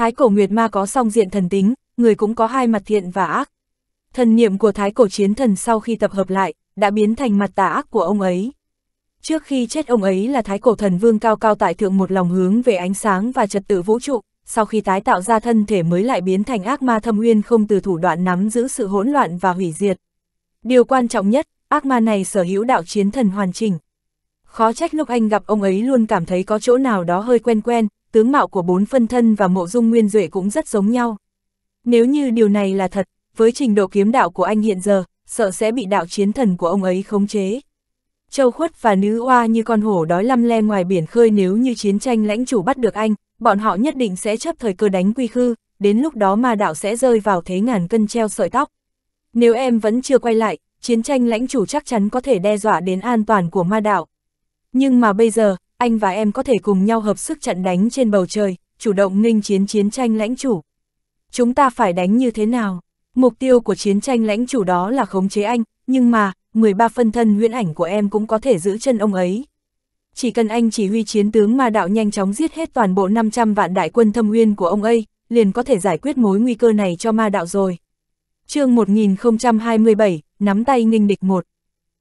Thái cổ Nguyệt Ma có song diện thần tính, người cũng có hai mặt thiện và ác. Thần niệm của thái cổ chiến thần sau khi tập hợp lại, đã biến thành mặt tà ác của ông ấy. Trước khi chết ông ấy là thái cổ thần vương cao cao tại thượng một lòng hướng về ánh sáng và trật tự vũ trụ, sau khi tái tạo ra thân thể mới lại biến thành ác ma thâm uyên không từ thủ đoạn nắm giữ sự hỗn loạn và hủy diệt. Điều quan trọng nhất, ác ma này sở hữu đạo chiến thần hoàn chỉnh. Khó trách lúc anh gặp ông ấy luôn cảm thấy có chỗ nào đó hơi quen quen, tướng mạo của bốn phân thân và mộ dung nguyên duệ cũng rất giống nhau. Nếu như điều này là thật, với trình độ kiếm đạo của anh hiện giờ, sợ sẽ bị đạo chiến thần của ông ấy khống chế. Châu Khuất và Nữ Oa như con hổ đói lăm le ngoài biển khơi nếu như chiến tranh lãnh chủ bắt được anh, bọn họ nhất định sẽ chấp thời cơ đánh quy khư, đến lúc đó ma đạo sẽ rơi vào thế ngàn cân treo sợi tóc. Nếu em vẫn chưa quay lại, chiến tranh lãnh chủ chắc chắn có thể đe dọa đến an toàn của ma đạo. Nhưng mà bây giờ, anh và em có thể cùng nhau hợp sức trận đánh trên bầu trời, chủ động nghênh chiến chiến tranh lãnh chủ. Chúng ta phải đánh như thế nào? Mục tiêu của chiến tranh lãnh chủ đó là khống chế anh, nhưng mà, 13 phân thân huyễn ảnh của em cũng có thể giữ chân ông ấy. Chỉ cần anh chỉ huy chiến tướng ma đạo nhanh chóng giết hết toàn bộ 500 vạn đại quân thâm nguyên của ông ấy, liền có thể giải quyết mối nguy cơ này cho ma đạo rồi. chương 1027, nắm tay nghênh địch một.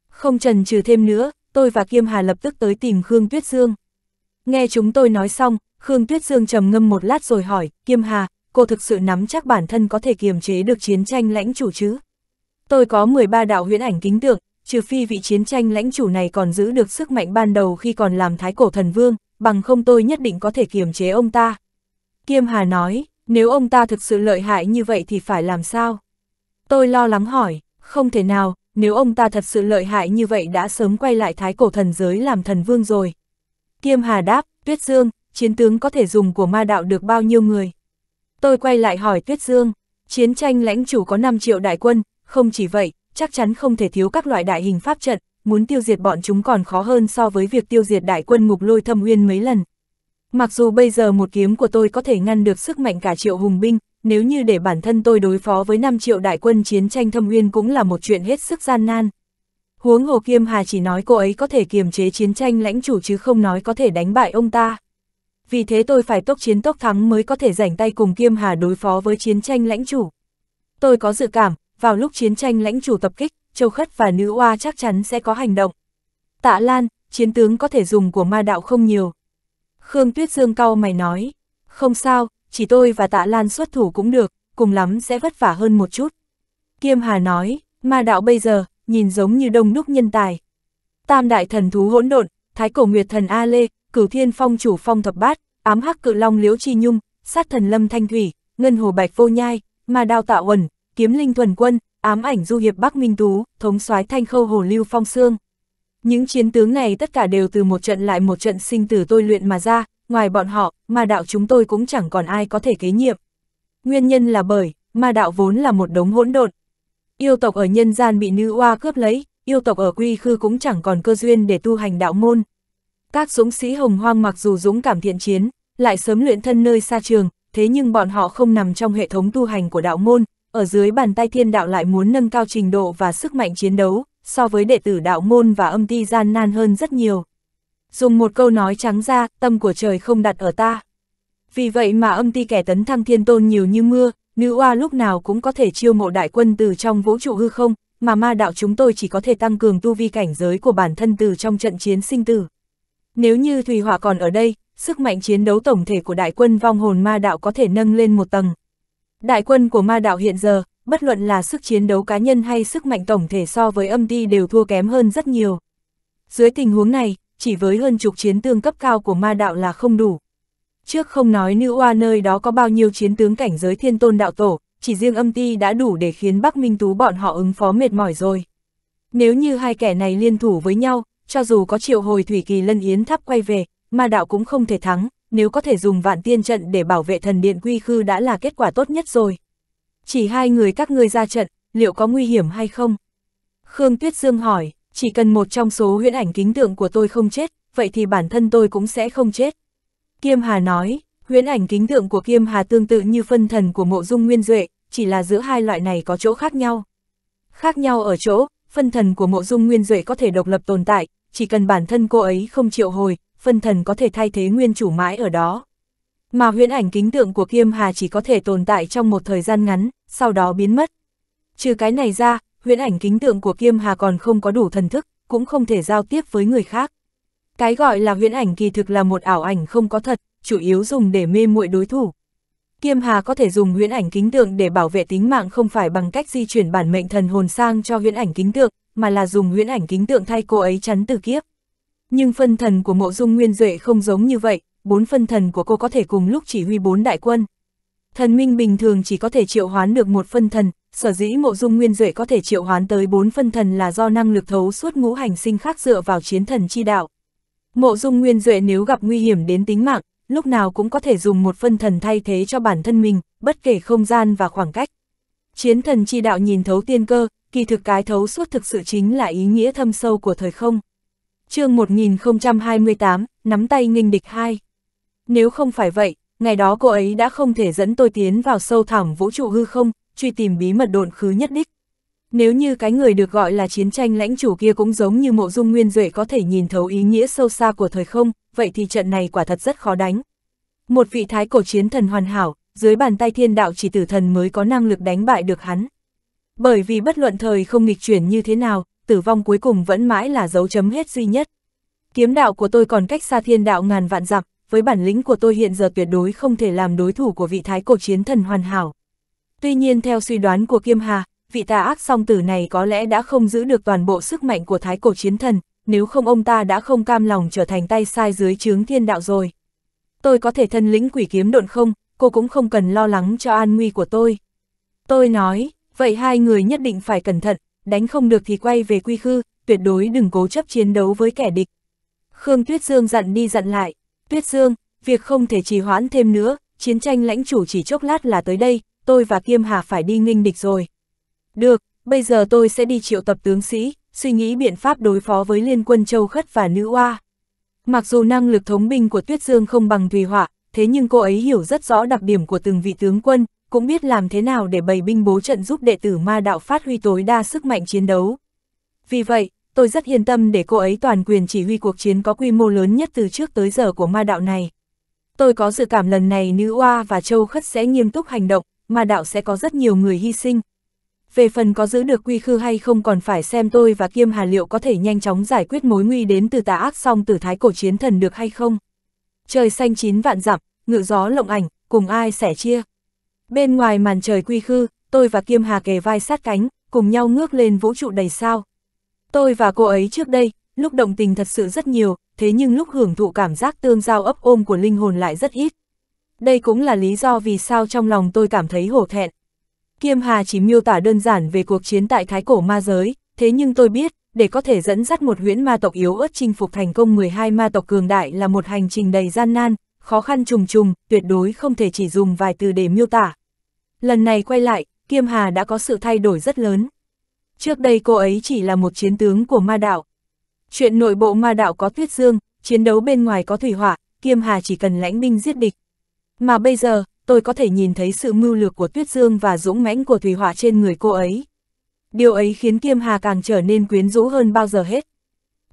Không trần trừ thêm nữa, tôi và Kiêm Hà lập tức tới tìm Khương Tuyết Dương. Nghe chúng tôi nói xong, Khương Tuyết Dương trầm ngâm một lát rồi hỏi, Kiêm Hà, cô thực sự nắm chắc bản thân có thể kiềm chế được chiến tranh lãnh chủ chứ? Tôi có 13 đạo huyễn ảnh kính tượng, trừ phi vị chiến tranh lãnh chủ này còn giữ được sức mạnh ban đầu khi còn làm thái cổ thần vương, bằng không tôi nhất định có thể kiềm chế ông ta. Kiêm Hà nói, nếu ông ta thực sự lợi hại như vậy thì phải làm sao? Tôi lo lắng hỏi, không thể nào, nếu ông ta thật sự lợi hại như vậy đã sớm quay lại thái cổ thần giới làm thần vương rồi. Kiêm Hà đáp, Tuyết Dương, chiến tướng có thể dùng của ma đạo được bao nhiêu người? Tôi quay lại hỏi Tuyết Dương, chiến tranh lãnh chủ có 5 triệu đại quân, không chỉ vậy, chắc chắn không thể thiếu các loại đại hình pháp trận, muốn tiêu diệt bọn chúng còn khó hơn so với việc tiêu diệt đại quân ngục lôi thâm uyên mấy lần. Mặc dù bây giờ một kiếm của tôi có thể ngăn được sức mạnh cả triệu hùng binh, nếu như để bản thân tôi đối phó với 5 triệu đại quân chiến tranh thâm uyên cũng là một chuyện hết sức gian nan. Huống Hồ Kiêm Hà chỉ nói cô ấy có thể kiềm chế chiến tranh lãnh chủ chứ không nói có thể đánh bại ông ta. Vì thế tôi phải tốc chiến tốc thắng mới có thể rảnh tay cùng Kiêm Hà đối phó với chiến tranh lãnh chủ. Tôi có dự cảm, vào lúc chiến tranh lãnh chủ tập kích, Châu Khất và Nữ Oa chắc chắn sẽ có hành động. Tạ Lan, chiến tướng có thể dùng của ma đạo không nhiều. Khương Tuyết Dương cau mày nói, không sao, chỉ tôi và tạ Lan xuất thủ cũng được, cùng lắm sẽ vất vả hơn một chút. Kiêm Hà nói, ma đạo bây giờ, nhìn giống như đông đúc nhân tài. Tam đại thần thú hỗn độn, thái cổ nguyệt thần A Lê, cửu thiên phong chủ phong thập bát, ám hắc cự long liễu chi nhung, sát thần lâm thanh thủy, ngân hồ bạch vô nhai, ma đạo tạo uẩn, kiếm linh thuần quân, ám ảnh du hiệp bắc minh tú, thống soái thanh khâu hồ lưu phong xương. Những chiến tướng này tất cả đều từ một trận lại một trận sinh tử tôi luyện mà ra, ngoài bọn họ, ma đạo chúng tôi cũng chẳng còn ai có thể kế nhiệm. Nguyên nhân là bởi, ma đạo vốn là một đống hỗn độn. Yêu tộc ở nhân gian bị nữ oa cướp lấy, yêu tộc ở quy khư cũng chẳng còn cơ duyên để tu hành đạo môn. Các dũng sĩ hồng hoang mặc dù dũng cảm thiện chiến, lại sớm luyện thân nơi xa trường, thế nhưng bọn họ không nằm trong hệ thống tu hành của đạo môn, ở dưới bàn tay thiên đạo lại muốn nâng cao trình độ và sức mạnh chiến đấu, so với đệ tử đạo môn và âm ti gian nan hơn rất nhiều. Dùng một câu nói trắng ra, tâm của trời không đặt ở ta. Vì vậy mà âm ti kẻ tấn thăng thiên tôn nhiều như mưa, nữ oa lúc nào cũng có thể chiêu mộ đại quân từ trong vũ trụ hư không, mà ma đạo chúng tôi chỉ có thể tăng cường tu vi cảnh giới của bản thân từ trong trận chiến sinh tử. Nếu như Thùy hỏa còn ở đây, sức mạnh chiến đấu tổng thể của đại quân vong hồn ma đạo có thể nâng lên một tầng. Đại quân của ma đạo hiện giờ, bất luận là sức chiến đấu cá nhân hay sức mạnh tổng thể so với âm ti đều thua kém hơn rất nhiều. Dưới tình huống này, chỉ với hơn chục chiến tướng cấp cao của ma đạo là không đủ. Trước không nói nữ oa nơi đó có bao nhiêu chiến tướng cảnh giới thiên tôn đạo tổ, chỉ riêng âm ti đã đủ để khiến Bắc Minh Tú bọn họ ứng phó mệt mỏi rồi. Nếu như hai kẻ này liên thủ với nhau, cho dù có triệu hồi Thủy Kỳ Lân Yến tháp quay về, ma đạo cũng không thể thắng, nếu có thể dùng vạn tiên trận để bảo vệ thần điện quy khư đã là kết quả tốt nhất rồi. Chỉ hai người các ngươi ra trận, liệu có nguy hiểm hay không? Khương Tuyết Dương hỏi chỉ cần một trong số huyễn ảnh kính tượng của tôi không chết, vậy thì bản thân tôi cũng sẽ không chết. Kiêm Hà nói, huyễn ảnh kính tượng của Kiêm Hà tương tự như phân thần của mộ dung nguyên duệ, chỉ là giữa hai loại này có chỗ khác nhau. Khác nhau ở chỗ, phân thần của mộ dung nguyên duệ có thể độc lập tồn tại, chỉ cần bản thân cô ấy không triệu hồi, phân thần có thể thay thế nguyên chủ mãi ở đó. Mà huyễn ảnh kính tượng của Kiêm Hà chỉ có thể tồn tại trong một thời gian ngắn, sau đó biến mất. Trừ cái này ra, huyễn ảnh kính tượng của Kiêm Hà còn không có đủ thần thức, cũng không thể giao tiếp với người khác. Cái gọi là huyễn ảnh kỳ thực là một ảo ảnh không có thật, chủ yếu dùng để mê muội đối thủ. Kiêm Hà có thể dùng huyễn ảnh kính tượng để bảo vệ tính mạng không phải bằng cách di chuyển bản mệnh thần hồn sang cho huyễn ảnh kính tượng, mà là dùng huyễn ảnh kính tượng thay cô ấy chắn từ kiếp. Nhưng phân thần của Mộ Dung Nguyên Duệ không giống như vậy, bốn phân thần của cô có thể cùng lúc chỉ huy bốn đại quân, Thần minh bình thường chỉ có thể triệu hoán được một phân thần, sở dĩ mộ dung nguyên duệ có thể triệu hoán tới bốn phân thần là do năng lực thấu suốt ngũ hành sinh khác dựa vào chiến thần chi đạo. Mộ dung nguyên duệ nếu gặp nguy hiểm đến tính mạng, lúc nào cũng có thể dùng một phân thần thay thế cho bản thân mình, bất kể không gian và khoảng cách. Chiến thần chi đạo nhìn thấu tiên cơ, kỳ thực cái thấu suốt thực sự chính là ý nghĩa thâm sâu của thời không. chương 1028, nắm tay nghênh địch 2. Nếu không phải vậy, ngày đó cô ấy đã không thể dẫn tôi tiến vào sâu thẳm vũ trụ hư không, truy tìm bí mật độn khứ nhất đích. Nếu như cái người được gọi là chiến tranh lãnh chủ kia cũng giống như mộ dung nguyên duệ có thể nhìn thấu ý nghĩa sâu xa của thời không, vậy thì trận này quả thật rất khó đánh. Một vị thái cổ chiến thần hoàn hảo, dưới bàn tay thiên đạo chỉ tử thần mới có năng lực đánh bại được hắn. Bởi vì bất luận thời không nghịch chuyển như thế nào, tử vong cuối cùng vẫn mãi là dấu chấm hết duy nhất. Kiếm đạo của tôi còn cách xa thiên đạo ngàn vạn dặm, với bản lĩnh của tôi hiện giờ tuyệt đối không thể làm đối thủ của vị thái cổ chiến thần hoàn hảo. Tuy nhiên theo suy đoán của Kiêm Hà, vị tà ác song tử này có lẽ đã không giữ được toàn bộ sức mạnh của thái cổ chiến thần, nếu không ông ta đã không cam lòng trở thành tay sai dưới chướng thiên đạo rồi. Tôi có thể thân lĩnh quỷ kiếm độn không, cô cũng không cần lo lắng cho an nguy của tôi. Tôi nói, vậy hai người nhất định phải cẩn thận, đánh không được thì quay về quy khư, tuyệt đối đừng cố chấp chiến đấu với kẻ địch. Khương Tuyết Dương dặn đi dặn lại, Tuyết Dương, việc không thể trì hoãn thêm nữa, chiến tranh lãnh chủ chỉ chốc lát là tới đây, tôi và Kiêm Hà phải đi nghinh địch rồi. Được, bây giờ tôi sẽ đi triệu tập tướng sĩ, suy nghĩ biện pháp đối phó với liên quân Châu Khất và Nữ Oa. Mặc dù năng lực thống binh của Tuyết Dương không bằng Thùy Họa, thế nhưng cô ấy hiểu rất rõ đặc điểm của từng vị tướng quân, cũng biết làm thế nào để bày binh bố trận giúp đệ tử ma đạo phát huy tối đa sức mạnh chiến đấu. Vì vậy, tôi rất yên tâm để cô ấy toàn quyền chỉ huy cuộc chiến có quy mô lớn nhất từ trước tới giờ của ma đạo này. Tôi có dự cảm lần này nữ oa và châu khất sẽ nghiêm túc hành động, ma đạo sẽ có rất nhiều người hy sinh. Về phần có giữ được quy khư hay không còn phải xem tôi và Kiêm Hà liệu có thể nhanh chóng giải quyết mối nguy đến từ tà ác song tử thái cổ chiến thần được hay không. Trời xanh chín vạn dặm, ngự gió lộng ảnh, cùng ai sẻ chia. Bên ngoài màn trời quy khư, tôi và Kiêm Hà kề vai sát cánh, cùng nhau ngước lên vũ trụ đầy sao. Tôi và cô ấy trước đây, lúc động tình thật sự rất nhiều, thế nhưng lúc hưởng thụ cảm giác tương giao ấp ôm của linh hồn lại rất ít. Đây cũng là lý do vì sao trong lòng tôi cảm thấy hổ thẹn. Kiêm Hà chỉ miêu tả đơn giản về cuộc chiến tại thái cổ ma giới, thế nhưng tôi biết, để có thể dẫn dắt một huyễn ma tộc yếu ớt chinh phục thành công 12 ma tộc cường đại là một hành trình đầy gian nan, khó khăn trùng trùng, tuyệt đối không thể chỉ dùng vài từ để miêu tả. Lần này quay lại, Kiêm Hà đã có sự thay đổi rất lớn. Trước đây cô ấy chỉ là một chiến tướng của ma đạo. Chuyện nội bộ ma đạo có tuyết dương, chiến đấu bên ngoài có thủy hỏa, Kiêm Hà chỉ cần lãnh binh giết địch. Mà bây giờ, tôi có thể nhìn thấy sự mưu lược của tuyết dương và dũng mãnh của thủy hỏa trên người cô ấy. Điều ấy khiến Kiêm Hà càng trở nên quyến rũ hơn bao giờ hết.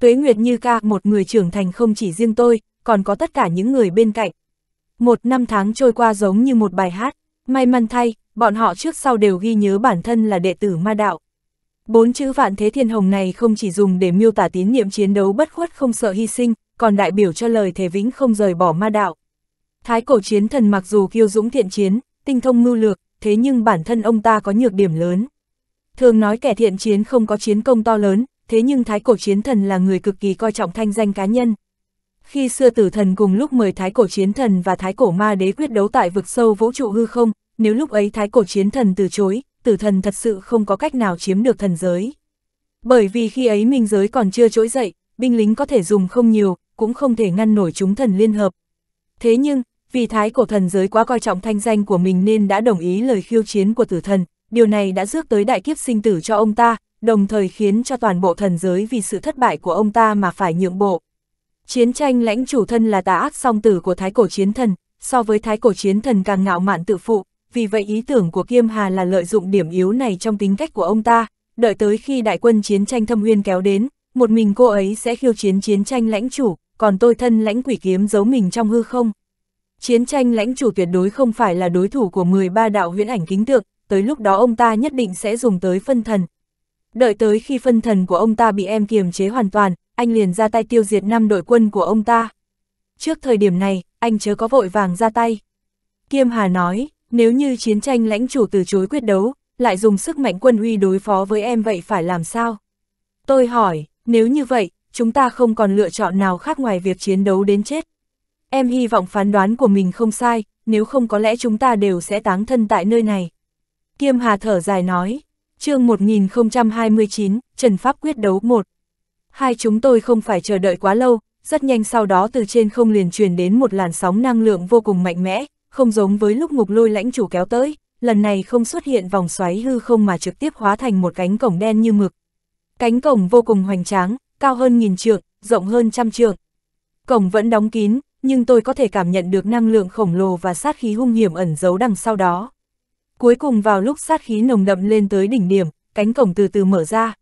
Tuế Nguyệt Như Ca, một người trưởng thành không chỉ riêng tôi, còn có tất cả những người bên cạnh. Một năm tháng trôi qua giống như một bài hát, may mắn thay, bọn họ trước sau đều ghi nhớ bản thân là đệ tử ma đạo. Bốn chữ vạn thế thiên hồng này không chỉ dùng để miêu tả tín niệm chiến đấu bất khuất không sợ hy sinh, còn đại biểu cho lời thể vĩnh không rời bỏ ma đạo. Thái cổ chiến thần mặc dù kiêu dũng thiện chiến, tinh thông mưu lược, thế nhưng bản thân ông ta có nhược điểm lớn. Thường nói kẻ thiện chiến không có chiến công to lớn, thế nhưng thái cổ chiến thần là người cực kỳ coi trọng thanh danh cá nhân. Khi xưa tử thần cùng lúc mời thái cổ chiến thần và thái cổ ma đế quyết đấu tại vực sâu vũ trụ hư không, nếu lúc ấy thái cổ chiến thần từ chối, tử thần thật sự không có cách nào chiếm được thần giới. Bởi vì khi ấy minh giới còn chưa trỗi dậy, binh lính có thể dùng không nhiều, cũng không thể ngăn nổi chúng thần liên hợp. Thế nhưng, vì thái cổ thần giới quá coi trọng thanh danh của mình nên đã đồng ý lời khiêu chiến của tử thần, điều này đã rước tới đại kiếp sinh tử cho ông ta, đồng thời khiến cho toàn bộ thần giới vì sự thất bại của ông ta mà phải nhượng bộ. Chiến tranh lãnh chủ thân là tà ác song tử của thái cổ chiến thần, so với thái cổ chiến thần càng ngạo mạn tự phụ, vì vậy ý tưởng của Kiêm Hà là lợi dụng điểm yếu này trong tính cách của ông ta, đợi tới khi đại quân chiến tranh thâm huyên kéo đến, một mình cô ấy sẽ khiêu chiến chiến tranh lãnh chủ, còn tôi thân lãnh quỷ kiếm giấu mình trong hư không. Chiến tranh lãnh chủ tuyệt đối không phải là đối thủ của 13 đạo huyễn ảnh kính tượng, tới lúc đó ông ta nhất định sẽ dùng tới phân thần. Đợi tới khi phân thần của ông ta bị em kiềm chế hoàn toàn, anh liền ra tay tiêu diệt năm đội quân của ông ta. Trước thời điểm này, anh chớ có vội vàng ra tay. Kiêm Hà nói, nếu như chiến tranh lãnh chủ từ chối quyết đấu, lại dùng sức mạnh quân uy đối phó với em vậy phải làm sao? Tôi hỏi, nếu như vậy, chúng ta không còn lựa chọn nào khác ngoài việc chiến đấu đến chết. Em hy vọng phán đoán của mình không sai, nếu không có lẽ chúng ta đều sẽ táng thân tại nơi này. Kiêm Hà thở dài nói, chương 1029, Trần Pháp quyết đấu 1. Hai chúng tôi không phải chờ đợi quá lâu, rất nhanh sau đó từ trên không liền truyền đến một làn sóng năng lượng vô cùng mạnh mẽ, không giống với lúc ngục lôi lãnh chủ kéo tới, lần này không xuất hiện vòng xoáy hư không mà trực tiếp hóa thành một cánh cổng đen như mực. Cánh cổng vô cùng hoành tráng, cao hơn nghìn trượng, rộng hơn trăm trượng. Cổng vẫn đóng kín, nhưng tôi có thể cảm nhận được năng lượng khổng lồ và sát khí hung hiểm ẩn giấu đằng sau đó. Cuối cùng vào lúc sát khí nồng đậm lên tới đỉnh điểm, cánh cổng từ từ mở ra.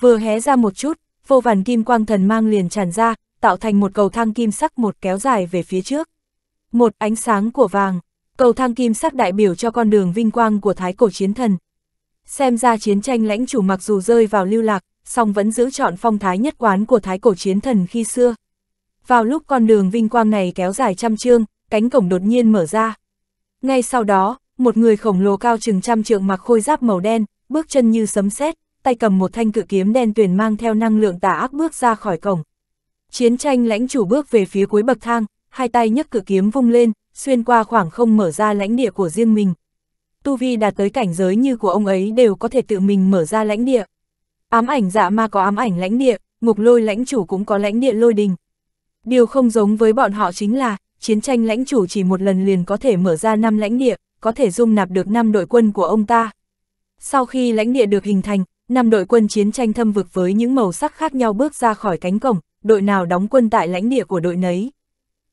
Vừa hé ra một chút, vô vàn kim quang thần mang liền tràn ra, tạo thành một cầu thang kim sắc một kéo dài về phía trước. Một ánh sáng của vàng, cầu thang kim sắc đại biểu cho con đường vinh quang của thái cổ chiến thần. Xem ra chiến tranh lãnh chủ mặc dù rơi vào lưu lạc, song vẫn giữ chọn phong thái nhất quán của thái cổ chiến thần khi xưa. Vào lúc con đường vinh quang này kéo dài trăm chương, cánh cổng đột nhiên mở ra. Ngay sau đó, một người khổng lồ cao chừng trăm trượng mặc khôi giáp màu đen, bước chân như sấm sét, tay cầm một thanh cự kiếm đen tuyền mang theo năng lượng tà ác bước ra khỏi cổng. Chiến tranh lãnh chủ bước về phía cuối bậc thang, hai tay nhấc cử kiếm vung lên, xuyên qua khoảng không mở ra lãnh địa của riêng mình. Tu vi đạt tới cảnh giới như của ông ấy đều có thể tự mình mở ra lãnh địa. Ám ảnh dạ ma có ám ảnh lãnh địa, ngục lôi lãnh chủ cũng có lãnh địa lôi đình. Điều không giống với bọn họ chính là, chiến tranh lãnh chủ chỉ một lần liền có thể mở ra năm lãnh địa, có thể dung nạp được năm đội quân của ông ta. Sau khi lãnh địa được hình thành, năm đội quân chiến tranh thâm vực với những màu sắc khác nhau bước ra khỏi cánh cổng, đội nào đóng quân tại lãnh địa của đội nấy.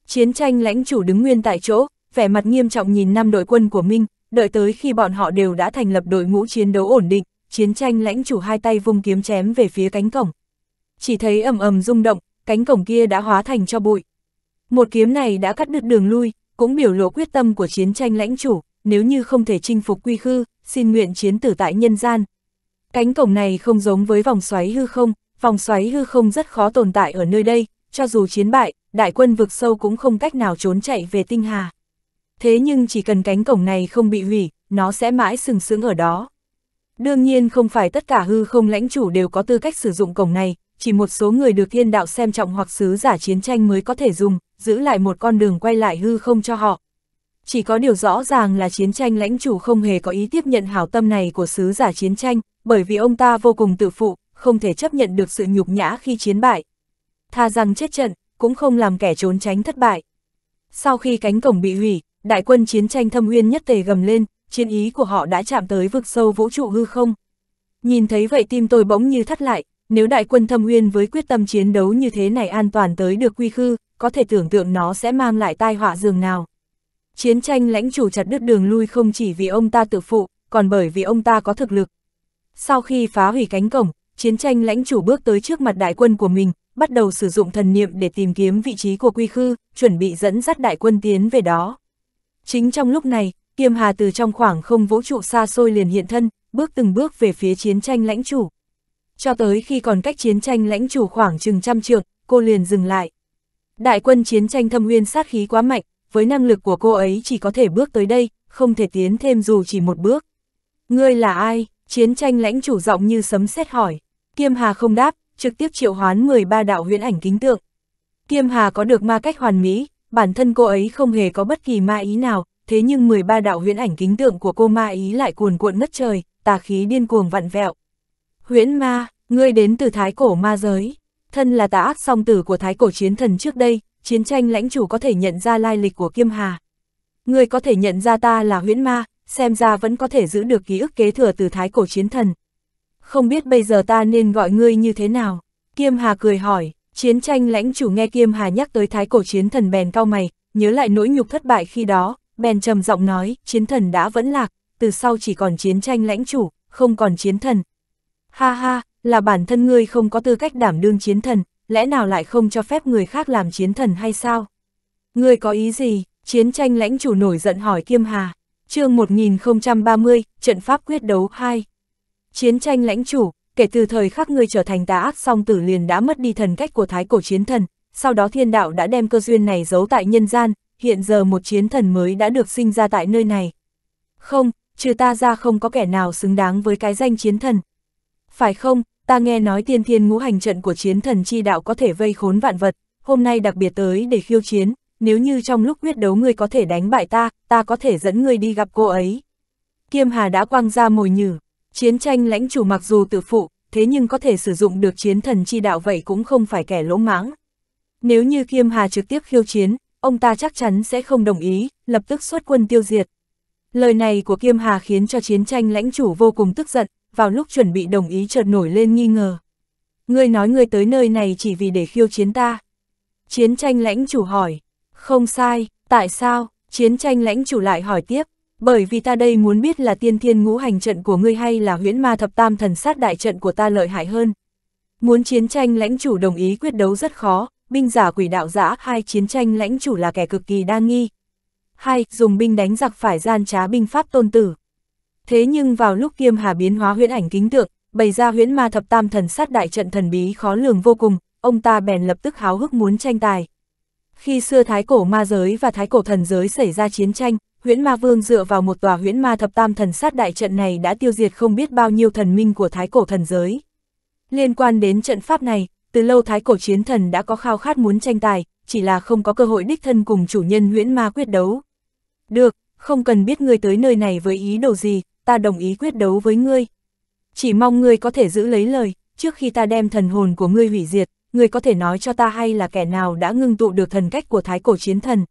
Chiến tranh lãnh chủ đứng nguyên tại chỗ, vẻ mặt nghiêm trọng nhìn năm đội quân của Minh, đợi tới khi bọn họ đều đã thành lập đội ngũ chiến đấu ổn định, chiến tranh lãnh chủ hai tay vung kiếm chém về phía cánh cổng. Chỉ thấy ầm ầm rung động, cánh cổng kia đã hóa thành cho bụi. Một kiếm này đã cắt đứt đường lui, cũng biểu lộ quyết tâm của chiến tranh lãnh chủ, nếu như không thể chinh phục quy khư, xin nguyện chiến tử tại nhân gian. Cánh cổng này không giống với vòng xoáy hư không, vòng xoáy hư không rất khó tồn tại ở nơi đây, cho dù chiến bại, đại quân vực sâu cũng không cách nào trốn chạy về tinh hà. Thế nhưng chỉ cần cánh cổng này không bị hủy, nó sẽ mãi sừng sững ở đó. Đương nhiên không phải tất cả hư không lãnh chủ đều có tư cách sử dụng cổng này, chỉ một số người được thiên đạo xem trọng hoặc sứ giả chiến tranh mới có thể dùng, giữ lại một con đường quay lại hư không cho họ. Chỉ có điều rõ ràng là chiến tranh lãnh chủ không hề có ý tiếp nhận hảo tâm này của sứ giả chiến tranh, bởi vì ông ta vô cùng tự phụ, không thể chấp nhận được sự nhục nhã khi chiến bại. Tha rằng chết trận, cũng không làm kẻ trốn tránh thất bại. Sau khi cánh cổng bị hủy, đại quân chiến tranh thâm uyên nhất tề gầm lên, chiến ý của họ đã chạm tới vực sâu vũ trụ hư không. Nhìn thấy vậy tim tôi bỗng như thắt lại, nếu đại quân thâm uyên với quyết tâm chiến đấu như thế này an toàn tới được quy khư, có thể tưởng tượng nó sẽ mang lại tai họa dường nào. Chiến tranh lãnh chủ chặt đứt đường lui không chỉ vì ông ta tự phụ, còn bởi vì ông ta có thực lực. Sau khi phá hủy cánh cổng, chiến tranh lãnh chủ bước tới trước mặt đại quân của mình, bắt đầu sử dụng thần niệm để tìm kiếm vị trí của quy khư, chuẩn bị dẫn dắt đại quân tiến về đó. Chính trong lúc này, Kiêm Hà từ trong khoảng không vũ trụ xa xôi liền hiện thân, bước từng bước về phía chiến tranh lãnh chủ. Cho tới khi còn cách chiến tranh lãnh chủ khoảng chừng trăm trượng, cô liền dừng lại. Đại quân chiến tranh thâm nguyên sát khí quá mạnh, với năng lực của cô ấy chỉ có thể bước tới đây, không thể tiến thêm dù chỉ một bước. Ngươi là ai? Chiến tranh lãnh chủ giọng như sấm sét hỏi. Kiêm Hà không đáp, trực tiếp triệu hoán 13 đạo huyễn ảnh kính tượng. Kiêm Hà có được ma cách hoàn mỹ, bản thân cô ấy không hề có bất kỳ ma ý nào, thế nhưng 13 đạo huyễn ảnh kính tượng của cô ma ý lại cuồn cuộn ngất trời, tà khí điên cuồng vặn vẹo. Huyễn ma, ngươi đến từ thái cổ ma giới, thân là tà ác song tử của thái cổ chiến thần trước đây, chiến tranh lãnh chủ có thể nhận ra lai lịch của Kiêm Hà. Ngươi có thể nhận ra ta là huyễn ma, xem ra vẫn có thể giữ được ký ức kế thừa từ thái cổ chiến thần, không biết bây giờ ta nên gọi ngươi như thế nào? Kiêm Hà cười hỏi, chiến tranh lãnh chủ nghe Kiêm Hà nhắc tới thái cổ chiến thần bèn cao mày, nhớ lại nỗi nhục thất bại khi đó, bèn trầm giọng nói, chiến thần đã vẫn lạc, từ sau chỉ còn chiến tranh lãnh chủ, không còn chiến thần. Ha ha, là bản thân ngươi không có tư cách đảm đương chiến thần, lẽ nào lại không cho phép người khác làm chiến thần hay sao? Ngươi có ý gì? Chiến tranh lãnh chủ nổi giận hỏi Kiêm Hà. chương 1030, trận pháp quyết đấu 2. Chiến tranh lãnh chủ, kể từ thời khắc ngươi trở thành tà ác song tử liền đã mất đi thần cách của thái cổ chiến thần, sau đó thiên đạo đã đem cơ duyên này giấu tại nhân gian, hiện giờ một chiến thần mới đã được sinh ra tại nơi này. Không, trừ ta ra không có kẻ nào xứng đáng với cái danh chiến thần. Phải không, ta nghe nói tiên thiên ngũ hành trận của chiến thần chi đạo có thể vây khốn vạn vật, hôm nay đặc biệt tới để khiêu chiến, nếu như trong lúc quyết đấu ngươi có thể đánh bại ta, ta có thể dẫn ngươi đi gặp cô ấy. Kiêm Hà đã quăng ra mồi nhử. Chiến tranh lãnh chủ mặc dù tự phụ, thế nhưng có thể sử dụng được chiến thần chi đạo vậy cũng không phải kẻ lỗ mãng. Nếu như Kiêm Hà trực tiếp khiêu chiến, ông ta chắc chắn sẽ không đồng ý, lập tức xuất quân tiêu diệt. Lời này của Kiêm Hà khiến cho chiến tranh lãnh chủ vô cùng tức giận, vào lúc chuẩn bị đồng ý chợt nổi lên nghi ngờ. Ngươi nói ngươi tới nơi này chỉ vì để khiêu chiến ta. Chiến tranh lãnh chủ hỏi, không sai, tại sao, chiến tranh lãnh chủ lại hỏi tiếp, bởi vì ta đây muốn biết là tiên thiên ngũ hành trận của ngươi hay là huyễn ma thập tam thần sát đại trận của ta lợi hại hơn. Muốn chiến tranh lãnh chủ đồng ý quyết đấu rất khó, binh giả quỷ đạo giả hai chiến tranh lãnh chủ là kẻ cực kỳ đa nghi. Hai, dùng binh đánh giặc phải gian trá binh pháp tôn tử. Thế nhưng vào lúc kiêm hà biến hóa huyễn ảnh kính tượng, bày ra huyễn ma thập tam thần sát đại trận thần bí khó lường vô cùng, ông ta bèn lập tức háo hức muốn tranh tài. Khi xưa thái cổ ma giới và thái cổ thần giới xảy ra chiến tranh, huyễn ma vương dựa vào một tòa huyễn ma thập tam thần sát đại trận này đã tiêu diệt không biết bao nhiêu thần minh của thái cổ thần giới. Liên quan đến trận pháp này, từ lâu thái cổ chiến thần đã có khao khát muốn tranh tài, chỉ là không có cơ hội đích thân cùng chủ nhân huyễn ma quyết đấu. Được, không cần biết ngươi tới nơi này với ý đồ gì, ta đồng ý quyết đấu với ngươi. Chỉ mong ngươi có thể giữ lấy lời, trước khi ta đem thần hồn của ngươi hủy diệt, ngươi có thể nói cho ta hay là kẻ nào đã ngưng tụ được thần cách của thái cổ chiến thần.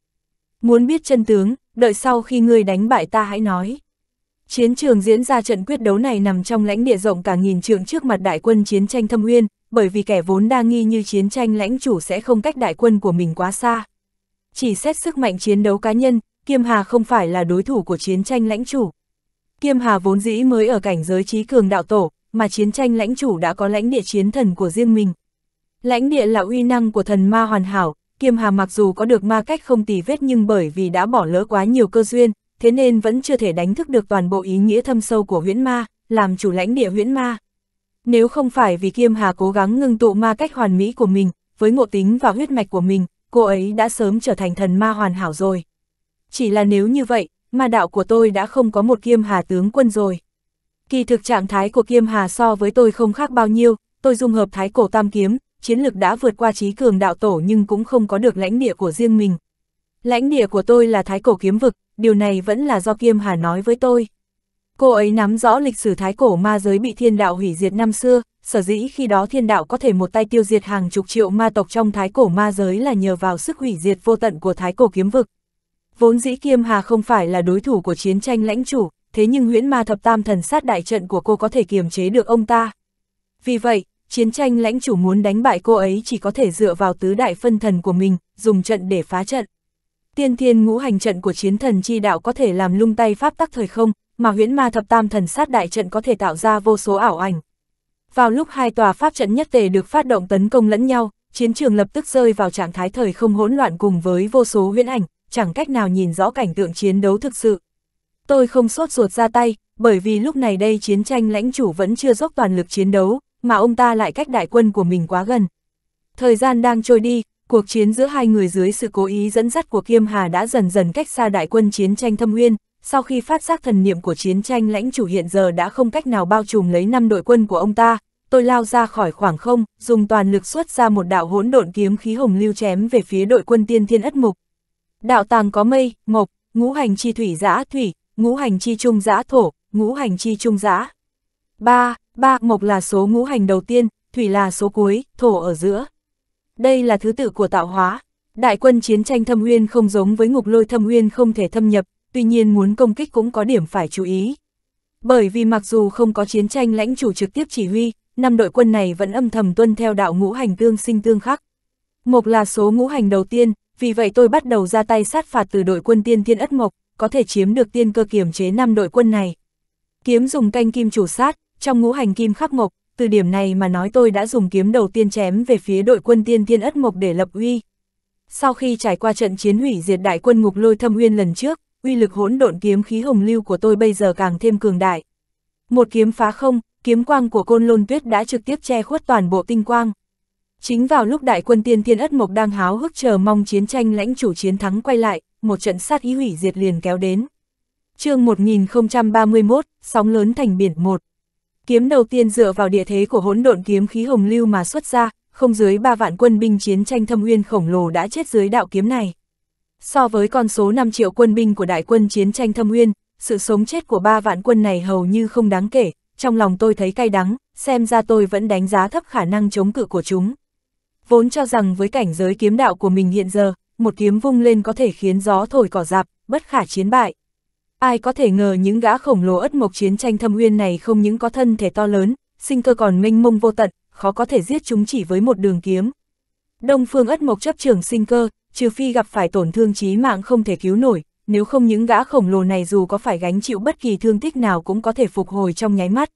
Muốn biết chân tướng, đợi sau khi ngươi đánh bại ta hãy nói. Chiến trường diễn ra trận quyết đấu này nằm trong lãnh địa rộng cả nghìn trượng trước mặt đại quân chiến tranh thâm uyên, bởi vì kẻ vốn đa nghi như chiến tranh lãnh chủ sẽ không cách đại quân của mình quá xa. Chỉ xét sức mạnh chiến đấu cá nhân, Kiêm Hà không phải là đối thủ của chiến tranh lãnh chủ. Kiêm Hà vốn dĩ mới ở cảnh giới trí cường đạo tổ, mà chiến tranh lãnh chủ đã có lãnh địa chiến thần của riêng mình. Lãnh địa là uy năng của thần ma hoàn hảo, Kiêm Hà mặc dù có được ma cách không tì vết nhưng bởi vì đã bỏ lỡ quá nhiều cơ duyên, thế nên vẫn chưa thể đánh thức được toàn bộ ý nghĩa thâm sâu của huyễn ma, làm chủ lãnh địa huyễn ma. Nếu không phải vì Kiêm Hà cố gắng ngưng tụ ma cách hoàn mỹ của mình, với ngộ tính và huyết mạch của mình, cô ấy đã sớm trở thành thần ma hoàn hảo rồi. Chỉ là nếu như vậy, ma đạo của tôi đã không có một Kiêm Hà tướng quân rồi. Kỳ thực trạng thái của Kiêm Hà so với tôi không khác bao nhiêu, tôi dung hợp thái cổ tam kiếm, chiến lực đã vượt qua trí cường đạo tổ nhưng cũng không có được lãnh địa của riêng mình. Lãnh địa của tôi là Thái Cổ Kiếm Vực, điều này vẫn là do Kiêm Hà nói với tôi. Cô ấy nắm rõ lịch sử Thái Cổ ma giới bị thiên đạo hủy diệt năm xưa, sở dĩ khi đó thiên đạo có thể một tay tiêu diệt hàng chục triệu ma tộc trong Thái Cổ ma giới là nhờ vào sức hủy diệt vô tận của Thái Cổ Kiếm Vực. Vốn dĩ Kiêm Hà không phải là đối thủ của chiến tranh lãnh chủ, thế nhưng huyễn ma thập tam thần sát đại trận của cô có thể kiềm chế được ông ta. Vì vậy, chiến tranh lãnh chủ muốn đánh bại cô ấy chỉ có thể dựa vào tứ đại phân thần của mình, dùng trận để phá trận. Tiên thiên ngũ hành trận của chiến thần chi đạo có thể làm lung tay pháp tắc thời không, mà huyễn ma thập tam thần sát đại trận có thể tạo ra vô số ảo ảnh. Vào lúc hai tòa pháp trận nhất tề được phát động tấn công lẫn nhau, chiến trường lập tức rơi vào trạng thái thời không hỗn loạn cùng với vô số huyễn ảnh, chẳng cách nào nhìn rõ cảnh tượng chiến đấu thực sự. Tôi không sốt ruột ra tay, bởi vì lúc này đây chiến tranh lãnh chủ vẫn chưa dốc toàn lực chiến đấu, mà ông ta lại cách đại quân của mình quá gần. Thời gian đang trôi đi, cuộc chiến giữa hai người dưới sự cố ý dẫn dắt của Kiêm Hà đã dần dần cách xa đại quân chiến tranh thâm Nguyên. sau khi phát giác thần niệm của chiến tranh lãnh chủ hiện giờ đã không cách nào bao trùm lấy năm đội quân của ông ta, tôi lao ra khỏi khoảng không, dùng toàn lực xuất ra một đạo hỗn độn kiếm khí hồng lưu chém về phía đội quân tiên thiên ất mục. Đạo tàng có mây, mộc, ngũ hành chi thủy giã thủy, ngũ hành chi trung giã thổ, ngũ hành chi trung giã. 3. Ba, mộc là số ngũ hành đầu tiên, thủy là số cuối, thổ ở giữa. Đây là thứ tự của tạo hóa. Đại quân chiến tranh thâm uyên không giống với ngục lôi thâm uyên không thể thâm nhập, tuy nhiên muốn công kích cũng có điểm phải chú ý. Bởi vì mặc dù không có chiến tranh lãnh chủ trực tiếp chỉ huy, năm đội quân này vẫn âm thầm tuân theo đạo ngũ hành tương sinh tương khắc. Mộc là số ngũ hành đầu tiên, vì vậy tôi bắt đầu ra tay sát phạt từ đội quân tiên thiên ất mộc, có thể chiếm được tiên cơ kiểm chế năm đội quân này. Kiếm dùng canh kim chủ sát, trong ngũ hành kim khắc mộc, từ điểm này mà nói tôi đã dùng kiếm đầu tiên chém về phía đội quân tiên thiên ất mộc để lập uy. Sau khi trải qua trận chiến hủy diệt đại quân ngục lôi thâm uyên lần trước, uy lực hỗn độn kiếm khí hồng lưu của tôi bây giờ càng thêm cường đại. Một kiếm phá không, kiếm quang của côn lôn tuyết đã trực tiếp che khuất toàn bộ tinh quang. Chính vào lúc đại quân tiên thiên ất mộc đang háo hức chờ mong chiến tranh lãnh chủ chiến thắng quay lại, một trận sát ý hủy diệt liền kéo đến. chương 1031, sóng lớn thành biển 1 Kiếm đầu tiên dựa vào địa thế của hỗn độn kiếm khí hồng lưu mà xuất ra, không dưới 3 vạn quân binh chiến tranh thâm uyên khổng lồ đã chết dưới đạo kiếm này. So với con số 5 triệu quân binh của đại quân chiến tranh thâm uyên, sự sống chết của 3 vạn quân này hầu như không đáng kể, trong lòng tôi thấy cay đắng, xem ra tôi vẫn đánh giá thấp khả năng chống cự của chúng. Vốn cho rằng với cảnh giới kiếm đạo của mình hiện giờ, một kiếm vung lên có thể khiến gió thổi cỏ dạp, bất khả chiến bại. Ai có thể ngờ những gã khổng lồ ất mộc chiến tranh thâm uyên này không những có thân thể to lớn, sinh cơ còn mênh mông vô tận, khó có thể giết chúng chỉ với một đường kiếm. Đông phương ất mộc chấp trường sinh cơ, trừ phi gặp phải tổn thương chí mạng không thể cứu nổi, nếu không những gã khổng lồ này dù có phải gánh chịu bất kỳ thương tích nào cũng có thể phục hồi trong nháy mắt.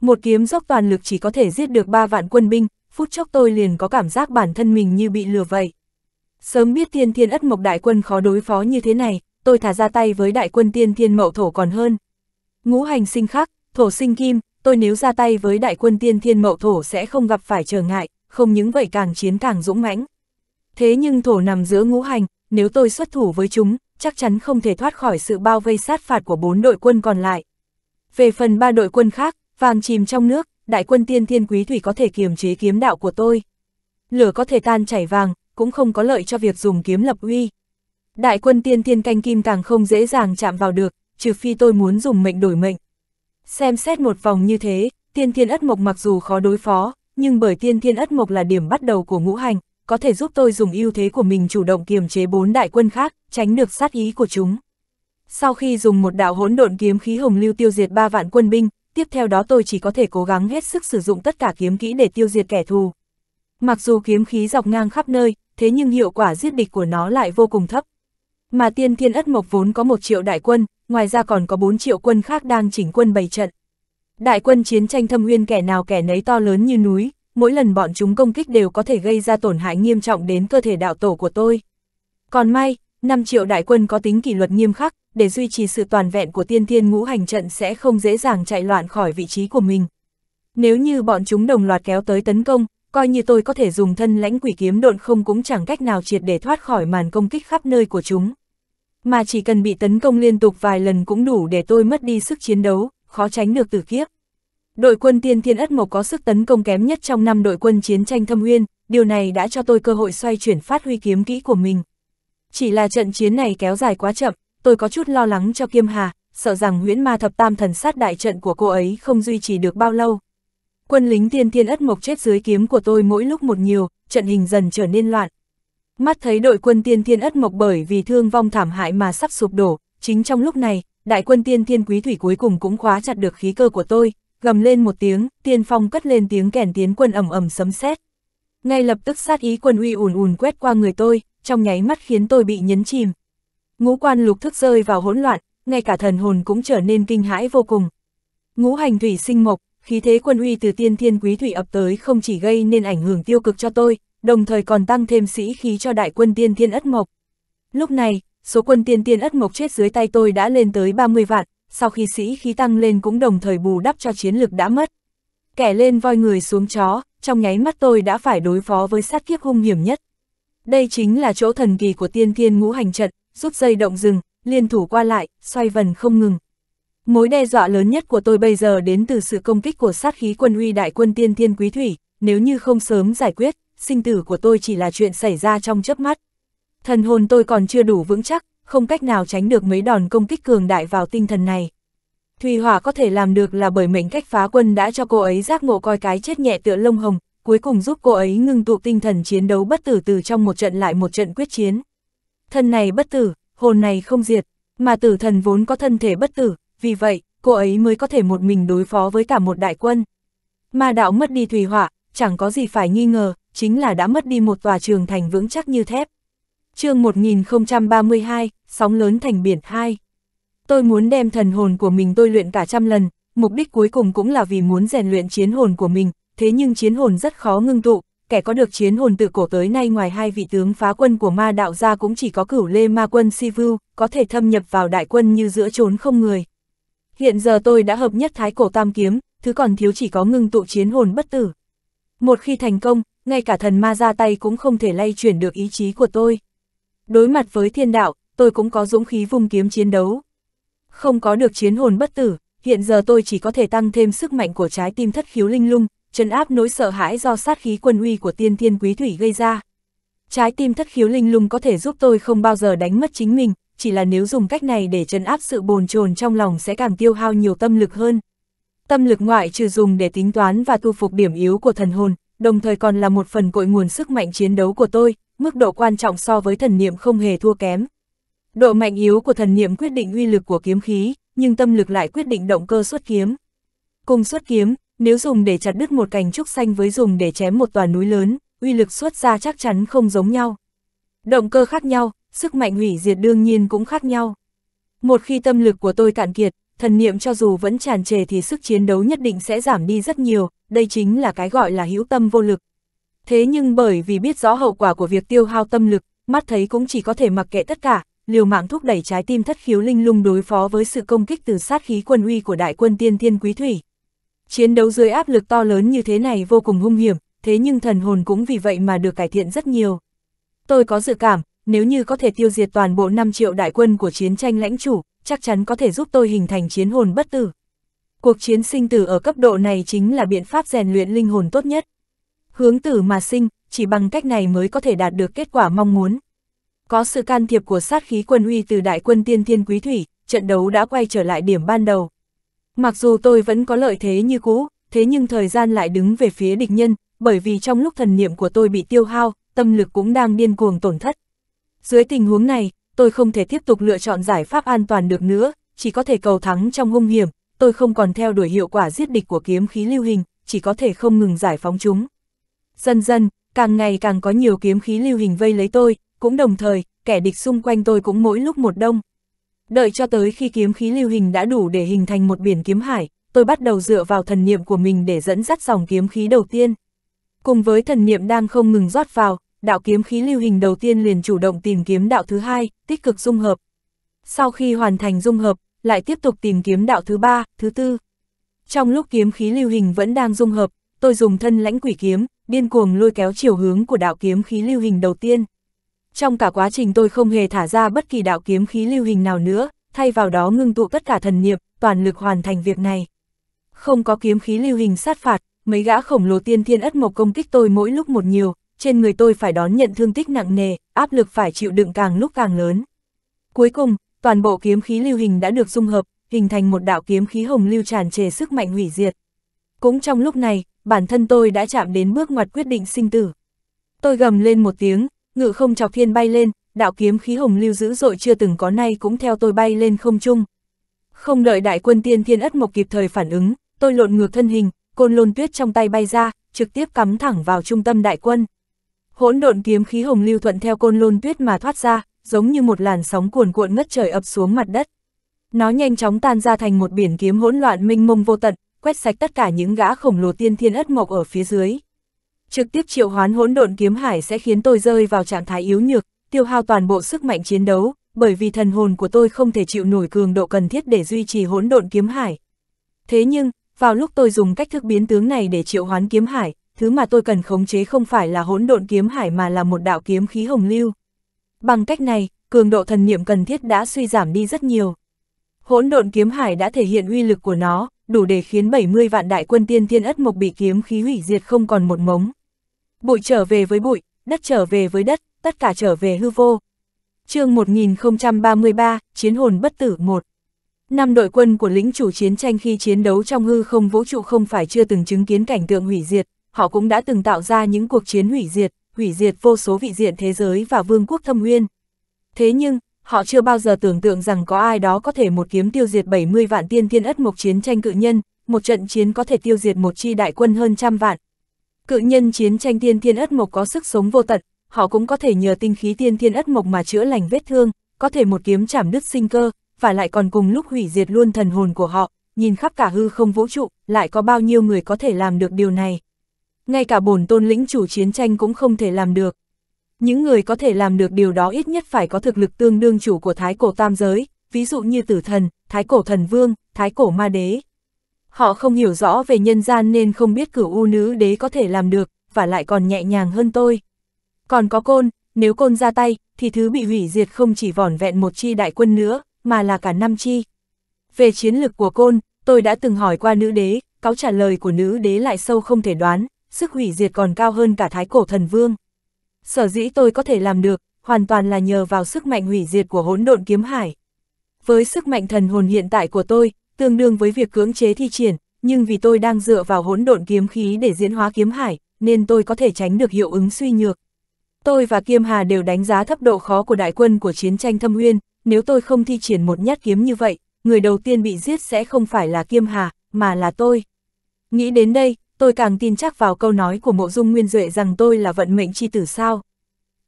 Một kiếm dốc toàn lực chỉ có thể giết được ba vạn quân binh, phút chốc tôi liền có cảm giác bản thân mình như bị lừa vậy. Sớm biết thiên thiên ất mộc đại quân khó đối phó như thế này, tôi thả ra tay với đại quân tiên thiên mậu thổ còn hơn. Ngũ hành sinh khắc, thổ sinh kim, tôi nếu ra tay với đại quân tiên thiên mậu thổ sẽ không gặp phải trở ngại, không những vậy càng chiến càng dũng mãnh. Thế nhưng thổ nằm giữa ngũ hành, nếu tôi xuất thủ với chúng, chắc chắn không thể thoát khỏi sự bao vây sát phạt của bốn đội quân còn lại. Về phần ba đội quân khác, vàng chìm trong nước, đại quân tiên thiên quý thủy có thể kiềm chế kiếm đạo của tôi. Lửa có thể tan chảy vàng, cũng không có lợi cho việc dùng kiếm lập uy. Đại quân tiên thiên canh kim càng không dễ dàng chạm vào được, trừ phi tôi muốn dùng mệnh đổi mệnh. Xem xét một vòng như thế, tiên thiên ất mộc mặc dù khó đối phó, nhưng bởi tiên thiên ất mộc là điểm bắt đầu của ngũ hành, có thể giúp tôi dùng ưu thế của mình chủ động kiềm chế bốn đại quân khác, tránh được sát ý của chúng. Sau khi dùng một đạo hỗn độn kiếm khí hồng lưu tiêu diệt ba vạn quân binh, tiếp theo đó tôi chỉ có thể cố gắng hết sức sử dụng tất cả kiếm kỹ để tiêu diệt kẻ thù. Mặc dù kiếm khí dọc ngang khắp nơi, thế nhưng hiệu quả giết địch của nó lại vô cùng thấp. Mà tiên thiên ất mộc vốn có một triệu đại quân, ngoài ra còn có bốn triệu quân khác đang chỉnh quân bày trận. Đại quân chiến tranh thâm uyên kẻ nào kẻ nấy to lớn như núi, mỗi lần bọn chúng công kích đều có thể gây ra tổn hại nghiêm trọng đến cơ thể đạo tổ của tôi. Còn may, 5 triệu đại quân có tính kỷ luật nghiêm khắc, để duy trì sự toàn vẹn của tiên thiên ngũ hành trận sẽ không dễ dàng chạy loạn khỏi vị trí của mình. Nếu như bọn chúng đồng loạt kéo tới tấn công, coi như tôi có thể dùng thân lãnh quỷ kiếm độn không cũng chẳng cách nào triệt để thoát khỏi màn công kích khắp nơi của chúng. Mà chỉ cần bị tấn công liên tục vài lần cũng đủ để tôi mất đi sức chiến đấu, khó tránh được tử kiếp. Đội quân tiên thiên ất mộc có sức tấn công kém nhất trong năm đội quân chiến tranh thâm uyên, điều này đã cho tôi cơ hội xoay chuyển phát huy kiếm kỹ của mình. Chỉ là trận chiến này kéo dài quá chậm, tôi có chút lo lắng cho Kiêm Hà, sợ rằng huyễn ma thập tam thần sát đại trận của cô ấy không duy trì được bao lâu. Quân lính tiên thiên ất mộc chết dưới kiếm của tôi mỗi lúc một nhiều, trận hình dần trở nên loạn, mắt thấy đội quân tiên thiên ất mộc bởi vì thương vong thảm hại mà sắp sụp đổ, chính trong lúc này, đại quân tiên thiên quý thủy cuối cùng cũng khóa chặt được khí cơ của tôi, gầm lên một tiếng, tiên phong cất lên tiếng kèn tiến quân ầm ầm sấm sét. Ngay lập tức sát ý quân uy ùn ùn quét qua người tôi, trong nháy mắt khiến tôi bị nhấn chìm. Ngũ quan lục thức rơi vào hỗn loạn, ngay cả thần hồn cũng trở nên kinh hãi vô cùng. Ngũ hành thủy sinh mộc, khí thế quân uy từ tiên thiên quý thủy ập tới không chỉ gây nên ảnh hưởng tiêu cực cho tôi, đồng thời còn tăng thêm sĩ khí cho đại quân tiên thiên ất mộc. Lúc này, số quân tiên thiên ất mộc chết dưới tay tôi đã lên tới 30 vạn, sau khi sĩ khí tăng lên cũng đồng thời bù đắp cho chiến lực đã mất. Kẻ lên voi người xuống chó, trong nháy mắt tôi đã phải đối phó với sát kiếp hung hiểm nhất. Đây chính là chỗ thần kỳ của tiên thiên ngũ hành trận, rút dây động rừng, liên thủ qua lại, xoay vần không ngừng. Mối đe dọa lớn nhất của tôi bây giờ đến từ sự công kích của sát khí quân uy đại quân tiên thiên quý thủy, nếu như không sớm giải quyết, sinh tử của tôi chỉ là chuyện xảy ra trong chớp mắt. Thần hồn tôi còn chưa đủ vững chắc, không cách nào tránh được mấy đòn công kích cường đại vào tinh thần này. Thùy Hỏa có thể làm được là bởi mệnh cách phá quân đã cho cô ấy giác ngộ coi cái chết nhẹ tựa lông hồng, cuối cùng giúp cô ấy ngưng tụ tinh thần chiến đấu bất tử từ trong một trận lại một trận quyết chiến. Thân này bất tử, hồn này không diệt, mà tử thần vốn có thân thể bất tử, vì vậy, cô ấy mới có thể một mình đối phó với cả một đại quân. Mà đạo mất đi Thùy Hỏa, chẳng có gì phải nghi ngờ, chính là đã mất đi một tòa trường thành vững chắc như thép. chương 1032, sóng lớn thành biển 2. Tôi muốn đem thần hồn của mình tôi luyện cả trăm lần, mục đích cuối cùng cũng là vì muốn rèn luyện chiến hồn của mình, thế nhưng chiến hồn rất khó ngưng tụ, kẻ có được chiến hồn từ cổ tới nay ngoài hai vị tướng phá quân của ma đạo gia cũng chỉ có cửu lê ma quân Sivu, có thể thâm nhập vào đại quân như giữa trốn không người. Hiện giờ tôi đã hợp nhất thái cổ tam kiếm, thứ còn thiếu chỉ có ngưng tụ chiến hồn bất tử. Một khi thành công, ngay cả thần ma ra tay cũng không thể lay chuyển được ý chí của tôi. Đối mặt với thiên đạo, tôi cũng có dũng khí vùng kiếm chiến đấu. Không có được chiến hồn bất tử, hiện giờ tôi chỉ có thể tăng thêm sức mạnh của trái tim thất khiếu linh lung, trấn áp nỗi sợ hãi do sát khí quân uy của tiên thiên quý thủy gây ra. Trái tim thất khiếu linh lung có thể giúp tôi không bao giờ đánh mất chính mình, chỉ là nếu dùng cách này để trấn áp sự bồn chồn trong lòng sẽ càng tiêu hao nhiều tâm lực hơn. Tâm lực ngoại trừ dùng để tính toán và thu phục điểm yếu của thần hồn, đồng thời còn là một phần cội nguồn sức mạnh chiến đấu của tôi, mức độ quan trọng so với thần niệm không hề thua kém. Độ mạnh yếu của thần niệm quyết định uy lực của kiếm khí, nhưng tâm lực lại quyết định động cơ xuất kiếm. Cùng xuất kiếm, nếu dùng để chặt đứt một cành trúc xanh với dùng để chém một tòa núi lớn, uy lực xuất ra chắc chắn không giống nhau. Động cơ khác nhau, sức mạnh hủy diệt đương nhiên cũng khác nhau. Một khi tâm lực của tôi cạn kiệt, thần niệm cho dù vẫn tràn trề thì sức chiến đấu nhất định sẽ giảm đi rất nhiều, đây chính là cái gọi là hữu tâm vô lực. Thế nhưng bởi vì biết rõ hậu quả của việc tiêu hao tâm lực, mắt thấy cũng chỉ có thể mặc kệ tất cả, liều mạng thúc đẩy trái tim thất khiếu linh lung đối phó với sự công kích từ sát khí quân uy của đại quân tiên thiên quý thủy. Chiến đấu dưới áp lực to lớn như thế này vô cùng hung hiểm, thế nhưng thần hồn cũng vì vậy mà được cải thiện rất nhiều. Tôi có dự cảm, nếu như có thể tiêu diệt toàn bộ 5 triệu đại quân của chiến tranh lãnh chủ, chắc chắn có thể giúp tôi hình thành chiến hồn bất tử. Cuộc chiến sinh tử ở cấp độ này chính là biện pháp rèn luyện linh hồn tốt nhất. Hướng tử mà sinh, chỉ bằng cách này mới có thể đạt được kết quả mong muốn. Có sự can thiệp của sát khí quân uy từ đại quân tiên thiên quý thủy, trận đấu đã quay trở lại điểm ban đầu. Mặc dù tôi vẫn có lợi thế như cũ, thế nhưng thời gian lại đứng về phía địch nhân, bởi vì trong lúc thần niệm của tôi bị tiêu hao, tâm lực cũng đang điên cuồng tổn thất. Dưới tình huống này, tôi không thể tiếp tục lựa chọn giải pháp an toàn được nữa, chỉ có thể cầu thắng trong hung hiểm, tôi không còn theo đuổi hiệu quả giết địch của kiếm khí lưu hình, chỉ có thể không ngừng giải phóng chúng. Dần dần, càng ngày càng có nhiều kiếm khí lưu hình vây lấy tôi, cũng đồng thời, kẻ địch xung quanh tôi cũng mỗi lúc một đông. Đợi cho tới khi kiếm khí lưu hình đã đủ để hình thành một biển kiếm hải, tôi bắt đầu dựa vào thần niệm của mình để dẫn dắt dòng kiếm khí đầu tiên. Cùng với thần niệm đang không ngừng rót vào, đạo kiếm khí lưu hình đầu tiên liền chủ động tìm kiếm đạo thứ hai, tích cực dung hợp. Sau khi hoàn thành dung hợp, lại tiếp tục tìm kiếm đạo thứ ba, thứ tư. Trong lúc kiếm khí lưu hình vẫn đang dung hợp, tôi dùng thân lãnh quỷ kiếm, điên cuồng lôi kéo chiều hướng của đạo kiếm khí lưu hình đầu tiên. Trong cả quá trình tôi không hề thả ra bất kỳ đạo kiếm khí lưu hình nào nữa, thay vào đó ngưng tụ tất cả thần niệm, toàn lực hoàn thành việc này. Không có kiếm khí lưu hình sát phạt, mấy gã khổng lồ tiên thiên ất mộc công kích tôi mỗi lúc một nhiều, trên người tôi phải đón nhận thương tích nặng nề, áp lực phải chịu đựng càng lúc càng lớn. Cuối cùng, toàn bộ kiếm khí lưu hình đã được dung hợp, hình thành một đạo kiếm khí hồng lưu tràn trề sức mạnh hủy diệt. Cũng trong lúc này, bản thân tôi đã chạm đến bước ngoặt quyết định sinh tử. Tôi gầm lên một tiếng, ngự không chọc thiên bay lên, đạo kiếm khí hồng lưu dữ dội chưa từng có nay cũng theo tôi bay lên không trung. Không đợi đại quân tiên thiên ất một kịp thời phản ứng, tôi lộn ngược thân hình, côn lôn tuyết trong tay bay ra, trực tiếp cắm thẳng vào trung tâm đại quân. Hỗn độn kiếm khí hồng lưu thuận theo côn lôn tuyết mà thoát ra, giống như một làn sóng cuồn cuộn ngất trời ập xuống mặt đất. Nó nhanh chóng tan ra thành một biển kiếm hỗn loạn minh mông vô tận, quét sạch tất cả những gã khổng lồ tiên thiên ất mộc ở phía dưới. Trực tiếp triệu hoán hỗn độn kiếm hải sẽ khiến tôi rơi vào trạng thái yếu nhược, tiêu hao toàn bộ sức mạnh chiến đấu, bởi vì thần hồn của tôi không thể chịu nổi cường độ cần thiết để duy trì hỗn độn kiếm hải. Thế nhưng, vào lúc tôi dùng cách thức biến tướng này để triệu hoán kiếm hải, thứ mà tôi cần khống chế không phải là hỗn độn kiếm hải mà là một đạo kiếm khí hồng lưu. Bằng cách này, cường độ thần niệm cần thiết đã suy giảm đi rất nhiều. Hỗn độn kiếm hải đã thể hiện uy lực của nó, đủ để khiến 70 vạn đại quân tiên thiên ất mộc bị kiếm khí hủy diệt không còn một mống. Bụi trở về với bụi, đất trở về với đất, tất cả trở về hư vô. chương 1033, Chiến hồn bất tử 1 Năm đội quân của lĩnh chủ chiến tranh khi chiến đấu trong hư không vũ trụ không phải chưa từng chứng kiến cảnh tượng hủy diệt, họ cũng đã từng tạo ra những cuộc chiến hủy diệt, hủy diệt vô số vị diện thế giới và vương quốc thâm nguyên. Thế nhưng, họ chưa bao giờ tưởng tượng rằng có ai đó có thể một kiếm tiêu diệt 70 vạn tiên thiên ất mộc chiến tranh cự nhân, một trận chiến có thể tiêu diệt một chi đại quân hơn trăm vạn. Cự nhân chiến tranh tiên thiên ất mộc có sức sống vô tận, họ cũng có thể nhờ tinh khí tiên thiên ất mộc mà chữa lành vết thương, có thể một kiếm chảm đứt sinh cơ, và lại còn cùng lúc hủy diệt luôn thần hồn của họ, nhìn khắp cả hư không vũ trụ, lại có bao nhiêu người có thể làm được điều này ngay cả bổn tôn lĩnh chủ chiến tranh cũng không thể làm được. Những người có thể làm được điều đó ít nhất phải có thực lực tương đương chủ của thái cổ tam giới, ví dụ như tử thần, thái cổ thần vương, thái cổ ma đế. Họ không hiểu rõ về nhân gian nên không biết cửu u nữ đế có thể làm được, và lại còn nhẹ nhàng hơn tôi. Còn có côn, nếu côn ra tay, thì thứ bị hủy diệt không chỉ vỏn vẹn một chi đại quân nữa, mà là cả năm chi. Về chiến lược của côn, tôi đã từng hỏi qua nữ đế, cáo trả lời của nữ đế lại sâu không thể đoán, sức hủy diệt còn cao hơn cả thái cổ thần vương. Sở dĩ tôi có thể làm được, hoàn toàn là nhờ vào sức mạnh hủy diệt của hỗn độn kiếm hải. Với sức mạnh thần hồn hiện tại của tôi, tương đương với việc cưỡng chế thi triển, nhưng vì tôi đang dựa vào hỗn độn kiếm khí để diễn hóa kiếm hải, nên tôi có thể tránh được hiệu ứng suy nhược. Tôi và Kiêm Hà đều đánh giá thấp độ khó của đại quân của chiến tranh thâm nguyên. nếu tôi không thi triển một nhát kiếm như vậy, người đầu tiên bị giết sẽ không phải là Kiêm Hà, mà là tôi. Nghĩ đến đây, tôi càng tin chắc vào câu nói của mộ dung nguyên duệ rằng tôi là vận mệnh chi tử sao.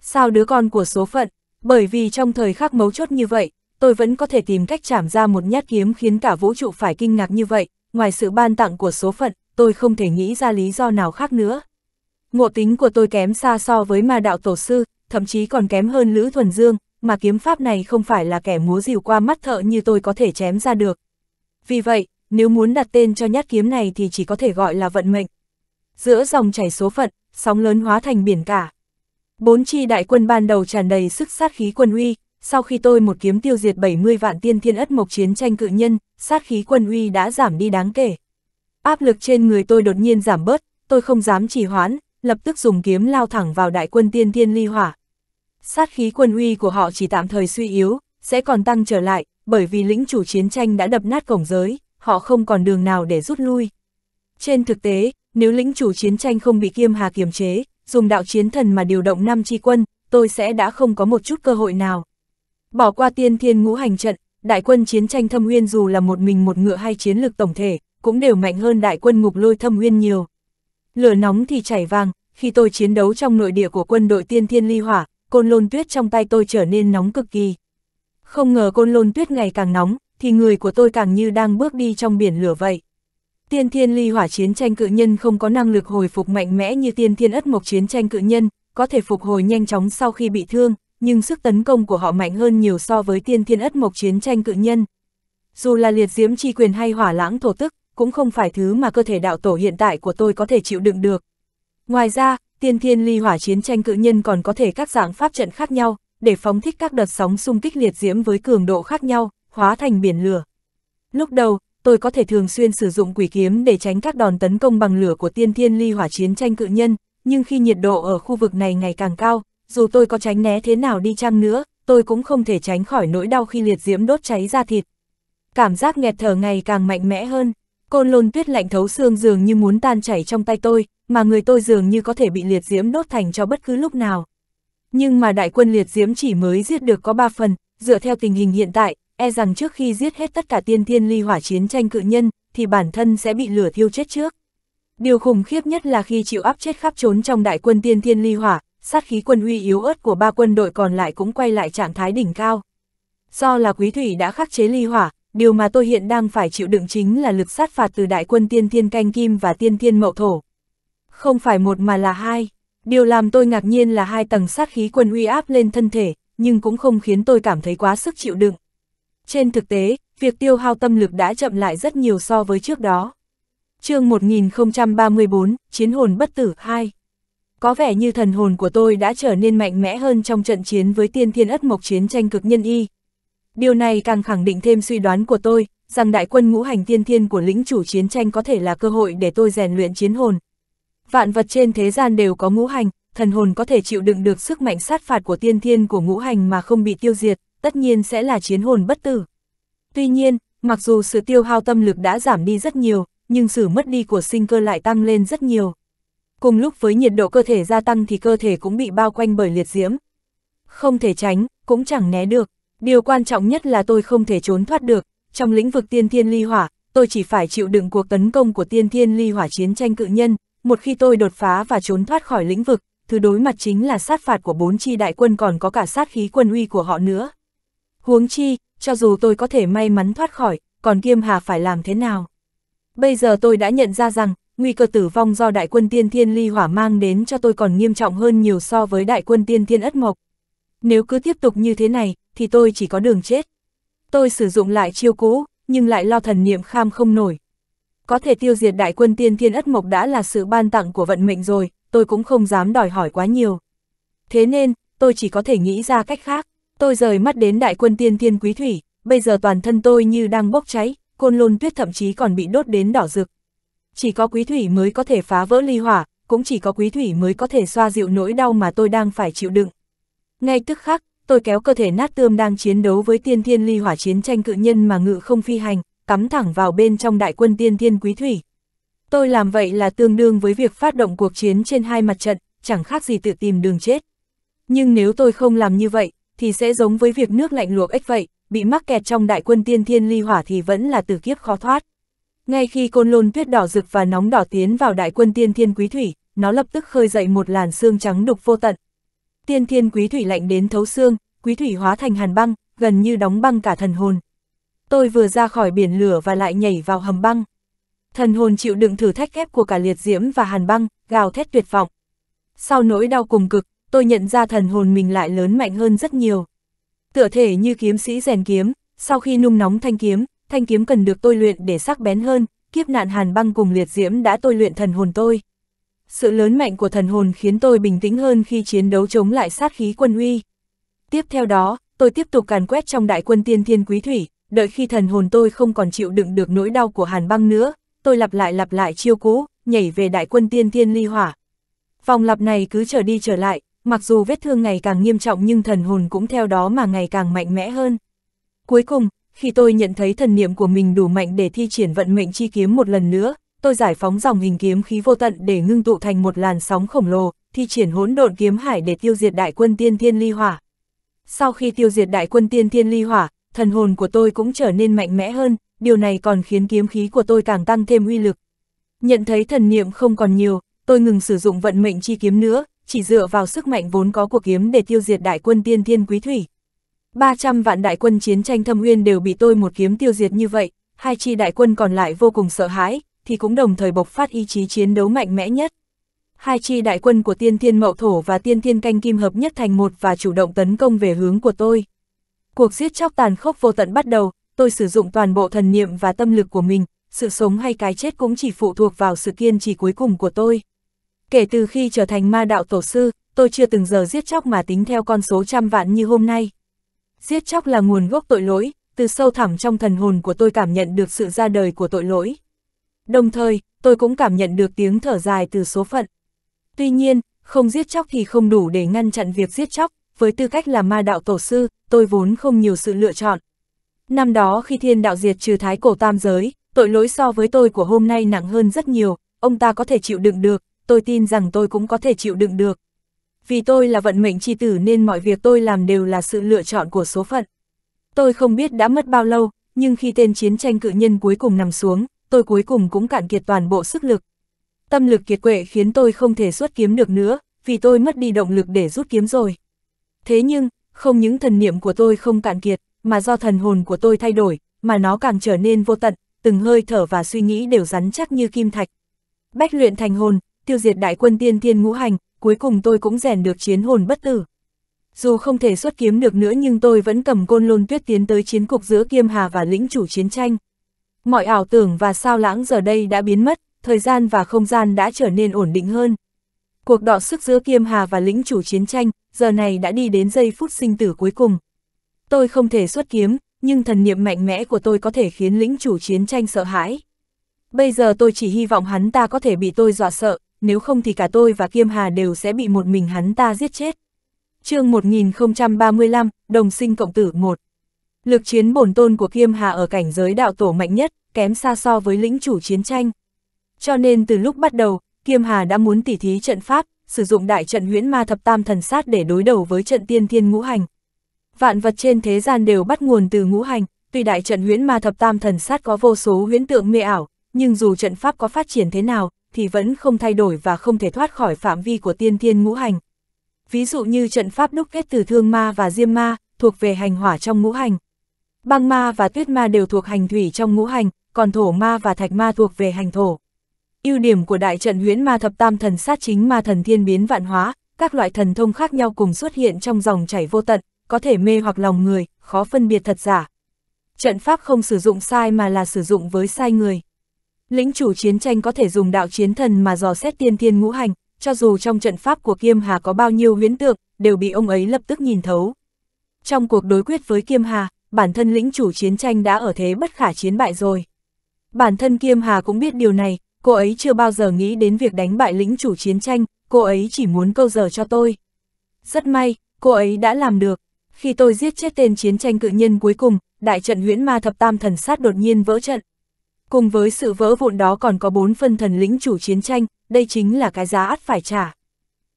Sao đứa con của số phận, bởi vì trong thời khắc mấu chốt như vậy, tôi vẫn có thể tìm cách chảm ra một nhát kiếm khiến cả vũ trụ phải kinh ngạc như vậy, ngoài sự ban tặng của số phận, tôi không thể nghĩ ra lý do nào khác nữa. Ngộ tính của tôi kém xa so với ma đạo tổ sư, thậm chí còn kém hơn Lữ Thuần Dương, mà kiếm pháp này không phải là kẻ múa rìu qua mắt thợ như tôi có thể chém ra được. Vì vậy, nếu muốn đặt tên cho nhát kiếm này thì chỉ có thể gọi là vận mệnh. Giữa dòng chảy số phận, sóng lớn hóa thành biển cả. Bốn chi đại quân ban đầu tràn đầy sức sát khí quân uy, sau khi tôi một kiếm tiêu diệt 70 vạn tiên thiên ất mộc chiến tranh cự nhân, sát khí quân uy đã giảm đi đáng kể. Áp lực trên người tôi đột nhiên giảm bớt, tôi không dám trì hoãn, lập tức dùng kiếm lao thẳng vào đại quân tiên thiên ly hỏa. Sát khí quân uy của họ chỉ tạm thời suy yếu, sẽ còn tăng trở lại, bởi vì lĩnh chủ chiến tranh đã đập nát cổng giới, họ không còn đường nào để rút lui. Trên thực tế, nếu lĩnh chủ chiến tranh không bị kiêm hà kiềm chế, dùng đạo chiến thần mà điều động năm chi quân, tôi sẽ đã không có một chút cơ hội nào. Bỏ qua tiên thiên ngũ hành trận, đại quân chiến tranh thâm uyên dù là một mình một ngựa hay chiến lược tổng thể, cũng đều mạnh hơn đại quân ngục lôi thâm uyên nhiều. Lửa nóng thì chảy vàng, khi tôi chiến đấu trong nội địa của quân đội tiên thiên ly hỏa, côn lôn tuyết trong tay tôi trở nên nóng cực kỳ. Không ngờ côn lôn tuyết ngày càng nóng, thì người của tôi càng như đang bước đi trong biển lửa vậy. Tiên thiên ly hỏa chiến tranh cự nhân không có năng lực hồi phục mạnh mẽ như tiên thiên ất mộc chiến tranh cự nhân, có thể phục hồi nhanh chóng sau khi bị thương, nhưng sức tấn công của họ mạnh hơn nhiều so với tiên thiên ất mộc chiến tranh cự nhân. Dù là liệt diễm chi quyền hay hỏa lãng thổ tức, cũng không phải thứ mà cơ thể đạo tổ hiện tại của tôi có thể chịu đựng được. Ngoài ra, tiên thiên ly hỏa chiến tranh cự nhân còn có thể các dạng pháp trận khác nhau, để phóng thích các đợt sóng xung kích liệt diễm với cường độ khác nhau, hóa thành biển lửa. Lúc đầu, tôi có thể thường xuyên sử dụng quỷ kiếm để tránh các đòn tấn công bằng lửa của tiên thiên ly hỏa chiến tranh cự nhân, nhưng khi nhiệt độ ở khu vực này ngày càng cao, dù tôi có tránh né thế nào đi chăng nữa, tôi cũng không thể tránh khỏi nỗi đau khi liệt diễm đốt cháy da thịt. Cảm giác nghẹt thở ngày càng mạnh mẽ hơn, côn lôn tuyết lạnh thấu xương dường như muốn tan chảy trong tay tôi, mà người tôi dường như có thể bị liệt diễm đốt thành cho bất cứ lúc nào. Nhưng mà đại quân liệt diễm chỉ mới giết được có 3 phần, dựa theo tình hình hiện tại, e rằng trước khi giết hết tất cả tiên thiên ly hỏa chiến tranh cự nhân, thì bản thân sẽ bị lửa thiêu chết trước. Điều khủng khiếp nhất là khi chịu áp chết khắp trốn trong đại quân tiên thiên ly hỏa, sát khí quân uy yếu ớt của ba quân đội còn lại cũng quay lại trạng thái đỉnh cao. Do là quý thủy đã khắc chế ly hỏa, điều mà tôi hiện đang phải chịu đựng chính là lực sát phạt từ đại quân tiên thiên canh kim và tiên thiên mậu thổ. Không phải một mà là hai. Điều làm tôi ngạc nhiên là hai tầng sát khí quân uy áp lên thân thể, nhưng cũng không khiến tôi cảm thấy quá sức chịu đựng. Trên thực tế, việc tiêu hao tâm lực đã chậm lại rất nhiều so với trước đó. chương 1034, Chiến hồn bất tử 2 Có vẻ như thần hồn của tôi đã trở nên mạnh mẽ hơn trong trận chiến với tiên thiên ất mộc chiến tranh cực nhân y. Điều này càng khẳng định thêm suy đoán của tôi, rằng đại quân ngũ hành tiên thiên của lĩnh chủ chiến tranh có thể là cơ hội để tôi rèn luyện chiến hồn. Vạn vật trên thế gian đều có ngũ hành, thần hồn có thể chịu đựng được sức mạnh sát phạt của tiên thiên của ngũ hành mà không bị tiêu diệt, tất nhiên sẽ là chiến hồn bất tử. Tuy nhiên, mặc dù sự tiêu hao tâm lực đã giảm đi rất nhiều, nhưng sự mất đi của sinh cơ lại tăng lên rất nhiều. Cùng lúc với nhiệt độ cơ thể gia tăng thì cơ thể cũng bị bao quanh bởi liệt diễm. Không thể tránh, cũng chẳng né được. Điều quan trọng nhất là tôi không thể trốn thoát được. Trong lĩnh vực tiên thiên ly hỏa, tôi chỉ phải chịu đựng cuộc tấn công của tiên thiên ly hỏa chiến tranh cự nhân. Một khi tôi đột phá và trốn thoát khỏi lĩnh vực, thứ đối mặt chính là sát phạt của bốn chi đại quân còn có cả sát khí quân uy của họ nữa. Huống chi, cho dù tôi có thể may mắn thoát khỏi, còn Kiêm Hà phải làm thế nào? Bây giờ tôi đã nhận ra rằng, nguy cơ tử vong do đại quân tiên thiên ly hỏa mang đến cho tôi còn nghiêm trọng hơn nhiều so với đại quân tiên thiên ất mộc. Nếu cứ tiếp tục như thế này, thì tôi chỉ có đường chết. Tôi sử dụng lại chiêu cũ, nhưng lại lo thần niệm kham không nổi. Có thể tiêu diệt đại quân tiên thiên ất mộc đã là sự ban tặng của vận mệnh rồi, tôi cũng không dám đòi hỏi quá nhiều. Thế nên, tôi chỉ có thể nghĩ ra cách khác tôi rời mắt đến đại quân tiên thiên quý thủy, bây giờ toàn thân tôi như đang bốc cháy, côn lôn tuyết thậm chí còn bị đốt đến đỏ rực. Chỉ có quý thủy mới có thể phá vỡ ly hỏa, cũng chỉ có quý thủy mới có thể xoa dịu nỗi đau mà tôi đang phải chịu đựng. Ngay tức khắc, tôi kéo cơ thể nát tươm đang chiến đấu với tiên thiên ly hỏa chiến tranh cự nhân mà ngự không phi hành, cắm thẳng vào bên trong đại quân tiên thiên quý thủy. Tôi làm vậy là tương đương với việc phát động cuộc chiến trên hai mặt trận, chẳng khác gì tự tìm đường chết. Nhưng nếu tôi không làm như vậy, thì sẽ giống với việc nước lạnh luộc ếch vậy, bị mắc kẹt trong đại quân tiên thiên ly hỏa thì vẫn là tử kiếp khó thoát. Ngay khi côn lôn tuyết đỏ rực và nóng đỏ tiến vào đại quân tiên thiên quý thủy, nó lập tức khơi dậy một làn xương trắng đục vô tận. Tiên thiên quý thủy lạnh đến thấu xương, quý thủy hóa thành hàn băng, gần như đóng băng cả thần hồn. Tôi vừa ra khỏi biển lửa và lại nhảy vào hầm băng. Thần hồn chịu đựng thử thách kép của cả liệt diễm và hàn băng, gào thét tuyệt vọng. Sau nỗi đau cùng cực, tôi nhận ra thần hồn mình lại lớn mạnh hơn rất nhiều. Tựa thể như kiếm sĩ rèn kiếm, sau khi nung nóng thanh kiếm, thanh kiếm cần được tôi luyện để sắc bén hơn, kiếp nạn hàn băng cùng liệt diễm đã tôi luyện thần hồn tôi. Sự lớn mạnh của thần hồn khiến tôi bình tĩnh hơn khi chiến đấu chống lại sát khí quân uy. Tiếp theo đó, tôi tiếp tục càn quét trong đại quân tiên thiên quý thủy, đợi khi thần hồn tôi không còn chịu đựng được nỗi đau của hàn băng nữa, tôi lặp lại lặp lại chiêu cũ, nhảy về đại quân tiên thiên ly hỏa. Vòng lặp này cứ trở đi trở lại, mặc dù vết thương ngày càng nghiêm trọng nhưng thần hồn cũng theo đó mà ngày càng mạnh mẽ hơn. Cuối cùng, khi tôi nhận thấy thần niệm của mình đủ mạnh để thi triển vận mệnh chi kiếm một lần nữa, tôi giải phóng dòng hình kiếm khí vô tận để ngưng tụ thành một làn sóng khổng lồ, thi triển hỗn độn kiếm hải để tiêu diệt đại quân tiên thiên ly hỏa. Sau khi tiêu diệt đại quân tiên thiên ly hỏa, thần hồn của tôi cũng trở nên mạnh mẽ hơn, điều này còn khiến kiếm khí của tôi càng tăng thêm uy lực. Nhận thấy thần niệm không còn nhiều, tôi ngừng sử dụng vận mệnh chi kiếm nữa, chỉ dựa vào sức mạnh vốn có của kiếm để tiêu diệt đại quân tiên thiên quý thủy. 300 vạn đại quân chiến tranh thâm uyên đều bị tôi một kiếm tiêu diệt như vậy, hai chi đại quân còn lại vô cùng sợ hãi, thì cũng đồng thời bộc phát ý chí chiến đấu mạnh mẽ nhất. Hai chi đại quân của tiên thiên mậu thổ và tiên thiên canh kim hợp nhất thành một và chủ động tấn công về hướng của tôi. Cuộc giết chóc tàn khốc vô tận bắt đầu, tôi sử dụng toàn bộ thần niệm và tâm lực của mình, sự sống hay cái chết cũng chỉ phụ thuộc vào sự kiên trì cuối cùng của tôi kể từ khi trở thành ma đạo tổ sư, tôi chưa từng giờ giết chóc mà tính theo con số trăm vạn như hôm nay. Giết chóc là nguồn gốc tội lỗi, từ sâu thẳm trong thần hồn của tôi cảm nhận được sự ra đời của tội lỗi. Đồng thời, tôi cũng cảm nhận được tiếng thở dài từ số phận. Tuy nhiên, không giết chóc thì không đủ để ngăn chặn việc giết chóc, với tư cách là ma đạo tổ sư, tôi vốn không nhiều sự lựa chọn. Năm đó khi thiên đạo diệt trừ thái cổ tam giới, tội lỗi so với tôi của hôm nay nặng hơn rất nhiều, ông ta có thể chịu đựng được, tôi tin rằng tôi cũng có thể chịu đựng được. Vì tôi là vận mệnh chi tử nên mọi việc tôi làm đều là sự lựa chọn của số phận. Tôi không biết đã mất bao lâu, nhưng khi tên chiến tranh cự nhân cuối cùng nằm xuống, tôi cuối cùng cũng cạn kiệt toàn bộ sức lực. Tâm lực kiệt quệ khiến tôi không thể xuất kiếm được nữa, vì tôi mất đi động lực để rút kiếm rồi. Thế nhưng, không những thần niệm của tôi không cạn kiệt, mà do thần hồn của tôi thay đổi, mà nó càng trở nên vô tận, từng hơi thở và suy nghĩ đều rắn chắc như kim thạch. Bách luyện thành hồn, tiêu diệt đại quân tiên thiên ngũ hành, cuối cùng tôi cũng rèn được chiến hồn bất tử. Dù không thể xuất kiếm được nữa nhưng tôi vẫn cầm côn lôn tuyết tiến tới chiến cục giữa Kiêm Hà và lĩnh chủ chiến tranh. Mọi ảo tưởng và sao lãng giờ đây đã biến mất, thời gian và không gian đã trở nên ổn định hơn. Cuộc đọ sức giữa Kiêm Hà và lĩnh chủ chiến tranh, giờ này đã đi đến giây phút sinh tử cuối cùng. Tôi không thể xuất kiếm, nhưng thần niệm mạnh mẽ của tôi có thể khiến lĩnh chủ chiến tranh sợ hãi. Bây giờ tôi chỉ hy vọng hắn ta có thể bị tôi dọa sợ, nếu không thì cả tôi và Kiêm Hà đều sẽ bị một mình hắn ta giết chết. chương 1035, Đồng sinh cộng tử 1 Lực chiến bổn tôn của Kiêm Hà ở cảnh giới đạo tổ mạnh nhất, kém xa so với lĩnh chủ chiến tranh. Cho nên từ lúc bắt đầu, Kiêm Hà đã muốn tỉ thí trận pháp, sử dụng đại trận huyễn ma thập tam thần sát để đối đầu với trận tiên thiên ngũ hành. Vạn vật trên thế gian đều bắt nguồn từ ngũ hành, tuy đại trận huyễn ma thập tam thần sát có vô số huyễn tượng mê ảo, nhưng dù trận pháp có phát triển thế nào, thì vẫn không thay đổi và không thể thoát khỏi phạm vi của tiên thiên ngũ hành. Ví dụ như trận pháp đúc kết từ thương ma và diêm ma, thuộc về hành hỏa trong ngũ hành. Băng ma và tuyết ma đều thuộc hành thủy trong ngũ hành, còn thổ ma và thạch ma thuộc về hành thổ. Ưu điểm của đại trận huyễn ma thập tam thần sát chính ma thần thiên biến vạn hóa, các loại thần thông khác nhau cùng xuất hiện trong dòng chảy vô tận, có thể mê hoặc lòng người, khó phân biệt thật giả. Trận pháp không sử dụng sai mà là sử dụng với sai người. Lĩnh chủ chiến tranh có thể dùng đạo chiến thần mà dò xét tiên thiên ngũ hành, cho dù trong trận pháp của Kiêm Hà có bao nhiêu huyễn tượng, đều bị ông ấy lập tức nhìn thấu. Trong cuộc đối quyết với Kiêm Hà, bản thân lĩnh chủ chiến tranh đã ở thế bất khả chiến bại rồi. Bản thân Kiêm Hà cũng biết điều này, cô ấy chưa bao giờ nghĩ đến việc đánh bại lĩnh chủ chiến tranh, cô ấy chỉ muốn câu giờ cho tôi. Rất may, cô ấy đã làm được. Khi tôi giết chết tên chiến tranh cự nhân cuối cùng, đại trận huyễn ma thập tam thần sát đột nhiên vỡ trận. Cùng với sự vỡ vụn đó còn có bốn phân thần lĩnh chủ chiến tranh, đây chính là cái giá ắt phải trả.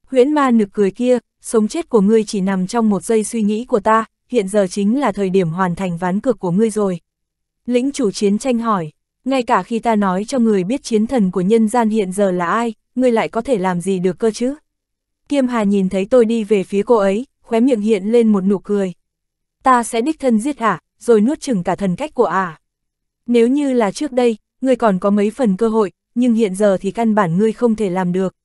Huyễn ma nực cười kia, sống chết của ngươi chỉ nằm trong một giây suy nghĩ của ta, hiện giờ chính là thời điểm hoàn thành ván cược của ngươi rồi. Lĩnh chủ chiến tranh hỏi, ngay cả khi ta nói cho người biết chiến thần của nhân gian hiện giờ là ai, ngươi lại có thể làm gì được cơ chứ? Kiêm Hà nhìn thấy tôi đi về phía cô ấy, khóe miệng hiện lên một nụ cười. Ta sẽ đích thân giết hả rồi nuốt chừng cả thần cách của ả. À. Nếu như là trước đây, ngươi còn có mấy phần cơ hội, nhưng hiện giờ thì căn bản ngươi không thể làm được.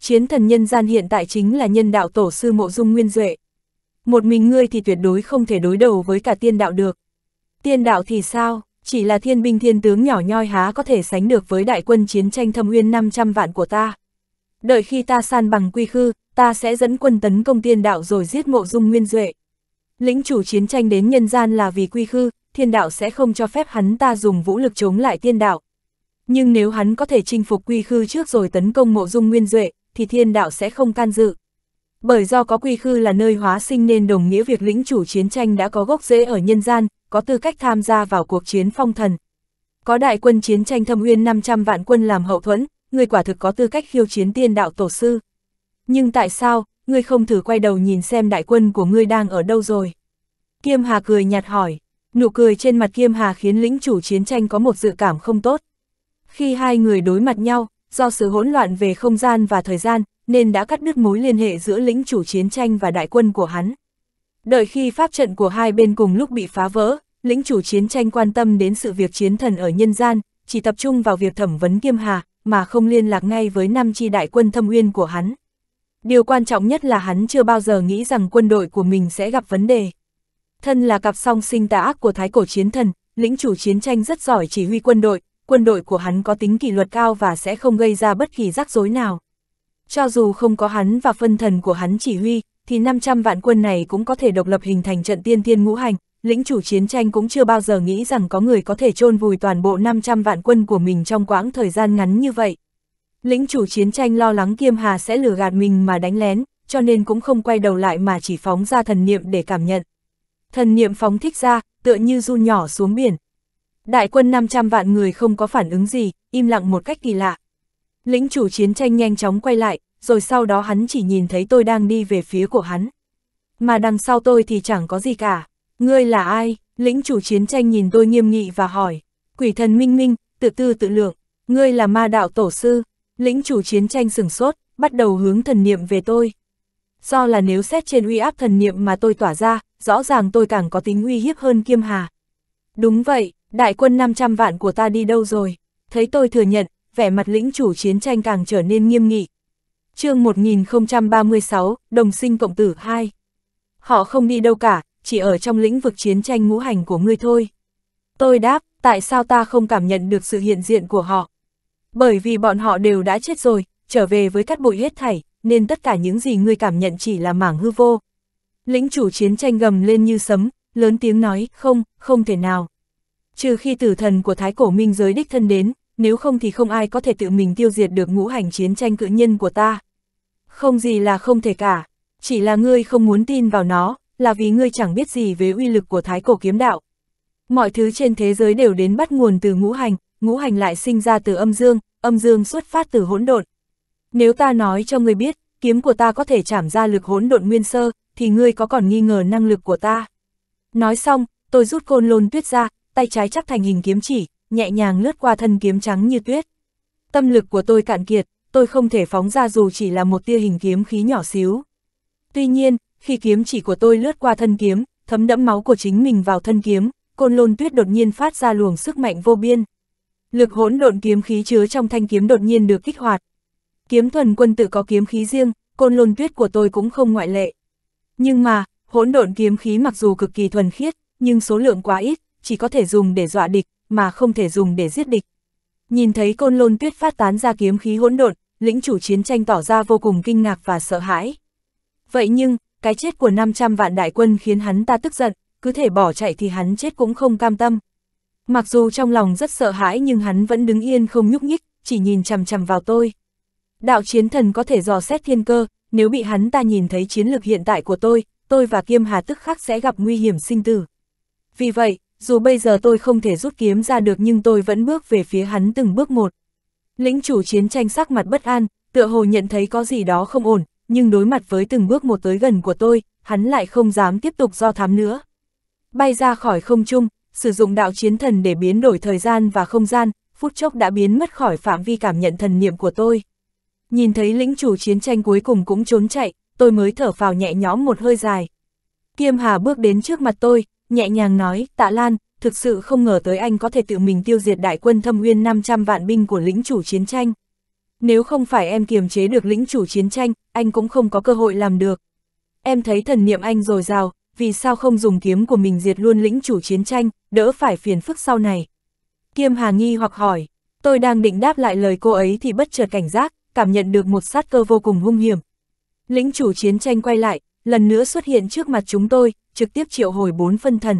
Chiến thần nhân gian hiện tại chính là nhân đạo tổ sư mộ dung nguyên duệ. Một mình ngươi thì tuyệt đối không thể đối đầu với cả tiên đạo được. Tiên đạo thì sao, chỉ là thiên binh thiên tướng nhỏ nhoi há có thể sánh được với đại quân chiến tranh thâm uyên 500 vạn của ta. Đợi khi ta san bằng quy khư, ta sẽ dẫn quân tấn công tiên đạo rồi giết mộ dung nguyên duệ. Lĩnh chủ chiến tranh đến nhân gian là vì quy khư, thiên đạo sẽ không cho phép hắn ta dùng vũ lực chống lại thiên đạo. Nhưng nếu hắn có thể chinh phục quy khư trước rồi tấn công mộ dung nguyên duệ, thì thiên đạo sẽ không can dự. Bởi do có quy khư là nơi hóa sinh nên đồng nghĩa việc lĩnh chủ chiến tranh đã có gốc rễ ở nhân gian, có tư cách tham gia vào cuộc chiến phong thần. Có đại quân chiến tranh thâm uyên 500 vạn quân làm hậu thuẫn, người quả thực có tư cách khiêu chiến tiên đạo tổ sư. Nhưng tại sao, ngươi không thử quay đầu nhìn xem đại quân của ngươi đang ở đâu rồi? Kiêm Hà cười nhạt hỏi. Nụ cười trên mặt Kiêm Hà khiến lĩnh chủ chiến tranh có một dự cảm không tốt. Khi hai người đối mặt nhau, do sự hỗn loạn về không gian và thời gian, nên đã cắt đứt mối liên hệ giữa lĩnh chủ chiến tranh và đại quân của hắn. Đợi khi pháp trận của hai bên cùng lúc bị phá vỡ, lĩnh chủ chiến tranh quan tâm đến sự việc chiến thần ở nhân gian, chỉ tập trung vào việc thẩm vấn Kiêm Hà, mà không liên lạc ngay với năm chi đại quân thâm uyên của hắn. Điều quan trọng nhất là hắn chưa bao giờ nghĩ rằng quân đội của mình sẽ gặp vấn đề. Thân là cặp song sinh tà ác của thái cổ chiến thần, lĩnh chủ chiến tranh rất giỏi chỉ huy quân đội, quân đội của hắn có tính kỷ luật cao và sẽ không gây ra bất kỳ rắc rối nào. Cho dù không có hắn và phân thần của hắn chỉ huy, thì 500 vạn quân này cũng có thể độc lập hình thành trận tiên tiên ngũ hành, lĩnh chủ chiến tranh cũng chưa bao giờ nghĩ rằng có người có thể chôn vùi toàn bộ 500 vạn quân của mình trong quãng thời gian ngắn như vậy. Lĩnh chủ chiến tranh lo lắng Kiêm Hà sẽ lừa gạt mình mà đánh lén, cho nên cũng không quay đầu lại mà chỉ phóng ra thần niệm để cảm nhận. Thần niệm phóng thích ra, tựa như du nhỏ xuống biển. Đại quân 500 vạn người không có phản ứng gì, im lặng một cách kỳ lạ. Lĩnh chủ chiến tranh nhanh chóng quay lại, rồi sau đó hắn chỉ nhìn thấy tôi đang đi về phía của hắn. Mà đằng sau tôi thì chẳng có gì cả. Ngươi là ai? Lĩnh chủ chiến tranh nhìn tôi nghiêm nghị và hỏi. Quỷ thần minh minh, tự tư tự lượng. Ngươi là ma đạo tổ sư. Lĩnh chủ chiến tranh sửng sốt, bắt đầu hướng thần niệm về tôi do là nếu xét trên uy áp thần niệm mà tôi tỏa ra, rõ ràng tôi càng có tính uy hiếp hơn Kiêm Hà. Đúng vậy, đại quân 500 vạn của ta đi đâu rồi? Thấy tôi thừa nhận, vẻ mặt lĩnh chủ chiến tranh càng trở nên nghiêm nghị. chương 1036, Đồng sinh cộng tử 2. Họ không đi đâu cả, chỉ ở trong lĩnh vực chiến tranh ngũ hành của ngươi thôi. Tôi đáp, tại sao ta không cảm nhận được sự hiện diện của họ? Bởi vì bọn họ đều đã chết rồi, trở về với cát bụi hết thảy, nên tất cả những gì ngươi cảm nhận chỉ là mảng hư vô. Lĩnh chủ chiến tranh gầm lên như sấm, lớn tiếng nói, không, không thể nào. Trừ khi tử thần của thái cổ minh giới đích thân đến, nếu không thì không ai có thể tự mình tiêu diệt được ngũ hành chiến tranh cự nhân của ta. Không gì là không thể cả, chỉ là ngươi không muốn tin vào nó, là vì ngươi chẳng biết gì về uy lực của thái cổ kiếm đạo. Mọi thứ trên thế giới đều đến bắt nguồn từ ngũ hành, ngũ hành lại sinh ra từ âm dương, âm dương xuất phát từ hỗn độn, nếu ta nói cho ngươi biết, kiếm của ta có thể chảm ra lực hỗn độn nguyên sơ, thì ngươi có còn nghi ngờ năng lực của ta. Nói xong, tôi rút côn lôn tuyết ra, tay trái chắc thành hình kiếm chỉ, nhẹ nhàng lướt qua thân kiếm trắng như tuyết. Tâm lực của tôi cạn kiệt, tôi không thể phóng ra dù chỉ là một tia hình kiếm khí nhỏ xíu. Tuy nhiên, khi kiếm chỉ của tôi lướt qua thân kiếm, thấm đẫm máu của chính mình vào thân kiếm, côn lôn tuyết đột nhiên phát ra luồng sức mạnh vô biên. Lực hỗn độn kiếm khí chứa trong thanh kiếm đột nhiên được kích hoạt, Kiếm thuần quân tự có kiếm khí riêng, côn lôn tuyết của tôi cũng không ngoại lệ. Nhưng mà, hỗn độn kiếm khí mặc dù cực kỳ thuần khiết, nhưng số lượng quá ít, chỉ có thể dùng để dọa địch, mà không thể dùng để giết địch. Nhìn thấy côn lôn tuyết phát tán ra kiếm khí hỗn độn, lĩnh chủ chiến tranh tỏ ra vô cùng kinh ngạc và sợ hãi. Vậy nhưng, cái chết của 500 vạn đại quân khiến hắn ta tức giận, cứ thể bỏ chạy thì hắn chết cũng không cam tâm. Mặc dù trong lòng rất sợ hãi nhưng hắn vẫn đứng yên không nhúc nhích, chỉ nhìn chằm chằm vào tôi. Đạo chiến thần có thể dò xét thiên cơ, nếu bị hắn ta nhìn thấy chiến lược hiện tại của tôi, tôi và Kiêm Hà tức khắc sẽ gặp nguy hiểm sinh tử. Vì vậy, dù bây giờ tôi không thể rút kiếm ra được nhưng tôi vẫn bước về phía hắn từng bước một. Lĩnh chủ chiến tranh sắc mặt bất an, tựa hồ nhận thấy có gì đó không ổn, nhưng đối mặt với từng bước một tới gần của tôi, hắn lại không dám tiếp tục do thám nữa. Bay ra khỏi không trung, sử dụng đạo chiến thần để biến đổi thời gian và không gian, phút chốc đã biến mất khỏi phạm vi cảm nhận thần niệm của tôi nhìn thấy lĩnh chủ chiến tranh cuối cùng cũng trốn chạy, tôi mới thở phào nhẹ nhõm một hơi dài. Kiêm Hà bước đến trước mặt tôi, nhẹ nhàng nói, tạ Lan, thực sự không ngờ tới anh có thể tự mình tiêu diệt đại quân thâm uyên 500 vạn binh của lĩnh chủ chiến tranh. Nếu không phải em kiềm chế được lĩnh chủ chiến tranh, anh cũng không có cơ hội làm được. Em thấy thần niệm anh rồi rào, vì sao không dùng kiếm của mình diệt luôn lĩnh chủ chiến tranh, đỡ phải phiền phức sau này. Kiêm Hà nghi hoặc hỏi, tôi đang định đáp lại lời cô ấy thì bất chợt cảnh giác, cảm nhận được một sát cơ vô cùng hung hiểm. Lĩnh chủ chiến tranh quay lại, lần nữa xuất hiện trước mặt chúng tôi, trực tiếp triệu hồi bốn phân thần.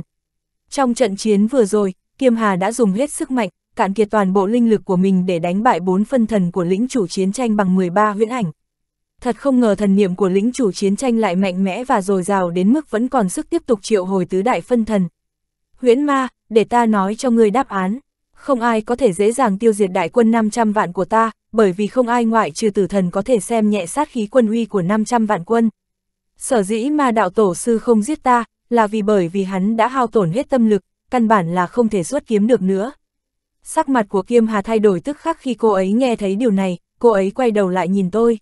Trong trận chiến vừa rồi, Kiêm Hà đã dùng hết sức mạnh, cạn kiệt toàn bộ linh lực của mình để đánh bại bốn phân thần của lĩnh chủ chiến tranh bằng 13 huyễn ảnh. Thật không ngờ thần niệm của lĩnh chủ chiến tranh lại mạnh mẽ và dồi dào đến mức vẫn còn sức tiếp tục triệu hồi tứ đại phân thần. Huyễn ma, để ta nói cho người đáp án không ai có thể dễ dàng tiêu diệt đại quân 500 vạn của ta, bởi vì không ai ngoại trừ tử thần có thể xem nhẹ sát khí quân uy của 500 vạn quân. Sở dĩ mà đạo tổ sư không giết ta, là vì bởi vì hắn đã hao tổn hết tâm lực, căn bản là không thể xuất kiếm được nữa. Sắc mặt của Kiêm Hà thay đổi tức khắc khi cô ấy nghe thấy điều này, cô ấy quay đầu lại nhìn tôi.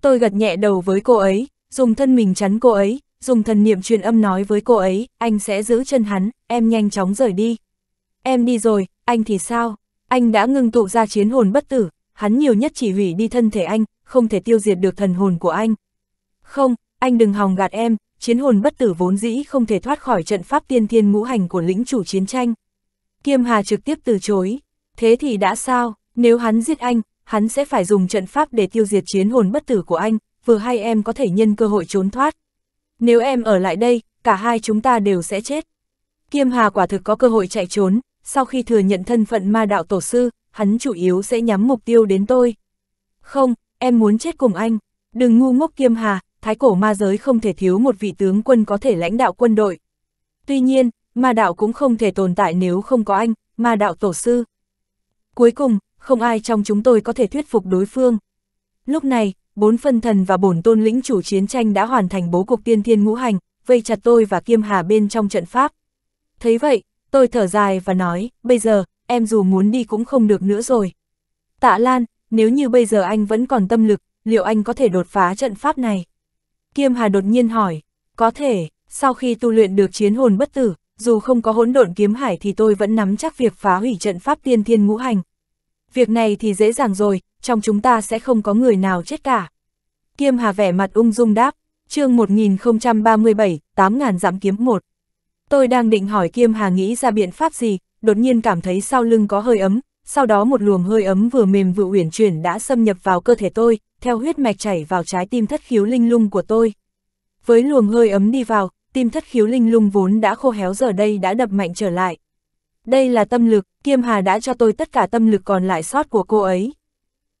Tôi gật nhẹ đầu với cô ấy, dùng thân mình chắn cô ấy, dùng thần niệm truyền âm nói với cô ấy, anh sẽ giữ chân hắn, em nhanh chóng rời đi. Em đi rồi, anh thì sao? Anh đã ngưng tụ ra chiến hồn bất tử, hắn nhiều nhất chỉ hủy đi thân thể anh, không thể tiêu diệt được thần hồn của anh. Không, anh đừng hòng gạt em, chiến hồn bất tử vốn dĩ không thể thoát khỏi trận pháp tiên thiên ngũ hành của lĩnh chủ chiến tranh. Kiêm Hà trực tiếp từ chối, thế thì đã sao, nếu hắn giết anh, hắn sẽ phải dùng trận pháp để tiêu diệt chiến hồn bất tử của anh, vừa hay em có thể nhân cơ hội trốn thoát. Nếu em ở lại đây, cả hai chúng ta đều sẽ chết. Kiêm Hà quả thực có cơ hội chạy trốn, sau khi thừa nhận thân phận ma đạo tổ sư, hắn chủ yếu sẽ nhắm mục tiêu đến tôi. Không, em muốn chết cùng anh. Đừng ngu ngốc kiêm hà, thái cổ ma giới không thể thiếu một vị tướng quân có thể lãnh đạo quân đội. Tuy nhiên, ma đạo cũng không thể tồn tại nếu không có anh, ma đạo tổ sư. Cuối cùng, không ai trong chúng tôi có thể thuyết phục đối phương. Lúc này, bốn phân thần và bổn tôn lĩnh chủ chiến tranh đã hoàn thành bố cục tiên thiên ngũ hành, vây chặt tôi và kiêm hà bên trong trận pháp. Thấy vậy, Tôi thở dài và nói, bây giờ, em dù muốn đi cũng không được nữa rồi. Tạ Lan, nếu như bây giờ anh vẫn còn tâm lực, liệu anh có thể đột phá trận pháp này? Kiêm Hà đột nhiên hỏi, có thể, sau khi tu luyện được chiến hồn bất tử, dù không có hỗn độn kiếm hải thì tôi vẫn nắm chắc việc phá hủy trận pháp tiên thiên ngũ hành. Việc này thì dễ dàng rồi, trong chúng ta sẽ không có người nào chết cả. Kiêm Hà vẻ mặt ung dung đáp, chương 1037, 8.000 giảm kiếm 1. Tôi đang định hỏi Kiêm Hà nghĩ ra biện pháp gì, đột nhiên cảm thấy sau lưng có hơi ấm, sau đó một luồng hơi ấm vừa mềm vừa uyển chuyển đã xâm nhập vào cơ thể tôi, theo huyết mạch chảy vào trái tim thất khiếu linh lung của tôi. Với luồng hơi ấm đi vào, tim thất khiếu linh lung vốn đã khô héo giờ đây đã đập mạnh trở lại. Đây là tâm lực, Kiêm Hà đã cho tôi tất cả tâm lực còn lại sót của cô ấy.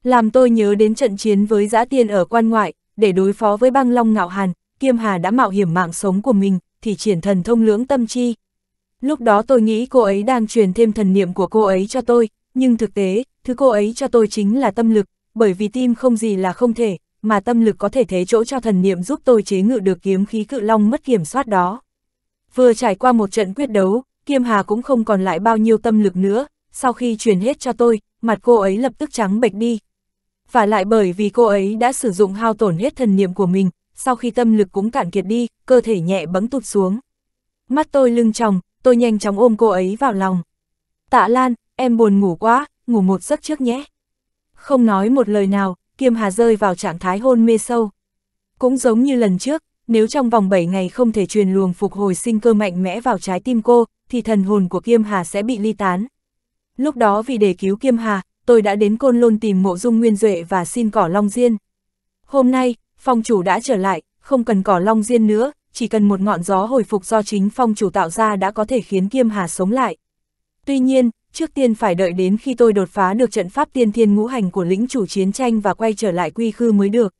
Làm tôi nhớ đến trận chiến với giã tiên ở quan ngoại, để đối phó với băng long ngạo hàn, Kiêm Hà đã mạo hiểm mạng sống của mình, thì triển thần thông lưỡng tâm chi. Lúc đó tôi nghĩ cô ấy đang truyền thêm thần niệm của cô ấy cho tôi, nhưng thực tế, thứ cô ấy cho tôi chính là tâm lực, bởi vì tim không gì là không thể, mà tâm lực có thể thế chỗ cho thần niệm giúp tôi chế ngự được kiếm khí cự long mất kiểm soát đó. Vừa trải qua một trận quyết đấu, Kiêm Hà cũng không còn lại bao nhiêu tâm lực nữa, sau khi truyền hết cho tôi, mặt cô ấy lập tức trắng bệch đi. Và lại bởi vì cô ấy đã sử dụng hao tổn hết thần niệm của mình, sau khi tâm lực cũng cạn kiệt đi, cơ thể nhẹ bẫng tụt xuống. Mắt tôi lưng tròng, tôi nhanh chóng ôm cô ấy vào lòng. Tạ Lan, em buồn ngủ quá, ngủ một giấc trước nhé. Không nói một lời nào, Kiêm Hà rơi vào trạng thái hôn mê sâu. Cũng giống như lần trước, nếu trong vòng 7 ngày không thể truyền luồng phục hồi sinh cơ mạnh mẽ vào trái tim cô, thì thần hồn của Kiêm Hà sẽ bị ly tán. Lúc đó vì để cứu Kiêm Hà, tôi đã đến Côn Lôn tìm mộ dung nguyên duệ và xin cỏ long diên. Hôm nay, phong chủ đã trở lại, không cần cỏ long diên nữa, chỉ cần một ngọn gió hồi phục do chính phong chủ tạo ra đã có thể khiến Kiêm Hà sống lại. Tuy nhiên, trước tiên phải đợi đến khi tôi đột phá được trận pháp tiên thiên ngũ hành của lĩnh chủ chiến tranh và quay trở lại quy khư mới được.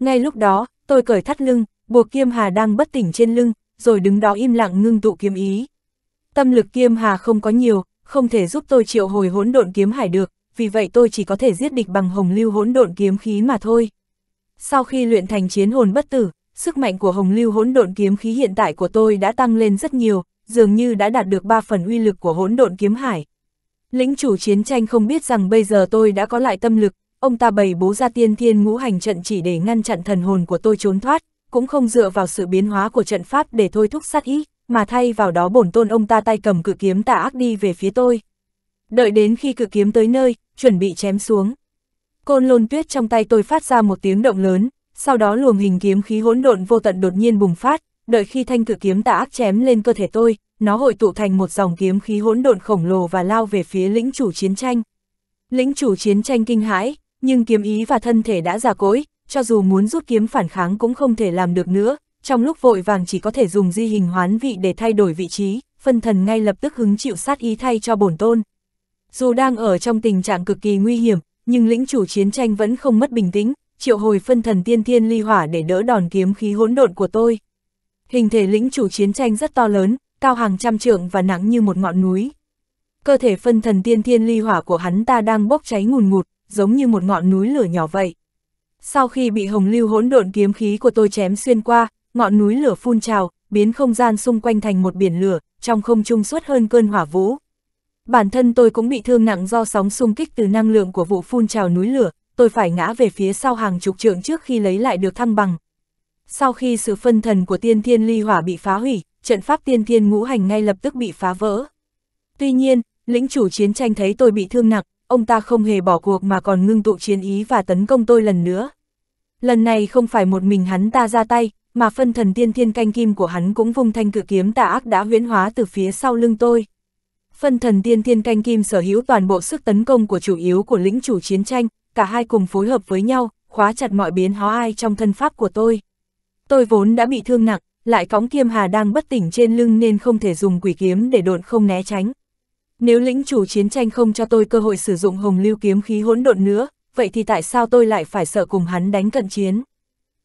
Ngay lúc đó, tôi cởi thắt lưng, buộc Kiêm Hà đang bất tỉnh trên lưng, rồi đứng đó im lặng ngưng tụ kiếm ý. Tâm lực Kiêm Hà không có nhiều, không thể giúp tôi triệu hồi hỗn độn kiếm hải được, vì vậy tôi chỉ có thể giết địch bằng hồng lưu hỗn độn kiếm khí mà thôi. Sau khi luyện thành chiến hồn bất tử, sức mạnh của hồng lưu hỗn độn kiếm khí hiện tại của tôi đã tăng lên rất nhiều, dường như đã đạt được 3 phần uy lực của hỗn độn kiếm hải. Lĩnh chủ chiến tranh không biết rằng bây giờ tôi đã có lại tâm lực, ông ta bày bố ra tiên thiên ngũ hành trận chỉ để ngăn chặn thần hồn của tôi trốn thoát, cũng không dựa vào sự biến hóa của trận pháp để thôi thúc sát ý, mà thay vào đó bổn tôn ông ta tay cầm cự kiếm tà ác đi về phía tôi. Đợi đến khi cự kiếm tới nơi, chuẩn bị chém xuống, Côn lôn tuyết trong tay tôi phát ra một tiếng động lớn, sau đó luồng hình kiếm khí hỗn độn vô tận đột nhiên bùng phát, đợi khi thanh cự kiếm tà ác chém lên cơ thể tôi, nó hội tụ thành một dòng kiếm khí hỗn độn khổng lồ và lao về phía lĩnh chủ chiến tranh. Lĩnh chủ chiến tranh kinh hãi, nhưng kiếm ý và thân thể đã già cỗi, cho dù muốn rút kiếm phản kháng cũng không thể làm được nữa, trong lúc vội vàng chỉ có thể dùng di hình hoán vị để thay đổi vị trí, phân thần ngay lập tức hứng chịu sát ý thay cho bổn tôn. Dù đang ở trong tình trạng cực kỳ nguy hiểm, nhưng lĩnh chủ chiến tranh vẫn không mất bình tĩnh, triệu hồi phân thần tiên thiên ly hỏa để đỡ đòn kiếm khí hỗn độn của tôi. Hình thể lĩnh chủ chiến tranh rất to lớn, cao hàng trăm trượng và nặng như một ngọn núi. Cơ thể phân thần tiên thiên ly hỏa của hắn ta đang bốc cháy ngùn ngụt, giống như một ngọn núi lửa nhỏ vậy. Sau khi bị hồng lưu hỗn độn kiếm khí của tôi chém xuyên qua, ngọn núi lửa phun trào, biến không gian xung quanh thành một biển lửa, trong không trung suốt hơn cơn hỏa vũ. Bản thân tôi cũng bị thương nặng do sóng xung kích từ năng lượng của vụ phun trào núi lửa, tôi phải ngã về phía sau hàng chục trượng trước khi lấy lại được thăng bằng. Sau khi sự phân thần của tiên thiên ly hỏa bị phá hủy, trận pháp tiên thiên ngũ hành ngay lập tức bị phá vỡ. Tuy nhiên, lĩnh chủ chiến tranh thấy tôi bị thương nặng, ông ta không hề bỏ cuộc mà còn ngưng tụ chiến ý và tấn công tôi lần nữa. Lần này không phải một mình hắn ta ra tay, mà phân thần tiên thiên canh kim của hắn cũng vung thanh cự kiếm tà ác đã huyễn hóa từ phía sau lưng tôi. Phân thần tiên thiên canh kim sở hữu toàn bộ sức tấn công của chủ yếu của lĩnh chủ chiến tranh, cả hai cùng phối hợp với nhau, khóa chặt mọi biến hóa ai trong thân pháp của tôi. Tôi vốn đã bị thương nặng, lại cõng kiêm hà đang bất tỉnh trên lưng nên không thể dùng quỷ kiếm để độn không né tránh. Nếu lĩnh chủ chiến tranh không cho tôi cơ hội sử dụng hồng lưu kiếm khí hỗn độn nữa, vậy thì tại sao tôi lại phải sợ cùng hắn đánh cận chiến?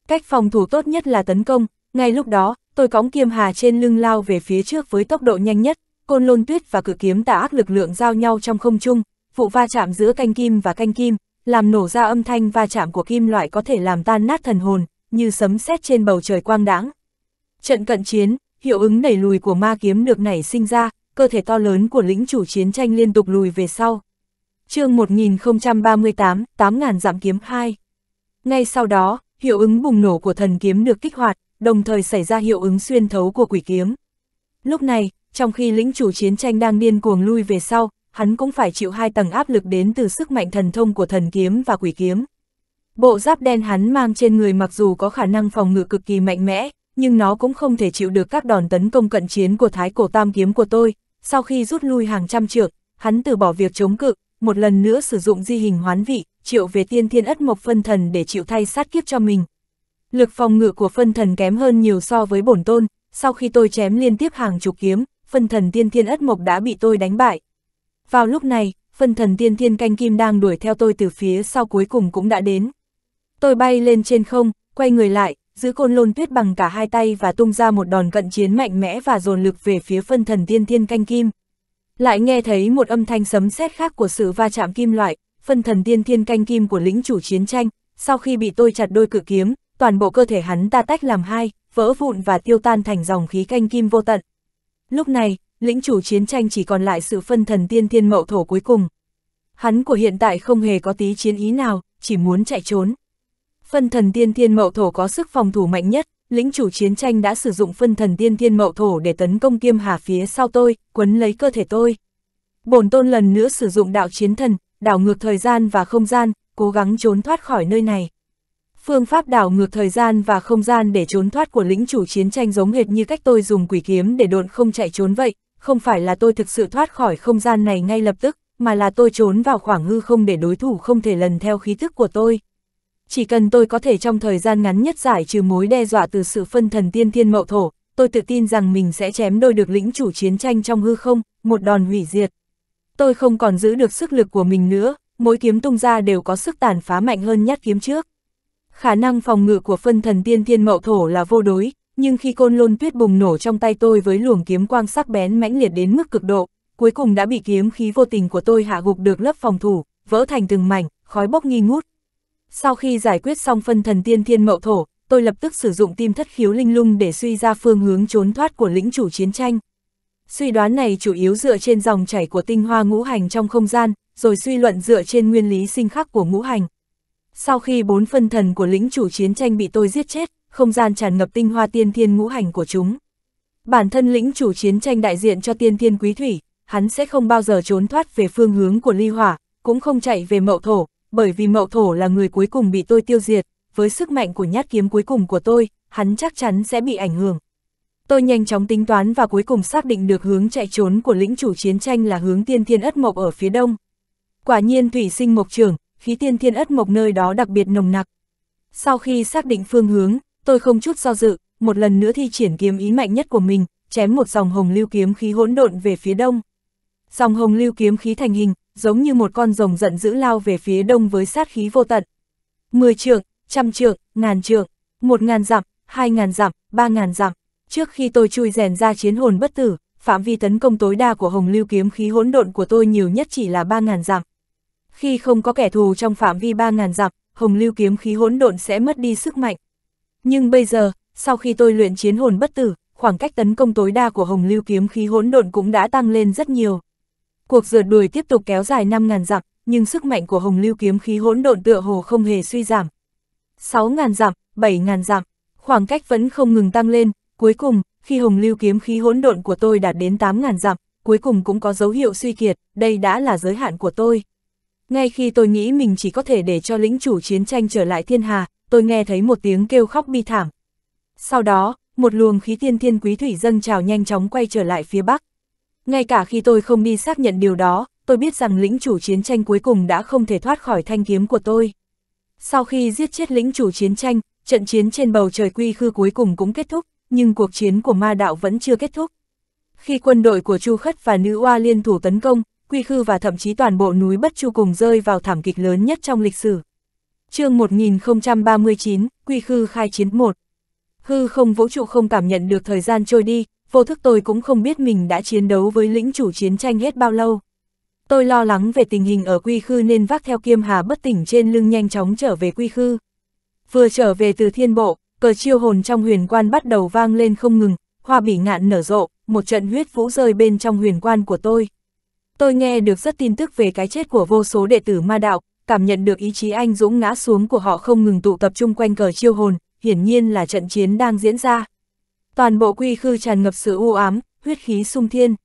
Cách phòng thủ tốt nhất là tấn công, ngay lúc đó, tôi cõng kiêm hà trên lưng lao về phía trước với tốc độ nhanh nhất, Côn lôn tuyết và cử kiếm tà ác lực lượng giao nhau trong không trung, vụ va chạm giữa canh kim và canh kim, làm nổ ra âm thanh va chạm của kim loại có thể làm tan nát thần hồn, như sấm sét trên bầu trời quang đãng. Trận cận chiến, hiệu ứng đẩy lùi của ma kiếm được nảy sinh ra, cơ thể to lớn của lĩnh chủ chiến tranh liên tục lùi về sau. chương 1038, 8.000 giảm kiếm 2. Ngay sau đó, hiệu ứng bùng nổ của thần kiếm được kích hoạt, đồng thời xảy ra hiệu ứng xuyên thấu của quỷ kiếm. Lúc này, trong khi lĩnh chủ chiến tranh đang điên cuồng lui về sau, hắn cũng phải chịu hai tầng áp lực đến từ sức mạnh thần thông của thần kiếm và quỷ kiếm. Bộ giáp đen hắn mang trên người mặc dù có khả năng phòng ngự cực kỳ mạnh mẽ, nhưng nó cũng không thể chịu được các đòn tấn công cận chiến của thái cổ tam kiếm của tôi. Sau khi rút lui hàng trăm trượng, hắn từ bỏ việc chống cự, một lần nữa sử dụng di hình hoán vị, triệu về tiên thiên ất mộc phân thần để chịu thay sát kiếp cho mình. Lực phòng ngự của phân thần kém hơn nhiều so với bổn tôn, sau khi tôi chém liên tiếp hàng chục kiếm, phân thần tiên thiên ất mộc đã bị tôi đánh bại. Vào lúc này, phân thần tiên thiên canh kim đang đuổi theo tôi từ phía sau cuối cùng cũng đã đến. Tôi bay lên trên không, quay người lại, giữ côn lôn tuyết bằng cả hai tay và tung ra một đòn cận chiến mạnh mẽ và dồn lực về phía phân thần tiên thiên canh kim. Lại nghe thấy một âm thanh sấm sét khác của sự va chạm kim loại, phân thần tiên thiên canh kim của lĩnh chủ chiến tranh, sau khi bị tôi chặt đôi cự kiếm, toàn bộ cơ thể hắn ta tách làm hai, vỡ vụn và tiêu tan thành dòng khí canh kim vô tận. Lúc này, lĩnh chủ chiến tranh chỉ còn lại sự phân thần tiên thiên mậu thổ cuối cùng. Hắn của hiện tại không hề có tí chiến ý nào, chỉ muốn chạy trốn. Phân thần tiên thiên mậu thổ có sức phòng thủ mạnh nhất, lĩnh chủ chiến tranh đã sử dụng phân thần tiên thiên mậu thổ để tấn công kiêm hà phía sau tôi, quấn lấy cơ thể tôi. Bổn tôn lần nữa sử dụng đạo chiến thần, đảo ngược thời gian và không gian, cố gắng trốn thoát khỏi nơi này. Phương pháp đảo ngược thời gian và không gian để trốn thoát của lĩnh chủ chiến tranh giống hệt như cách tôi dùng quỷ kiếm để độn không chạy trốn vậy, không phải là tôi thực sự thoát khỏi không gian này ngay lập tức, mà là tôi trốn vào khoảng hư không để đối thủ không thể lần theo khí thức của tôi. Chỉ cần tôi có thể trong thời gian ngắn nhất giải trừ mối đe dọa từ sự phân thần tiên thiên mậu thổ, tôi tự tin rằng mình sẽ chém đôi được lĩnh chủ chiến tranh trong hư không, một đòn hủy diệt. Tôi không còn giữ được sức lực của mình nữa, mỗi kiếm tung ra đều có sức tàn phá mạnh hơn nhát kiếm trước khả năng phòng ngự của phân thần tiên thiên mậu thổ là vô đối, nhưng khi côn lôn tuyết bùng nổ trong tay tôi với luồng kiếm quang sắc bén mãnh liệt đến mức cực độ, cuối cùng đã bị kiếm khí vô tình của tôi hạ gục được lớp phòng thủ, vỡ thành từng mảnh, khói bốc nghi ngút. Sau khi giải quyết xong phân thần tiên thiên mậu thổ, tôi lập tức sử dụng tim thất khiếu linh lung để suy ra phương hướng trốn thoát của lĩnh chủ chiến tranh. Suy đoán này chủ yếu dựa trên dòng chảy của tinh hoa ngũ hành trong không gian, rồi suy luận dựa trên nguyên lý sinh khắc của ngũ hành, sau khi bốn phân thần của lĩnh chủ chiến tranh bị tôi giết chết, không gian tràn ngập tinh hoa tiên thiên ngũ hành của chúng. Bản thân lĩnh chủ chiến tranh đại diện cho tiên thiên quý thủy, hắn sẽ không bao giờ trốn thoát về phương hướng của ly hỏa, cũng không chạy về mậu thổ, bởi vì mậu thổ là người cuối cùng bị tôi tiêu diệt, với sức mạnh của nhát kiếm cuối cùng của tôi, hắn chắc chắn sẽ bị ảnh hưởng. Tôi nhanh chóng tính toán và cuối cùng xác định được hướng chạy trốn của lĩnh chủ chiến tranh là hướng tiên thiên ất mộc ở phía đông. Quả nhiên thủy sinh mộc trường, khí tiên thiên ất mộc nơi đó đặc biệt nồng nặc. Sau khi xác định phương hướng, tôi không chút do dự, một lần nữa thi triển kiếm ý mạnh nhất của mình, chém một dòng hồng lưu kiếm khí hỗn độn về phía đông. Dòng hồng lưu kiếm khí thành hình, giống như một con rồng giận dữ lao về phía đông với sát khí vô tận. Mười trượng, trăm trượng, ngàn trượng, một ngàn dặm, hai ngàn dặm, ba ngàn dặm. Trước khi tôi chui rèn ra chiến hồn bất tử, phạm vi tấn công tối đa của hồng lưu kiếm khí hỗn độn của tôi nhiều nhất chỉ là ba ngàn dặm khi không có kẻ thù trong phạm vi 3.000 dặm, hồng lưu kiếm khí hỗn độn sẽ mất đi sức mạnh. Nhưng bây giờ, sau khi tôi luyện chiến hồn bất tử, khoảng cách tấn công tối đa của hồng lưu kiếm khí hỗn độn cũng đã tăng lên rất nhiều. Cuộc rượt đuổi tiếp tục kéo dài 5.000 dặm, nhưng sức mạnh của hồng lưu kiếm khí hỗn độn tựa hồ không hề suy giảm. 6.000 dặm, 7.000 dặm, khoảng cách vẫn không ngừng tăng lên, cuối cùng, khi hồng lưu kiếm khí hỗn độn của tôi đạt đến 8.000 dặm, cuối cùng cũng có dấu hiệu suy kiệt, đây đã là giới hạn của tôi. Ngay khi tôi nghĩ mình chỉ có thể để cho lĩnh chủ chiến tranh trở lại thiên hà, tôi nghe thấy một tiếng kêu khóc bi thảm. Sau đó, một luồng khí tiên thiên quý thủy dâng trào nhanh chóng quay trở lại phía bắc. Ngay cả khi tôi không đi xác nhận điều đó, tôi biết rằng lĩnh chủ chiến tranh cuối cùng đã không thể thoát khỏi thanh kiếm của tôi. Sau khi giết chết lĩnh chủ chiến tranh, trận chiến trên bầu trời quy khư cuối cùng cũng kết thúc, nhưng cuộc chiến của ma đạo vẫn chưa kết thúc. Khi quân đội của Chu Khất và Nữ Oa liên thủ tấn công, Quy Khư và thậm chí toàn bộ núi Bất Chu cùng rơi vào thảm kịch lớn nhất trong lịch sử. chương 1039, Quy Khư khai chiến 1 Hư không vũ trụ không cảm nhận được thời gian trôi đi, vô thức tôi cũng không biết mình đã chiến đấu với lĩnh chủ chiến tranh hết bao lâu. Tôi lo lắng về tình hình ở Quy Khư nên vác theo kiêm hà bất tỉnh trên lưng nhanh chóng trở về Quy Khư. Vừa trở về từ thiên bộ, cờ chiêu hồn trong huyền quan bắt đầu vang lên không ngừng, hoa bỉ ngạn nở rộ, một trận huyết vũ rơi bên trong huyền quan của tôi. Tôi nghe được rất tin tức về cái chết của vô số đệ tử ma đạo, cảm nhận được ý chí anh dũng ngã xuống của họ không ngừng tụ tập chung quanh cờ chiêu hồn, hiển nhiên là trận chiến đang diễn ra. Toàn bộ quy khư tràn ngập sự u ám, huyết khí sung thiên.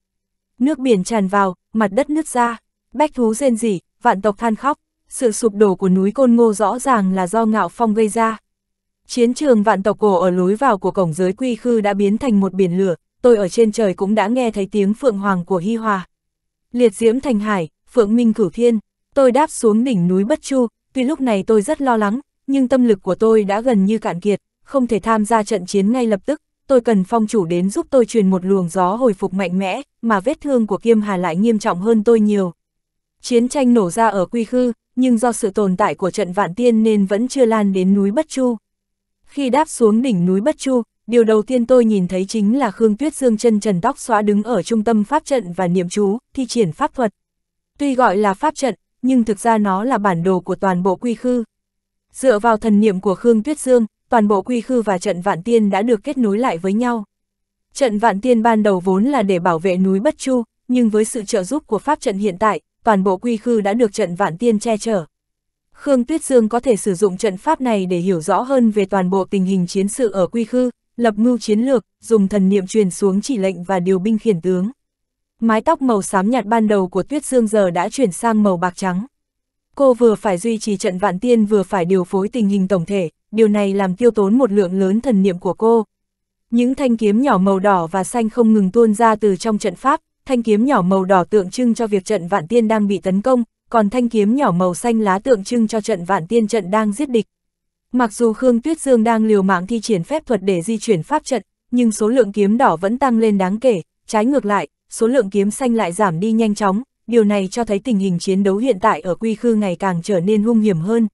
Nước biển tràn vào, mặt đất nứt ra, bách thú rên rỉ, vạn tộc than khóc, sự sụp đổ của núi Côn Ngô rõ ràng là do ngạo phong gây ra. Chiến trường vạn tộc cổ ở lối vào của cổng giới quy khư đã biến thành một biển lửa, tôi ở trên trời cũng đã nghe thấy tiếng phượng hoàng của Hi Hòa liệt diễm thành hải, phượng minh cửu thiên, tôi đáp xuống đỉnh núi Bất Chu, tuy lúc này tôi rất lo lắng, nhưng tâm lực của tôi đã gần như cạn kiệt, không thể tham gia trận chiến ngay lập tức, tôi cần phong chủ đến giúp tôi truyền một luồng gió hồi phục mạnh mẽ, mà vết thương của Kiêm Hà lại nghiêm trọng hơn tôi nhiều. Chiến tranh nổ ra ở Quy Khư, nhưng do sự tồn tại của trận Vạn Tiên nên vẫn chưa lan đến núi Bất Chu. Khi đáp xuống đỉnh núi Bất Chu, điều đầu tiên tôi nhìn thấy chính là Khương Tuyết Dương chân trần tóc xóa đứng ở trung tâm pháp trận và niệm chú, thi triển pháp thuật. Tuy gọi là pháp trận, nhưng thực ra nó là bản đồ của toàn bộ quy khư. Dựa vào thần niệm của Khương Tuyết Dương, toàn bộ quy khư và trận vạn tiên đã được kết nối lại với nhau. Trận vạn tiên ban đầu vốn là để bảo vệ núi Bất Chu, nhưng với sự trợ giúp của pháp trận hiện tại, toàn bộ quy khư đã được trận vạn tiên che chở. Khương Tuyết Dương có thể sử dụng trận pháp này để hiểu rõ hơn về toàn bộ tình hình chiến sự ở quy khư, lập mưu chiến lược, dùng thần niệm truyền xuống chỉ lệnh và điều binh khiển tướng. Mái tóc màu xám nhạt ban đầu của Tuyết Dương giờ đã chuyển sang màu bạc trắng. Cô vừa phải duy trì trận vạn tiên vừa phải điều phối tình hình tổng thể, điều này làm tiêu tốn một lượng lớn thần niệm của cô. Những thanh kiếm nhỏ màu đỏ và xanh không ngừng tuôn ra từ trong trận pháp, thanh kiếm nhỏ màu đỏ tượng trưng cho việc trận vạn tiên đang bị tấn công, còn thanh kiếm nhỏ màu xanh lá tượng trưng cho trận vạn tiên trận đang giết địch. Mặc dù Khương Tuyết Dương đang liều mạng thi triển phép thuật để di chuyển pháp trận, nhưng số lượng kiếm đỏ vẫn tăng lên đáng kể, trái ngược lại, số lượng kiếm xanh lại giảm đi nhanh chóng, điều này cho thấy tình hình chiến đấu hiện tại ở quy khư ngày càng trở nên hung hiểm hơn.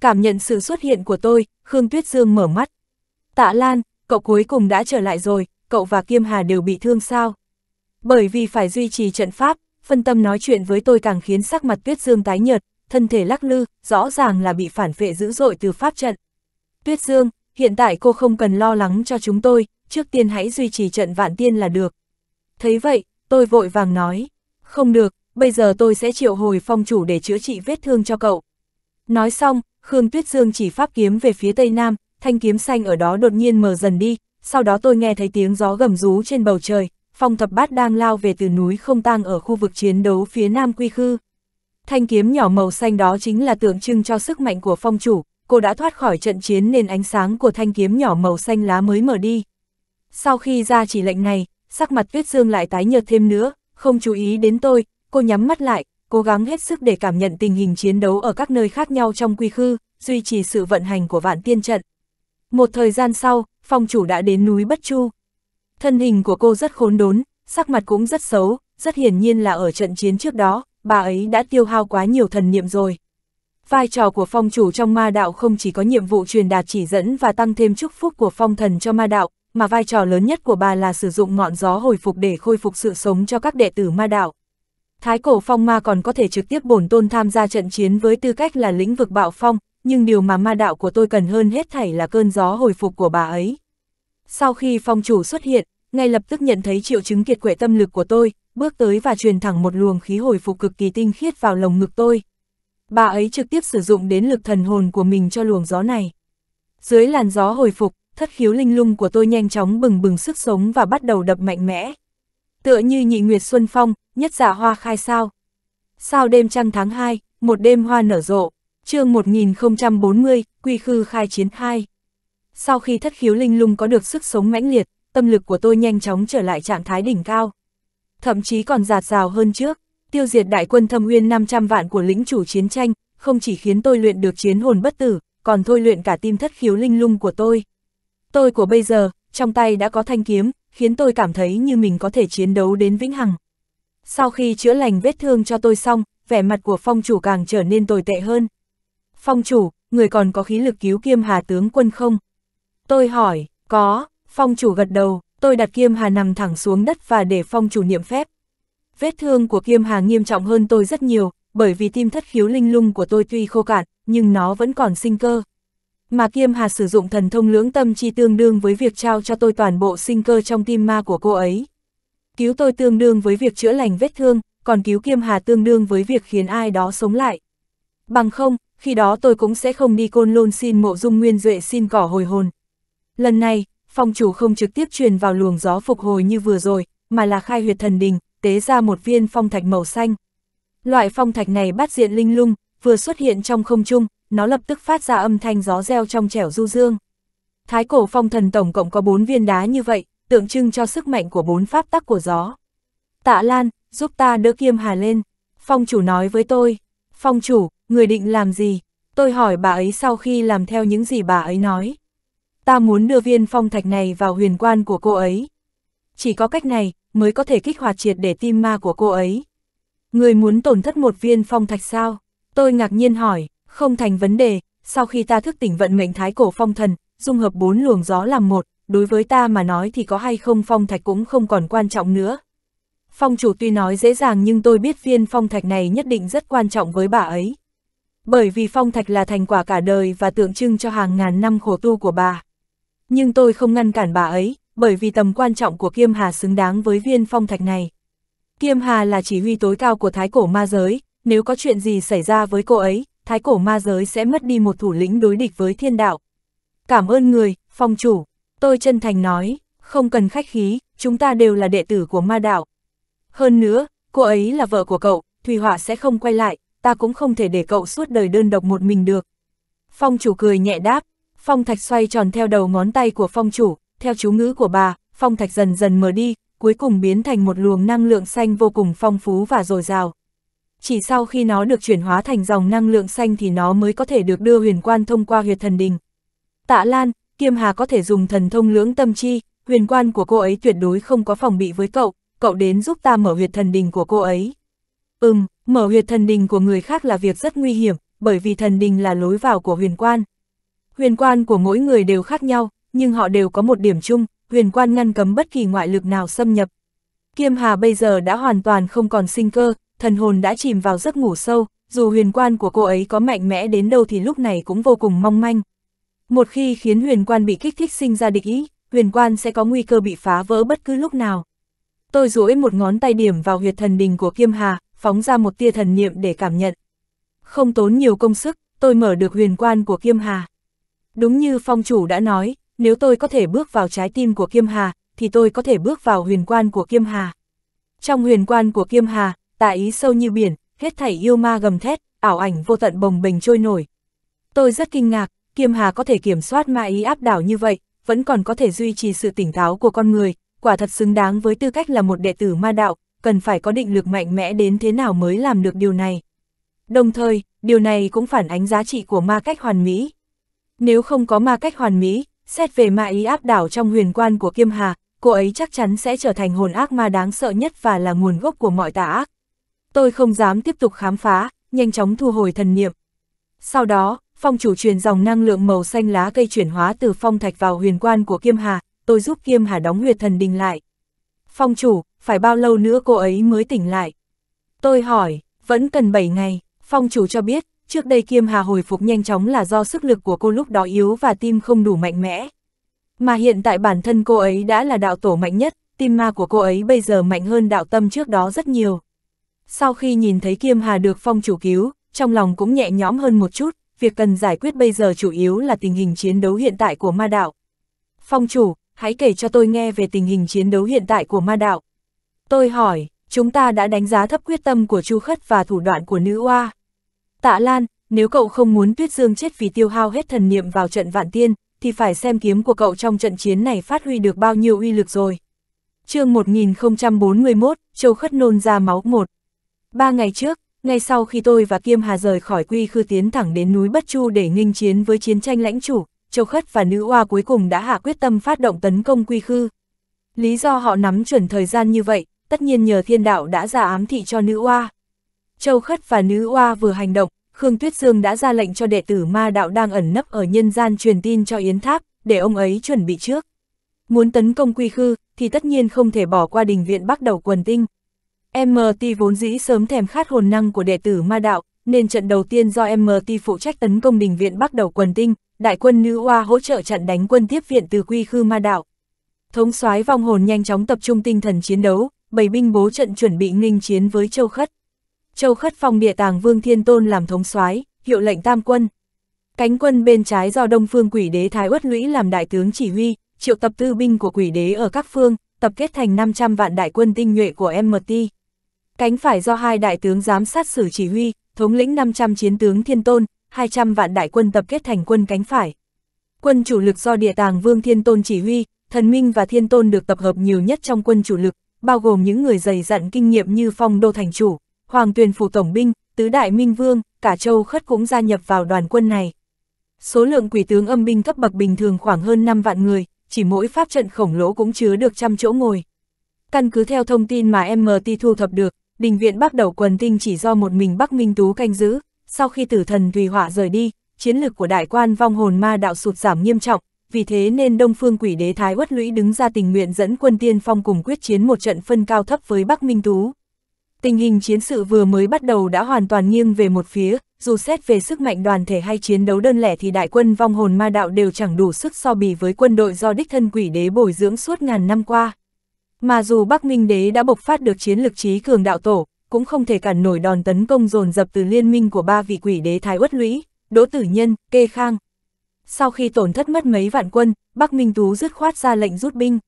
Cảm nhận sự xuất hiện của tôi, Khương Tuyết Dương mở mắt. Tạ Lan, cậu cuối cùng đã trở lại rồi, cậu và Kiêm Hà đều bị thương sao? Bởi vì phải duy trì trận pháp, phân tâm nói chuyện với tôi càng khiến sắc mặt Tuyết Dương tái nhợt, thân thể lắc lư, rõ ràng là bị phản phệ dữ dội từ pháp trận. Tuyết Dương, hiện tại cô không cần lo lắng cho chúng tôi, trước tiên hãy duy trì trận vạn tiên là được. Thấy vậy, tôi vội vàng nói, không được, bây giờ tôi sẽ triệu hồi phong chủ để chữa trị vết thương cho cậu. Nói xong, Khương Tuyết Dương chỉ pháp kiếm về phía tây nam, thanh kiếm xanh ở đó đột nhiên mờ dần đi, sau đó tôi nghe thấy tiếng gió gầm rú trên bầu trời, phong thập bát đang lao về từ núi không tang ở khu vực chiến đấu phía nam quy khư. Thanh kiếm nhỏ màu xanh đó chính là tượng trưng cho sức mạnh của phong chủ, cô đã thoát khỏi trận chiến nên ánh sáng của thanh kiếm nhỏ màu xanh lá mới mở đi. Sau khi ra chỉ lệnh này, sắc mặt tuyết dương lại tái nhợt thêm nữa, không chú ý đến tôi, cô nhắm mắt lại, cố gắng hết sức để cảm nhận tình hình chiến đấu ở các nơi khác nhau trong quy khư, duy trì sự vận hành của vạn tiên trận. Một thời gian sau, phong chủ đã đến núi Bất Chu. Thân hình của cô rất khốn đốn, sắc mặt cũng rất xấu, rất hiển nhiên là ở trận chiến trước đó, bà ấy đã tiêu hao quá nhiều thần niệm rồi. Vai trò của phong chủ trong ma đạo không chỉ có nhiệm vụ truyền đạt chỉ dẫn và tăng thêm chúc phúc của phong thần cho ma đạo, mà vai trò lớn nhất của bà là sử dụng ngọn gió hồi phục để khôi phục sự sống cho các đệ tử ma đạo. Thái cổ phong ma còn có thể trực tiếp bổn tôn tham gia trận chiến với tư cách là lĩnh vực bạo phong, nhưng điều mà ma đạo của tôi cần hơn hết thảy là cơn gió hồi phục của bà ấy. Sau khi phong chủ xuất hiện, ngay lập tức nhận thấy triệu chứng kiệt quệ tâm lực của tôi, bước tới và truyền thẳng một luồng khí hồi phục cực kỳ tinh khiết vào lồng ngực tôi. Bà ấy trực tiếp sử dụng đến lực thần hồn của mình cho luồng gió này. Dưới làn gió hồi phục, thất khiếu linh lung của tôi nhanh chóng bừng bừng sức sống và bắt đầu đập mạnh mẽ. Tựa như nhị nguyệt xuân phong, nhất giả dạ hoa khai sao. Sao đêm trăng tháng 2, một đêm hoa nở rộ, chương 1040, quy khư khai chiến 2. Sau khi thất khiếu linh lung có được sức sống mãnh liệt, tâm lực của tôi nhanh chóng trở lại trạng thái đỉnh cao thậm chí còn giạt rào hơn trước. Tiêu diệt đại quân thâm uyên 500 vạn của lĩnh chủ chiến tranh, không chỉ khiến tôi luyện được chiến hồn bất tử, còn thôi luyện cả tim thất khiếu linh lung của tôi. Tôi của bây giờ, trong tay đã có thanh kiếm, khiến tôi cảm thấy như mình có thể chiến đấu đến vĩnh hằng. Sau khi chữa lành vết thương cho tôi xong, vẻ mặt của phong chủ càng trở nên tồi tệ hơn. Phong chủ, người còn có khí lực cứu kiêm hà tướng quân không? Tôi hỏi, có, phong chủ gật đầu, tôi đặt Kiêm Hà nằm thẳng xuống đất và để phong chủ niệm phép. Vết thương của Kiêm Hà nghiêm trọng hơn tôi rất nhiều, bởi vì tim thất khiếu linh lung của tôi tuy khô cạn, nhưng nó vẫn còn sinh cơ. Mà Kiêm Hà sử dụng thần thông lưỡng tâm chi tương đương với việc trao cho tôi toàn bộ sinh cơ trong tim ma của cô ấy. Cứu tôi tương đương với việc chữa lành vết thương, còn cứu Kiêm Hà tương đương với việc khiến ai đó sống lại. Bằng không, khi đó tôi cũng sẽ không đi côn lôn xin mộ dung nguyên duệ xin cỏ hồi hồn. Lần này, phong chủ không trực tiếp truyền vào luồng gió phục hồi như vừa rồi, mà là khai huyệt thần đình, tế ra một viên phong thạch màu xanh. Loại phong thạch này bắt diện linh lung, vừa xuất hiện trong không trung, nó lập tức phát ra âm thanh gió reo trong trẻo du dương. Thái cổ phong thần tổng cộng có bốn viên đá như vậy, tượng trưng cho sức mạnh của bốn pháp tắc của gió. Tạ Lan, giúp ta đỡ kiêm hà lên. Phong chủ nói với tôi. Phong chủ, người định làm gì? Tôi hỏi bà ấy sau khi làm theo những gì bà ấy nói ta muốn đưa viên phong thạch này vào huyền quan của cô ấy. Chỉ có cách này, mới có thể kích hoạt triệt để tim ma của cô ấy. Người muốn tổn thất một viên phong thạch sao? Tôi ngạc nhiên hỏi, không thành vấn đề, sau khi ta thức tỉnh vận mệnh thái cổ phong thần, dung hợp bốn luồng gió làm một, đối với ta mà nói thì có hay không phong thạch cũng không còn quan trọng nữa. Phong chủ tuy nói dễ dàng nhưng tôi biết viên phong thạch này nhất định rất quan trọng với bà ấy. Bởi vì phong thạch là thành quả cả đời và tượng trưng cho hàng ngàn năm khổ tu của bà nhưng tôi không ngăn cản bà ấy, bởi vì tầm quan trọng của Kiêm Hà xứng đáng với viên phong thạch này. Kiêm Hà là chỉ huy tối cao của thái cổ ma giới, nếu có chuyện gì xảy ra với cô ấy, thái cổ ma giới sẽ mất đi một thủ lĩnh đối địch với thiên đạo. Cảm ơn người, phong chủ, tôi chân thành nói, không cần khách khí, chúng ta đều là đệ tử của ma đạo. Hơn nữa, cô ấy là vợ của cậu, Thùy Họa sẽ không quay lại, ta cũng không thể để cậu suốt đời đơn độc một mình được. Phong chủ cười nhẹ đáp, Phong thạch xoay tròn theo đầu ngón tay của phong chủ, theo chú ngữ của bà, phong thạch dần dần mở đi, cuối cùng biến thành một luồng năng lượng xanh vô cùng phong phú và dồi dào. Chỉ sau khi nó được chuyển hóa thành dòng năng lượng xanh thì nó mới có thể được đưa huyền quan thông qua huyệt thần đình. Tạ Lan, Kiêm Hà có thể dùng thần thông lưỡng tâm chi, huyền quan của cô ấy tuyệt đối không có phòng bị với cậu, cậu đến giúp ta mở huyệt thần đình của cô ấy. Ừm, mở huyệt thần đình của người khác là việc rất nguy hiểm, bởi vì thần đình là lối vào của huyền quan. Huyền quan của mỗi người đều khác nhau, nhưng họ đều có một điểm chung, huyền quan ngăn cấm bất kỳ ngoại lực nào xâm nhập. Kiêm Hà bây giờ đã hoàn toàn không còn sinh cơ, thần hồn đã chìm vào giấc ngủ sâu, dù huyền quan của cô ấy có mạnh mẽ đến đâu thì lúc này cũng vô cùng mong manh. Một khi khiến huyền quan bị kích thích sinh ra địch ý, huyền quan sẽ có nguy cơ bị phá vỡ bất cứ lúc nào. Tôi duỗi một ngón tay điểm vào huyệt thần đình của Kiêm Hà, phóng ra một tia thần niệm để cảm nhận. Không tốn nhiều công sức, tôi mở được huyền quan của Kiêm Hà. Đúng như phong chủ đã nói, nếu tôi có thể bước vào trái tim của Kiêm Hà, thì tôi có thể bước vào huyền quan của Kiêm Hà. Trong huyền quan của Kiêm Hà, tà ý sâu như biển, hết thảy yêu ma gầm thét, ảo ảnh vô tận bồng bềnh trôi nổi. Tôi rất kinh ngạc, Kiêm Hà có thể kiểm soát ma ý áp đảo như vậy, vẫn còn có thể duy trì sự tỉnh táo của con người, quả thật xứng đáng với tư cách là một đệ tử ma đạo, cần phải có định lực mạnh mẽ đến thế nào mới làm được điều này. Đồng thời, điều này cũng phản ánh giá trị của ma cách hoàn mỹ. Nếu không có ma cách hoàn mỹ, xét về ma ý áp đảo trong huyền quan của Kiêm Hà, cô ấy chắc chắn sẽ trở thành hồn ác ma đáng sợ nhất và là nguồn gốc của mọi tà ác. Tôi không dám tiếp tục khám phá, nhanh chóng thu hồi thần niệm. Sau đó, phong chủ truyền dòng năng lượng màu xanh lá cây chuyển hóa từ phong thạch vào huyền quan của Kiêm Hà, tôi giúp Kiêm Hà đóng huyệt thần đình lại. Phong chủ, phải bao lâu nữa cô ấy mới tỉnh lại? Tôi hỏi, vẫn cần 7 ngày, phong chủ cho biết, Trước đây Kiêm Hà hồi phục nhanh chóng là do sức lực của cô lúc đó yếu và tim không đủ mạnh mẽ. Mà hiện tại bản thân cô ấy đã là đạo tổ mạnh nhất, tim ma của cô ấy bây giờ mạnh hơn đạo tâm trước đó rất nhiều. Sau khi nhìn thấy Kiêm Hà được phong chủ cứu, trong lòng cũng nhẹ nhõm hơn một chút, việc cần giải quyết bây giờ chủ yếu là tình hình chiến đấu hiện tại của ma đạo. Phong chủ, hãy kể cho tôi nghe về tình hình chiến đấu hiện tại của ma đạo. Tôi hỏi, chúng ta đã đánh giá thấp quyết tâm của Chu Khất và thủ đoạn của nữ oa. Tạ Lan, nếu cậu không muốn Tuyết Dương chết vì tiêu hao hết thần niệm vào trận vạn tiên, thì phải xem kiếm của cậu trong trận chiến này phát huy được bao nhiêu uy lực rồi. chương 1041, Châu Khất Nôn ra máu một. Ba ngày trước, ngay sau khi tôi và Kiêm Hà rời khỏi quy khư tiến thẳng đến núi Bất Chu để nghinh chiến với chiến tranh lãnh chủ, Châu Khất và Nữ Oa cuối cùng đã hạ quyết tâm phát động tấn công quy khư. Lý do họ nắm chuẩn thời gian như vậy, tất nhiên nhờ thiên đạo đã ra ám thị cho Nữ Oa. Châu Khất và Nữ Oa vừa hành động, Khương Tuyết Dương đã ra lệnh cho đệ tử ma đạo đang ẩn nấp ở nhân gian truyền tin cho Yến Tháp, để ông ấy chuẩn bị trước. Muốn tấn công quy khư, thì tất nhiên không thể bỏ qua đình viện bắt đầu quần tinh. MT vốn dĩ sớm thèm khát hồn năng của đệ tử ma đạo, nên trận đầu tiên do MT phụ trách tấn công đình viện bắt đầu quần tinh, đại quân nữ hoa hỗ trợ chặn đánh quân tiếp viện từ quy khư ma đạo. Thống soái vong hồn nhanh chóng tập trung tinh thần chiến đấu, bày binh bố trận chuẩn bị nghinh chiến với châu khất. Châu Khất Phong địa tàng Vương Thiên Tôn làm thống soái, hiệu lệnh tam quân. Cánh quân bên trái do Đông Phương Quỷ Đế Thái Uất Lũy làm đại tướng chỉ huy, triệu tập tư binh của Quỷ Đế ở các phương, tập kết thành 500 vạn đại quân tinh nhuệ của MT. Cánh phải do hai đại tướng giám sát sử chỉ huy, thống lĩnh 500 chiến tướng Thiên Tôn, 200 vạn đại quân tập kết thành quân cánh phải. Quân chủ lực do địa tàng Vương Thiên Tôn chỉ huy, thần minh và Thiên Tôn được tập hợp nhiều nhất trong quân chủ lực, bao gồm những người dày dặn kinh nghiệm như Phong Đô Thành Chủ, Hoàng Tuyền Phủ Tổng Binh, Tứ Đại Minh Vương, cả châu khất cũng gia nhập vào đoàn quân này. Số lượng quỷ tướng âm binh cấp bậc bình thường khoảng hơn 5 vạn người, chỉ mỗi pháp trận khổng lỗ cũng chứa được trăm chỗ ngồi. Căn cứ theo thông tin mà MT thu thập được, đình viện bắt đầu quần tinh chỉ do một mình Bắc Minh Tú canh giữ, sau khi tử thần Thùy Họa rời đi, chiến lực của đại quan vong hồn ma đạo sụt giảm nghiêm trọng, vì thế nên Đông Phương Quỷ Đế Thái Uất Lũy đứng ra tình nguyện dẫn quân tiên phong cùng quyết chiến một trận phân cao thấp với Bắc Minh Tú. Tình hình chiến sự vừa mới bắt đầu đã hoàn toàn nghiêng về một phía, dù xét về sức mạnh đoàn thể hay chiến đấu đơn lẻ thì đại quân vong hồn ma đạo đều chẳng đủ sức so bì với quân đội do đích thân quỷ đế bồi dưỡng suốt ngàn năm qua. Mà dù Bắc Minh đế đã bộc phát được chiến lực trí cường đạo tổ, cũng không thể cản nổi đòn tấn công dồn dập từ liên minh của ba vị quỷ đế Thái Uất Lũy, Đỗ Tử Nhân, Kê Khang. Sau khi tổn thất mất mấy vạn quân, Bắc Minh Tú dứt khoát ra lệnh rút binh.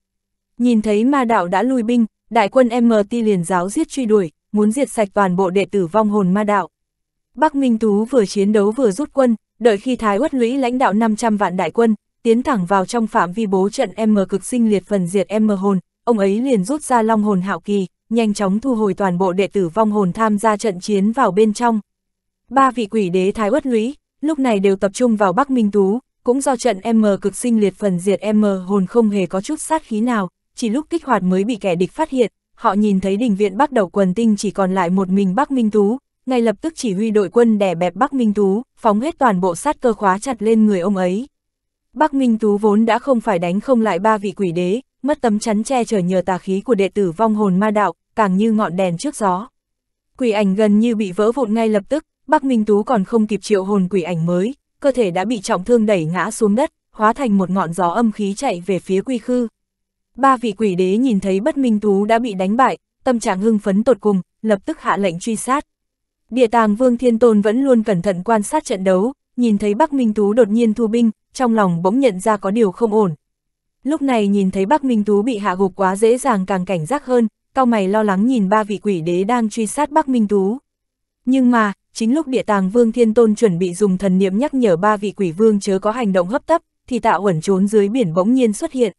Nhìn thấy ma đạo đã lui binh, đại quân MT liền giáo giết truy đuổi, muốn diệt sạch toàn bộ đệ tử vong hồn ma đạo. Bắc Minh Tú vừa chiến đấu vừa rút quân, đợi khi Thái Uất Lũy lãnh đạo 500 vạn đại quân, tiến thẳng vào trong phạm vi bố trận M cực sinh liệt phần diệt M hồn, ông ấy liền rút ra long hồn hạo kỳ, nhanh chóng thu hồi toàn bộ đệ tử vong hồn tham gia trận chiến vào bên trong. Ba vị quỷ đế Thái Uất Lũy, lúc này đều tập trung vào Bắc Minh Tú, cũng do trận M cực sinh liệt phần diệt M hồn không hề có chút sát khí nào, chỉ lúc kích hoạt mới bị kẻ địch phát hiện, họ nhìn thấy đình viện bắt đầu quần tinh chỉ còn lại một mình Bắc Minh Tú, ngay lập tức chỉ huy đội quân đè bẹp Bắc Minh Tú, phóng hết toàn bộ sát cơ khóa chặt lên người ông ấy. Bắc Minh Tú vốn đã không phải đánh không lại ba vị quỷ đế, mất tấm chắn che chở nhờ tà khí của đệ tử vong hồn ma đạo, càng như ngọn đèn trước gió. Quỷ ảnh gần như bị vỡ vụn ngay lập tức, Bắc Minh Tú còn không kịp triệu hồn quỷ ảnh mới, cơ thể đã bị trọng thương đẩy ngã xuống đất, hóa thành một ngọn gió âm khí chạy về phía quy khư. Ba vị quỷ đế nhìn thấy bất minh Tú đã bị đánh bại, tâm trạng hưng phấn tột cùng, lập tức hạ lệnh truy sát. Địa tàng Vương Thiên Tôn vẫn luôn cẩn thận quan sát trận đấu, nhìn thấy Bắc Minh Tú đột nhiên thu binh, trong lòng bỗng nhận ra có điều không ổn. Lúc này nhìn thấy Bắc Minh Tú bị hạ gục quá dễ dàng càng cảnh giác hơn, cao mày lo lắng nhìn ba vị quỷ đế đang truy sát Bắc Minh Tú. Nhưng mà, chính lúc địa tàng Vương Thiên Tôn chuẩn bị dùng thần niệm nhắc nhở ba vị quỷ vương chớ có hành động hấp tấp, thì tạo ẩn trốn dưới biển bỗng nhiên xuất hiện,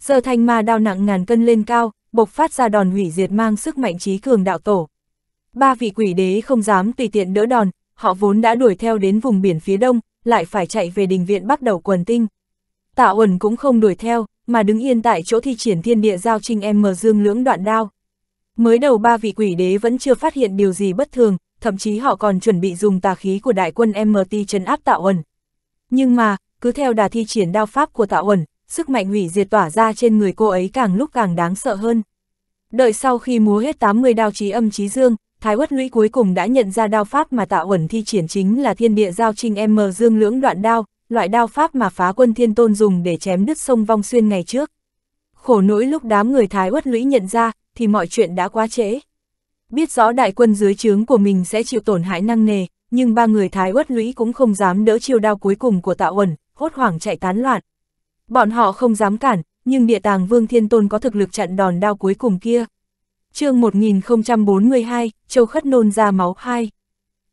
Giờ thanh ma đao nặng ngàn cân lên cao, bộc phát ra đòn hủy diệt mang sức mạnh trí cường đạo tổ. Ba vị quỷ đế không dám tùy tiện đỡ đòn, họ vốn đã đuổi theo đến vùng biển phía đông, lại phải chạy về đình viện bắt đầu quần tinh. Tạ Uẩn cũng không đuổi theo, mà đứng yên tại chỗ thi triển thiên địa giao trinh em mờ dương lưỡng đoạn đao. Mới đầu ba vị quỷ đế vẫn chưa phát hiện điều gì bất thường, thậm chí họ còn chuẩn bị dùng tà khí của đại quân MT trấn áp Tạ Uẩn. Nhưng mà, cứ theo đà thi triển đao pháp của Tạ Uẩn, sức mạnh hủy diệt tỏa ra trên người cô ấy càng lúc càng đáng sợ hơn. Đợi sau khi múa hết 80 đao Chí âm Chí dương, Thái Uất Lũy cuối cùng đã nhận ra đao pháp mà Tạ Uẩn thi triển chính là Thiên Địa Giao Trinh M Dương Lưỡng Đoạn Đao, loại đao pháp mà Phá Quân Thiên Tôn dùng để chém đứt sông Vong Xuyên ngày trước. Khổ nỗi lúc đám người Thái Uất Lũy nhận ra, thì mọi chuyện đã quá trễ. Biết rõ đại quân dưới trướng của mình sẽ chịu tổn hại năng nề, nhưng ba người Thái Uất Lũy cũng không dám đỡ chiêu đao cuối cùng của Tạ Uẩn, hốt hoảng chạy tán loạn. Bọn họ không dám cản, nhưng địa tàng Vương Thiên Tôn có thực lực chặn đòn đao cuối cùng kia. chương 1042, Châu Khất nôn ra máu 2.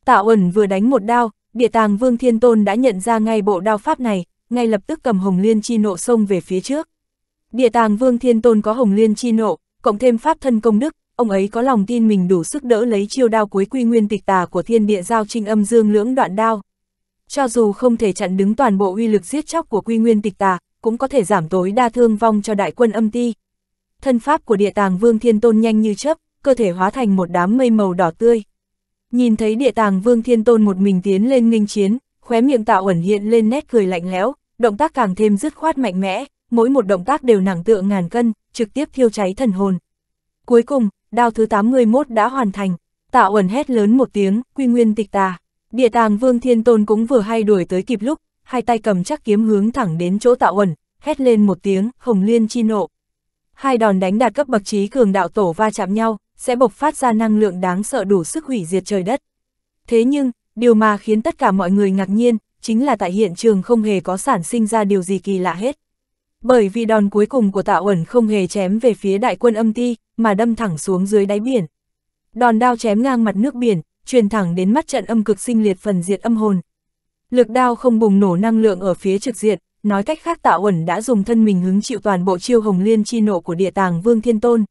Tạo ẩn vừa đánh một đao, địa tàng Vương Thiên Tôn đã nhận ra ngay bộ đao pháp này, ngay lập tức cầm Hồng Liên chi nộ xông về phía trước. Địa tàng Vương Thiên Tôn có Hồng Liên chi nộ, cộng thêm pháp thân công đức, ông ấy có lòng tin mình đủ sức đỡ lấy chiêu đao cuối quy nguyên tịch tà của thiên địa giao trinh âm dương lưỡng đoạn đao. Cho dù không thể chặn đứng toàn bộ uy lực giết chóc của quy nguyên tịch tà, cũng có thể giảm tối đa thương vong cho đại quân âm ti. Thân pháp của địa tàng vương thiên tôn nhanh như chớp, cơ thể hóa thành một đám mây màu đỏ tươi. Nhìn thấy địa tàng vương thiên tôn một mình tiến lên nghênh chiến, khóe miệng tạo ẩn hiện lên nét cười lạnh lẽo, động tác càng thêm dứt khoát mạnh mẽ, mỗi một động tác đều nặng tượng ngàn cân, trực tiếp thiêu cháy thần hồn. Cuối cùng, đao thứ 81 đã hoàn thành, tạo ẩn hét lớn một tiếng, quy nguyên tịch tà. Địa tàng vương thiên tôn cũng vừa hay đuổi tới kịp lúc, hai tay cầm chắc kiếm hướng thẳng đến chỗ tạo ẩn, hét lên một tiếng, hồng liên chi nộ. Hai đòn đánh đạt cấp bậc trí cường đạo tổ va chạm nhau, sẽ bộc phát ra năng lượng đáng sợ đủ sức hủy diệt trời đất. Thế nhưng, điều mà khiến tất cả mọi người ngạc nhiên, chính là tại hiện trường không hề có sản sinh ra điều gì kỳ lạ hết. Bởi vì đòn cuối cùng của tạo ẩn không hề chém về phía đại quân âm ti, mà đâm thẳng xuống dưới đáy biển. Đòn đao chém ngang mặt nước biển, truyền thẳng đến mắt trận âm cực sinh liệt phần diệt âm hồn, Lực đao không bùng nổ năng lượng ở phía trực diện, nói cách khác tạo Uẩn đã dùng thân mình hứng chịu toàn bộ chiêu hồng liên chi nộ của địa tàng Vương Thiên Tôn.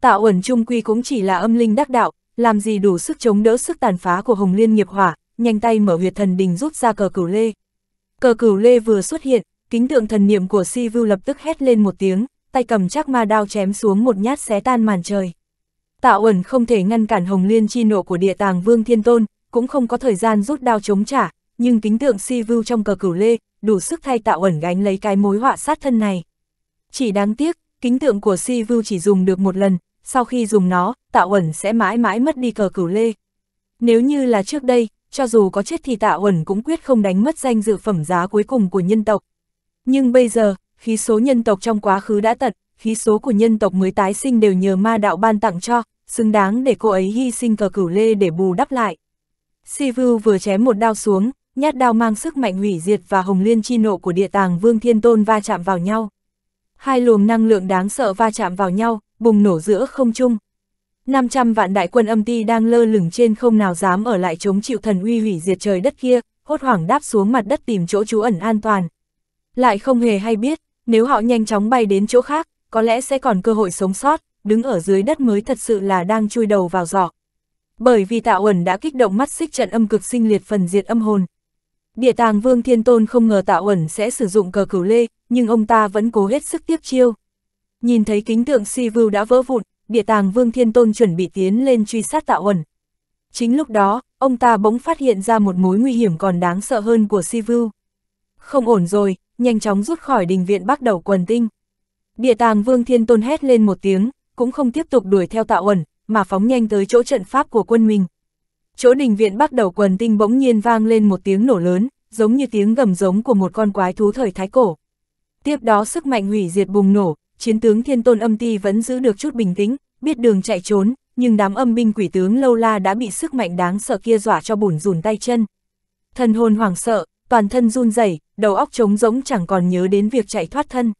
Tạo Uẩn trung quy cũng chỉ là âm linh đắc đạo, làm gì đủ sức chống đỡ sức tàn phá của hồng liên nghiệp hỏa, nhanh tay mở huyệt thần đình rút ra cờ cửu lê. Cờ cửu lê vừa xuất hiện, kính tượng thần niệm của si vưu lập tức hét lên một tiếng, tay cầm chắc ma đao chém xuống một nhát xé tan màn trời. Tạo Uẩn không thể ngăn cản hồng liên chi nộ của địa tàng Vương Thiên Tôn, cũng không có thời gian rút đao chống trả, nhưng kính tượng si vưu trong cờ cửu lê, đủ sức thay tạo ẩn gánh lấy cái mối họa sát thân này. Chỉ đáng tiếc, kính tượng của si vưu chỉ dùng được một lần, sau khi dùng nó, tạo ẩn sẽ mãi mãi mất đi cờ cửu lê. Nếu như là trước đây, cho dù có chết thì tạo ẩn cũng quyết không đánh mất danh dự phẩm giá cuối cùng của nhân tộc. Nhưng bây giờ, khí số nhân tộc trong quá khứ đã tận, khí số của nhân tộc mới tái sinh đều nhờ ma đạo ban tặng cho, xứng đáng để cô ấy hy sinh cờ cửu lê để bù đắp lại. Si Vưu vừa chém một đao xuống, nhát đao mang sức mạnh hủy diệt và hồng liên chi nộ của địa tàng Vương Thiên Tôn va chạm vào nhau. Hai luồng năng lượng đáng sợ va chạm vào nhau, bùng nổ giữa không trung. 500 vạn đại quân âm ti đang lơ lửng trên không nào dám ở lại chống chịu thần uy hủy diệt trời đất kia, hốt hoảng đáp xuống mặt đất tìm chỗ trú ẩn an toàn. Lại không hề hay biết, nếu họ nhanh chóng bay đến chỗ khác, có lẽ sẽ còn cơ hội sống sót, đứng ở dưới đất mới thật sự là đang chui đầu vào giỏ. Bởi vì tạo ẩn đã kích động mắt xích trận âm cực sinh liệt phần diệt âm hồn, Địa tàng Vương Thiên Tôn không ngờ Tạ Uẩn sẽ sử dụng cờ cửu lê, nhưng ông ta vẫn cố hết sức tiếp chiêu. Nhìn thấy kính tượng si vưu đã vỡ vụn, địa tàng Vương Thiên Tôn chuẩn bị tiến lên truy sát Tạ Uẩn. Chính lúc đó, ông ta bỗng phát hiện ra một mối nguy hiểm còn đáng sợ hơn của si vưu. Không ổn rồi, nhanh chóng rút khỏi đình viện bắt đầu quần tinh. Địa tàng Vương Thiên Tôn hét lên một tiếng, cũng không tiếp tục đuổi theo Tạ Uẩn, mà phóng nhanh tới chỗ trận pháp của quân mình chỗ đình viện bắt đầu quần tinh bỗng nhiên vang lên một tiếng nổ lớn, giống như tiếng gầm giống của một con quái thú thời thái cổ. Tiếp đó sức mạnh hủy diệt bùng nổ, chiến tướng thiên tôn âm ti vẫn giữ được chút bình tĩnh, biết đường chạy trốn, nhưng đám âm binh quỷ tướng lâu la đã bị sức mạnh đáng sợ kia dọa cho bùn rùn tay chân. Thần hồn hoảng sợ, toàn thân run rẩy, đầu óc trống rỗng chẳng còn nhớ đến việc chạy thoát thân.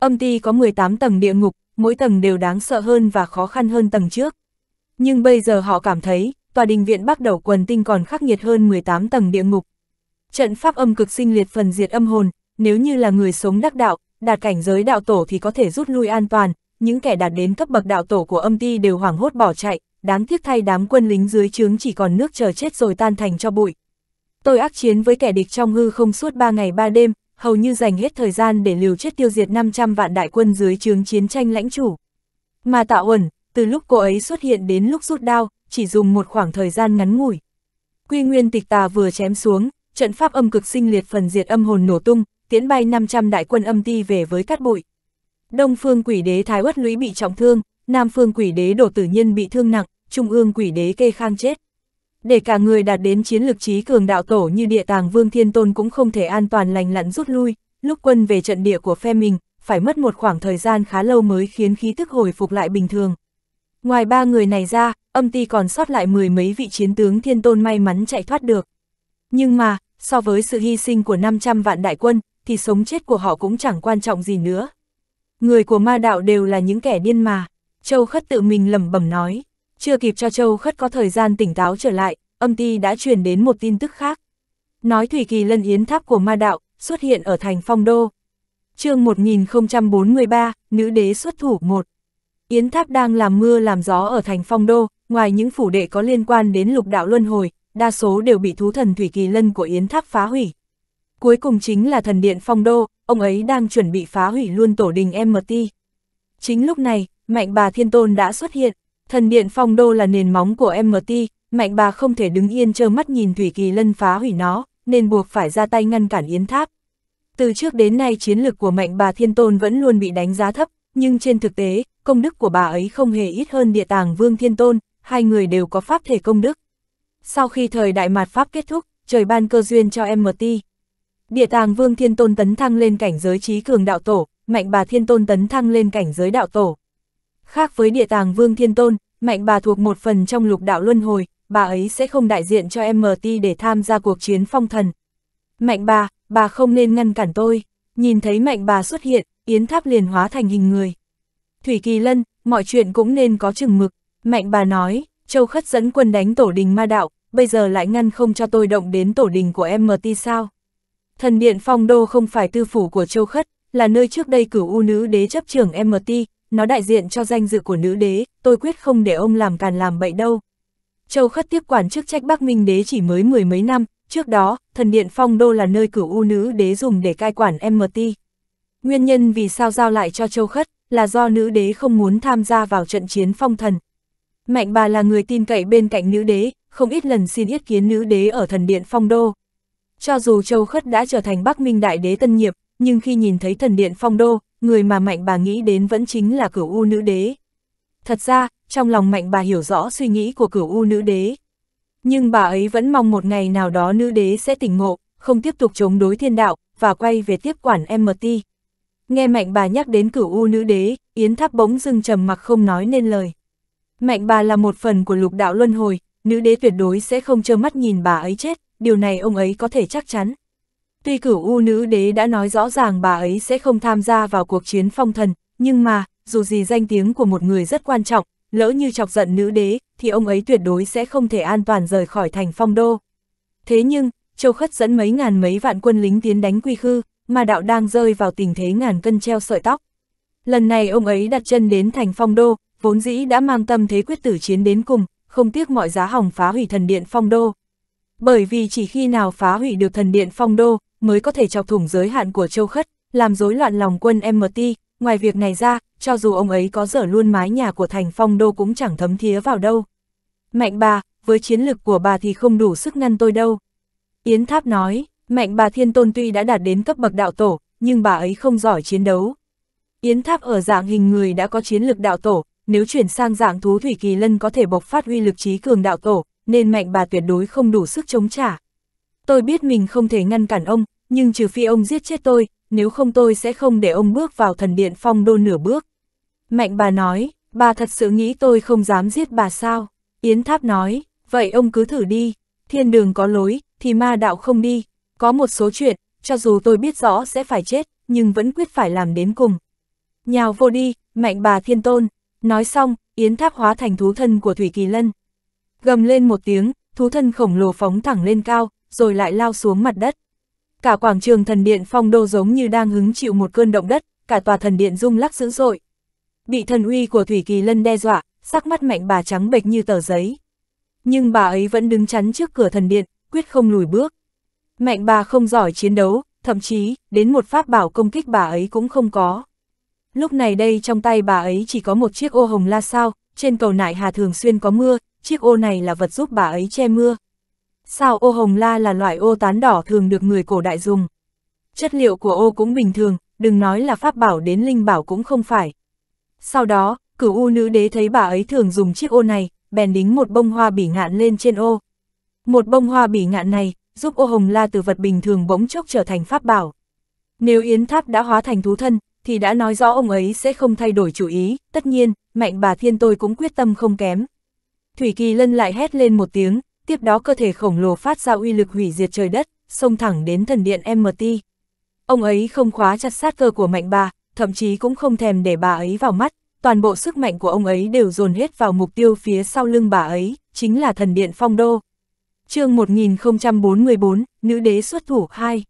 Âm ti có 18 tầng địa ngục, mỗi tầng đều đáng sợ hơn và khó khăn hơn tầng trước. Nhưng bây giờ họ cảm thấy, tòa đình viện Bắc Đầu quần tinh còn khắc nghiệt hơn 18 tầng địa ngục. Trận pháp âm cực sinh liệt phần diệt âm hồn, nếu như là người sống đắc đạo, đạt cảnh giới đạo tổ thì có thể rút lui an toàn, những kẻ đạt đến cấp bậc đạo tổ của âm ti đều hoảng hốt bỏ chạy, đáng tiếc thay đám quân lính dưới trướng chỉ còn nước chờ chết rồi tan thành cho bụi. Tôi ác chiến với kẻ địch trong hư không suốt 3 ngày 3 đêm, hầu như dành hết thời gian để liều chết tiêu diệt 500 vạn đại quân dưới trướng chiến tranh lãnh chủ. Mà tạo ẩn, từ lúc cô ấy xuất hiện đến lúc rút đao, chỉ dùng một khoảng thời gian ngắn ngủi. Quy nguyên tịch tà vừa chém xuống, trận pháp âm cực sinh liệt phần diệt âm hồn nổ tung, tiến bay 500 đại quân âm ti về với cát bụi. Đông phương quỷ đế Thái Uất Lũy bị trọng thương, Nam phương quỷ đế Đổ Tử Nhiên bị thương nặng, Trung ương quỷ đế Kê Khang chết. Để cả người đạt đến chiến lực trí cường đạo tổ như địa tàng Vương Thiên Tôn cũng không thể an toàn lành lặn rút lui, lúc quân về trận địa của phe mình, phải mất một khoảng thời gian khá lâu mới khiến khí tức hồi phục lại bình thường. Ngoài ba người này ra, âm ti còn sót lại mười mấy vị chiến tướng thiên tôn may mắn chạy thoát được. Nhưng mà, so với sự hy sinh của 500 vạn đại quân, thì sống chết của họ cũng chẳng quan trọng gì nữa. Người của ma đạo đều là những kẻ điên mà, Châu Khất tự mình lẩm bẩm nói. Chưa kịp cho Châu Khất có thời gian tỉnh táo trở lại, âm ti đã truyền đến một tin tức khác. Nói Thủy Kỳ Lân Yến Tháp của ma đạo xuất hiện ở thành Phong Đô. chương 1043, Nữ Đế xuất thủ 1. Yến Tháp đang làm mưa làm gió ở thành Phong Đô, Ngoài những phủ đệ có liên quan đến lục đạo luân hồi, đa số đều bị thú thần Thủy Kỳ Lân của Yến Tháp phá hủy. Cuối cùng chính là thần điện Phong Đô, ông ấy đang chuẩn bị phá hủy luôn tổ đình MT. Chính lúc này, Mạnh bà Thiên Tôn đã xuất hiện, thần điện Phong Đô là nền móng của MT, Mạnh bà không thể đứng yên trơ mắt nhìn Thủy Kỳ Lân phá hủy nó, nên buộc phải ra tay ngăn cản Yến Tháp. Từ trước đến nay chiến lược của Mạnh bà Thiên Tôn vẫn luôn bị đánh giá thấp, nhưng trên thực tế, công đức của bà ấy không hề ít hơn địa tàng Vương Thiên Tôn, hai người đều có pháp thể công đức. Sau khi thời đại mạt pháp kết thúc, trời ban cơ duyên cho MT. Địa tàng Vương Thiên Tôn tấn thăng lên cảnh giới trí cường đạo tổ, mạnh bà Thiên Tôn tấn thăng lên cảnh giới đạo tổ. Khác với địa tàng Vương Thiên Tôn, mạnh bà thuộc một phần trong lục đạo luân hồi, bà ấy sẽ không đại diện cho MT để tham gia cuộc chiến phong thần. Mạnh bà, bà không nên ngăn cản tôi. Nhìn thấy mạnh bà xuất hiện, Yến Tháp liền hóa thành hình người. Thủy Kỳ Lân, mọi chuyện cũng nên có chừng mực. Mạnh bà nói, Châu Khất dẫn quân đánh tổ đình ma đạo, bây giờ lại ngăn không cho tôi động đến tổ đình của MT sao? Thần điện phong đô không phải tư phủ của Châu Khất, là nơi trước đây cử u nữ đế chấp trưởng MT, nó đại diện cho danh dự của nữ đế, tôi quyết không để ông làm càn làm bậy đâu. Châu Khất tiếp quản chức trách Bắc Minh đế chỉ mới mười mấy năm, trước đó, thần điện phong đô là nơi cử u nữ đế dùng để cai quản MT. Nguyên nhân vì sao giao lại cho Châu Khất là do nữ đế không muốn tham gia vào trận chiến phong thần, Mạnh bà là người tin cậy bên cạnh nữ đế, không ít lần xin yết kiến nữ đế ở thần điện phong đô. Cho dù Châu Khất đã trở thành Bắc Minh Đại Đế Tân Nghiệp, nhưng khi nhìn thấy thần điện phong đô, người mà mạnh bà nghĩ đến vẫn chính là cửu U nữ đế. Thật ra, trong lòng mạnh bà hiểu rõ suy nghĩ của cửu U nữ đế. Nhưng bà ấy vẫn mong một ngày nào đó nữ đế sẽ tỉnh ngộ, không tiếp tục chống đối thiên đạo, và quay về tiếp quản MT. Nghe mạnh bà nhắc đến cửu U nữ đế, Yến Tháp bỗng dưng trầm mặc không nói nên lời. Mạnh bà là một phần của lục đạo luân hồi, nữ đế tuyệt đối sẽ không trơ mắt nhìn bà ấy chết, điều này ông ấy có thể chắc chắn. Tuy cửu u nữ đế đã nói rõ ràng bà ấy sẽ không tham gia vào cuộc chiến phong thần, nhưng mà, dù gì danh tiếng của một người rất quan trọng, lỡ như chọc giận nữ đế, thì ông ấy tuyệt đối sẽ không thể an toàn rời khỏi thành phong đô. Thế nhưng, Châu Khất dẫn mấy ngàn mấy vạn quân lính tiến đánh quy khư, mà đạo đang rơi vào tình thế ngàn cân treo sợi tóc. Lần này ông ấy đặt chân đến thành phong đô, vốn dĩ đã mang tâm thế quyết tử chiến đến cùng, không tiếc mọi giá hỏng phá hủy thần điện phong đô. Bởi vì chỉ khi nào phá hủy được thần điện phong đô, mới có thể chọc thủng giới hạn của châu khất, làm rối loạn lòng quân MT, ngoài việc này ra, cho dù ông ấy có dở luôn mái nhà của thành phong đô cũng chẳng thấm thía vào đâu. Mạnh bà, với chiến lực của bà thì không đủ sức ngăn tôi đâu. Yến Tháp nói, mạnh bà thiên tôn tuy đã đạt đến cấp bậc đạo tổ, nhưng bà ấy không giỏi chiến đấu. Yến Tháp ở dạng hình người đã có chiến lực đạo tổ, nếu chuyển sang dạng thú thủy kỳ lân có thể bộc phát uy lực trí cường đạo tổ, nên mạnh bà tuyệt đối không đủ sức chống trả. Tôi biết mình không thể ngăn cản ông, nhưng trừ phi ông giết chết tôi, nếu không tôi sẽ không để ông bước vào thần điện phong đô nửa bước. Mạnh bà nói, bà thật sự nghĩ tôi không dám giết bà sao? Yến Tháp nói, vậy ông cứ thử đi, thiên đường có lối, thì ma đạo không đi, có một số chuyện, cho dù tôi biết rõ sẽ phải chết, nhưng vẫn quyết phải làm đến cùng. Nhào vô đi, mạnh bà thiên tôn, Nói xong, Yến Tháp hóa thành thú thân của Thủy Kỳ Lân. Gầm lên một tiếng, thú thân khổng lồ phóng thẳng lên cao, rồi lại lao xuống mặt đất. Cả quảng trường thần điện phong đô giống như đang hứng chịu một cơn động đất, cả tòa thần điện rung lắc dữ dội. Bị thần uy của Thủy Kỳ Lân đe dọa, sắc mắt mạnh bà trắng bệch như tờ giấy. Nhưng bà ấy vẫn đứng chắn trước cửa thần điện, quyết không lùi bước. Mạnh bà không giỏi chiến đấu, thậm chí, đến một pháp bảo công kích bà ấy cũng không có. Lúc này đây trong tay bà ấy chỉ có một chiếc ô hồng la sao, trên cầu nại hà thường xuyên có mưa, chiếc ô này là vật giúp bà ấy che mưa. Sao ô hồng la là loại ô tán đỏ thường được người cổ đại dùng. Chất liệu của ô cũng bình thường, đừng nói là pháp bảo đến linh bảo cũng không phải. Sau đó, cửu u nữ đế thấy bà ấy thường dùng chiếc ô này, bèn đính một bông hoa bỉ ngạn lên trên ô. Một bông hoa bỉ ngạn này, giúp ô hồng la từ vật bình thường bỗng chốc trở thành pháp bảo. Nếu yến tháp đã hóa thành thú thân, thì đã nói rõ ông ấy sẽ không thay đổi chủ ý, tất nhiên, mạnh bà thiên tôi cũng quyết tâm không kém. Thủy Kỳ Lân lại hét lên một tiếng, tiếp đó cơ thể khổng lồ phát ra uy lực hủy diệt trời đất, xông thẳng đến thần điện MT. Ông ấy không khóa chặt sát cơ của mạnh bà, thậm chí cũng không thèm để bà ấy vào mắt, toàn bộ sức mạnh của ông ấy đều dồn hết vào mục tiêu phía sau lưng bà ấy, chính là thần điện phong đô. chương 1044, Nữ đế xuất thủ 2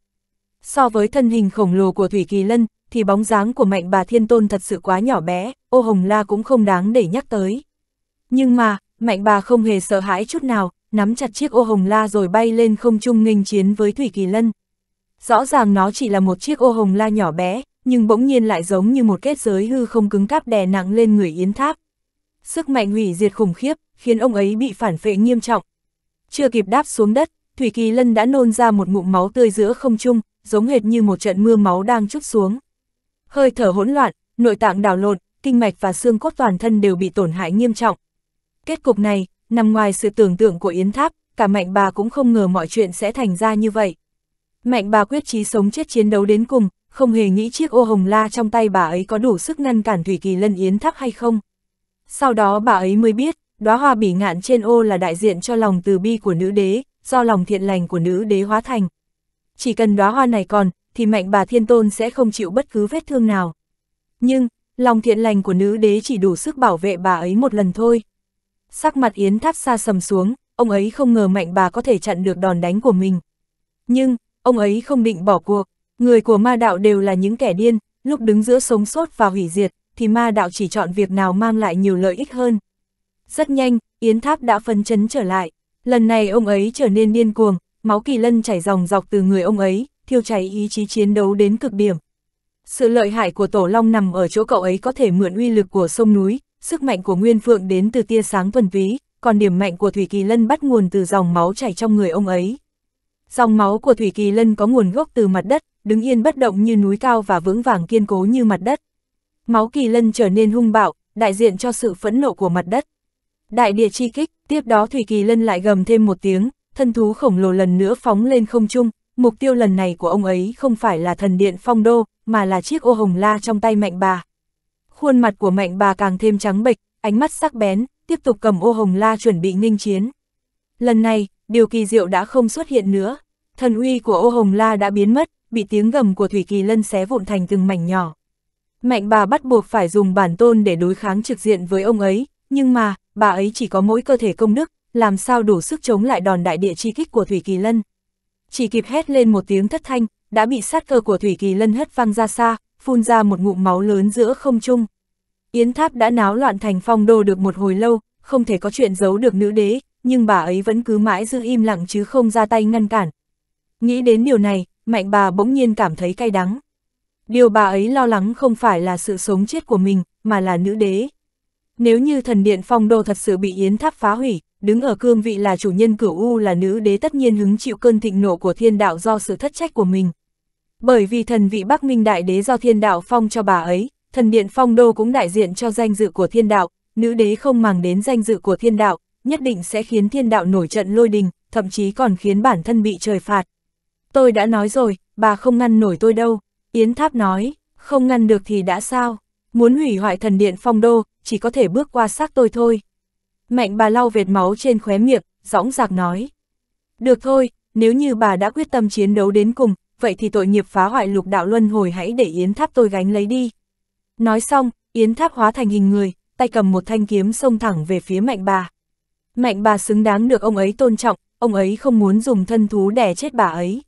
So với thân hình khổng lồ của Thủy Kỳ Lân, thì bóng dáng của mạnh bà thiên tôn thật sự quá nhỏ bé, ô hồng la cũng không đáng để nhắc tới. Nhưng mà, mạnh bà không hề sợ hãi chút nào, nắm chặt chiếc ô hồng la rồi bay lên không trung nghênh chiến với Thủy Kỳ Lân. Rõ ràng nó chỉ là một chiếc ô hồng la nhỏ bé, nhưng bỗng nhiên lại giống như một kết giới hư không cứng cáp đè nặng lên người Yến Tháp. Sức mạnh hủy diệt khủng khiếp, khiến ông ấy bị phản phệ nghiêm trọng. Chưa kịp đáp xuống đất, Thủy Kỳ Lân đã nôn ra một ngụm máu tươi giữa không trung, giống hệt như một trận mưa máu đang trút xuống hơi thở hỗn loạn, nội tạng đảo lộn, kinh mạch và xương cốt toàn thân đều bị tổn hại nghiêm trọng. Kết cục này, nằm ngoài sự tưởng tượng của Yến Tháp, cả mạnh bà cũng không ngờ mọi chuyện sẽ thành ra như vậy. Mạnh bà quyết chí sống chết chiến đấu đến cùng, không hề nghĩ chiếc ô hồng la trong tay bà ấy có đủ sức ngăn cản Thủy Kỳ Lân Yến Tháp hay không. Sau đó bà ấy mới biết, đóa hoa bỉ ngạn trên ô là đại diện cho lòng từ bi của nữ đế, do lòng thiện lành của nữ đế hóa thành. Chỉ cần đóa hoa này còn, thì mạnh bà thiên tôn sẽ không chịu bất cứ vết thương nào. Nhưng, lòng thiện lành của nữ đế chỉ đủ sức bảo vệ bà ấy một lần thôi. Sắc mặt yến tháp xa sầm xuống, ông ấy không ngờ mạnh bà có thể chặn được đòn đánh của mình. Nhưng, ông ấy không định bỏ cuộc, người của ma đạo đều là những kẻ điên, lúc đứng giữa sống sốt và hủy diệt, thì ma đạo chỉ chọn việc nào mang lại nhiều lợi ích hơn. Rất nhanh, Yến Tháp đã phân chấn trở lại. Lần này ông ấy trở nên điên cuồng, máu kỳ lân chảy dòng dọc từ người ông ấy, thiêu cháy ý chí chiến đấu đến cực điểm. Sự lợi hại của Tổ Long nằm ở chỗ cậu ấy có thể mượn uy lực của sông núi, sức mạnh của Nguyên Phượng đến từ tia sáng thuần túy, còn điểm mạnh của Thủy Kỳ Lân bắt nguồn từ dòng máu chảy trong người ông ấy. Dòng máu của Thủy Kỳ Lân có nguồn gốc từ mặt đất, đứng yên bất động như núi cao và vững vàng kiên cố như mặt đất. Máu Kỳ Lân trở nên hung bạo, đại diện cho sự phẫn nộ của mặt đất. Đại địa chi kích, tiếp đó Thủy Kỳ Lân lại gầm thêm một tiếng, thân thú khổng lồ lần nữa phóng lên không trung, mục tiêu lần này của ông ấy không phải là thần điện phong đô, mà là chiếc ô hồng la trong tay mạnh bà. Khuôn mặt của mạnh bà càng thêm trắng bệch, ánh mắt sắc bén, tiếp tục cầm ô hồng la chuẩn bị nghênh chiến. Lần này, điều kỳ diệu đã không xuất hiện nữa. Thần uy của ô hồng la đã biến mất, bị tiếng gầm của Thủy Kỳ Lân xé vụn thành từng mảnh nhỏ. Mạnh bà bắt buộc phải dùng bản tôn để đối kháng trực diện với ông ấy, nhưng mà, bà ấy chỉ có mỗi cơ thể công đức, làm sao đủ sức chống lại đòn đại địa chi kích của Thủy Kỳ Lân chỉ kịp hét lên một tiếng thất thanh, đã bị sát cơ của Thủy Kỳ Lân hất văng ra xa, phun ra một ngụm máu lớn giữa không trung. Yến Tháp đã náo loạn thành phong đô được một hồi lâu, không thể có chuyện giấu được nữ đế, nhưng bà ấy vẫn cứ mãi giữ im lặng chứ không ra tay ngăn cản. Nghĩ đến điều này, mạnh bà bỗng nhiên cảm thấy cay đắng. Điều bà ấy lo lắng không phải là sự sống chết của mình, mà là nữ đế. Nếu như thần điện phong đô thật sự bị Yến Tháp phá hủy, đứng ở cương vị là chủ nhân cửu U là nữ đế tất nhiên hứng chịu cơn thịnh nộ của thiên đạo do sự thất trách của mình. Bởi vì thần vị Bắc Minh Đại Đế do thiên đạo phong cho bà ấy, thần điện phong đô cũng đại diện cho danh dự của thiên đạo, nữ đế không màng đến danh dự của thiên đạo, nhất định sẽ khiến thiên đạo nổi trận lôi đình, thậm chí còn khiến bản thân bị trời phạt. Tôi đã nói rồi, bà không ngăn nổi tôi đâu, Yến Tháp nói, không ngăn được thì đã sao, muốn hủy hoại thần điện phong đô, chỉ có thể bước qua xác tôi thôi mạnh bà lau vệt máu trên khóe miệng, dõng dạc nói. Được thôi, nếu như bà đã quyết tâm chiến đấu đến cùng, vậy thì tội nghiệp phá hoại lục đạo luân hồi hãy để Yến Tháp tôi gánh lấy đi. Nói xong, Yến Tháp hóa thành hình người, tay cầm một thanh kiếm xông thẳng về phía mạnh bà. Mạnh bà xứng đáng được ông ấy tôn trọng, ông ấy không muốn dùng thân thú đẻ chết bà ấy.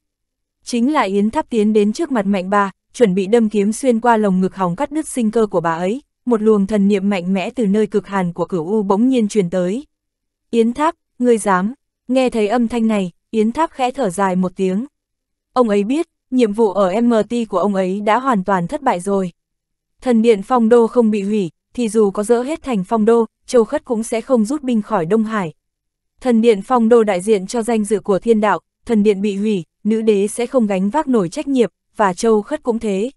Chính là Yến Tháp tiến đến trước mặt mạnh bà, chuẩn bị đâm kiếm xuyên qua lồng ngực hòng cắt đứt sinh cơ của bà ấy, một luồng thần niệm mạnh mẽ từ nơi cực hàn của cửu U bỗng nhiên truyền tới. Yến Tháp, ngươi dám, nghe thấy âm thanh này, Yến Tháp khẽ thở dài một tiếng. Ông ấy biết, nhiệm vụ ở MT của ông ấy đã hoàn toàn thất bại rồi. Thần điện phong đô không bị hủy, thì dù có dỡ hết thành phong đô, châu khất cũng sẽ không rút binh khỏi Đông Hải. Thần điện phong đô đại diện cho danh dự của thiên đạo, thần điện bị hủy, nữ đế sẽ không gánh vác nổi trách nhiệm, và châu khất cũng thế.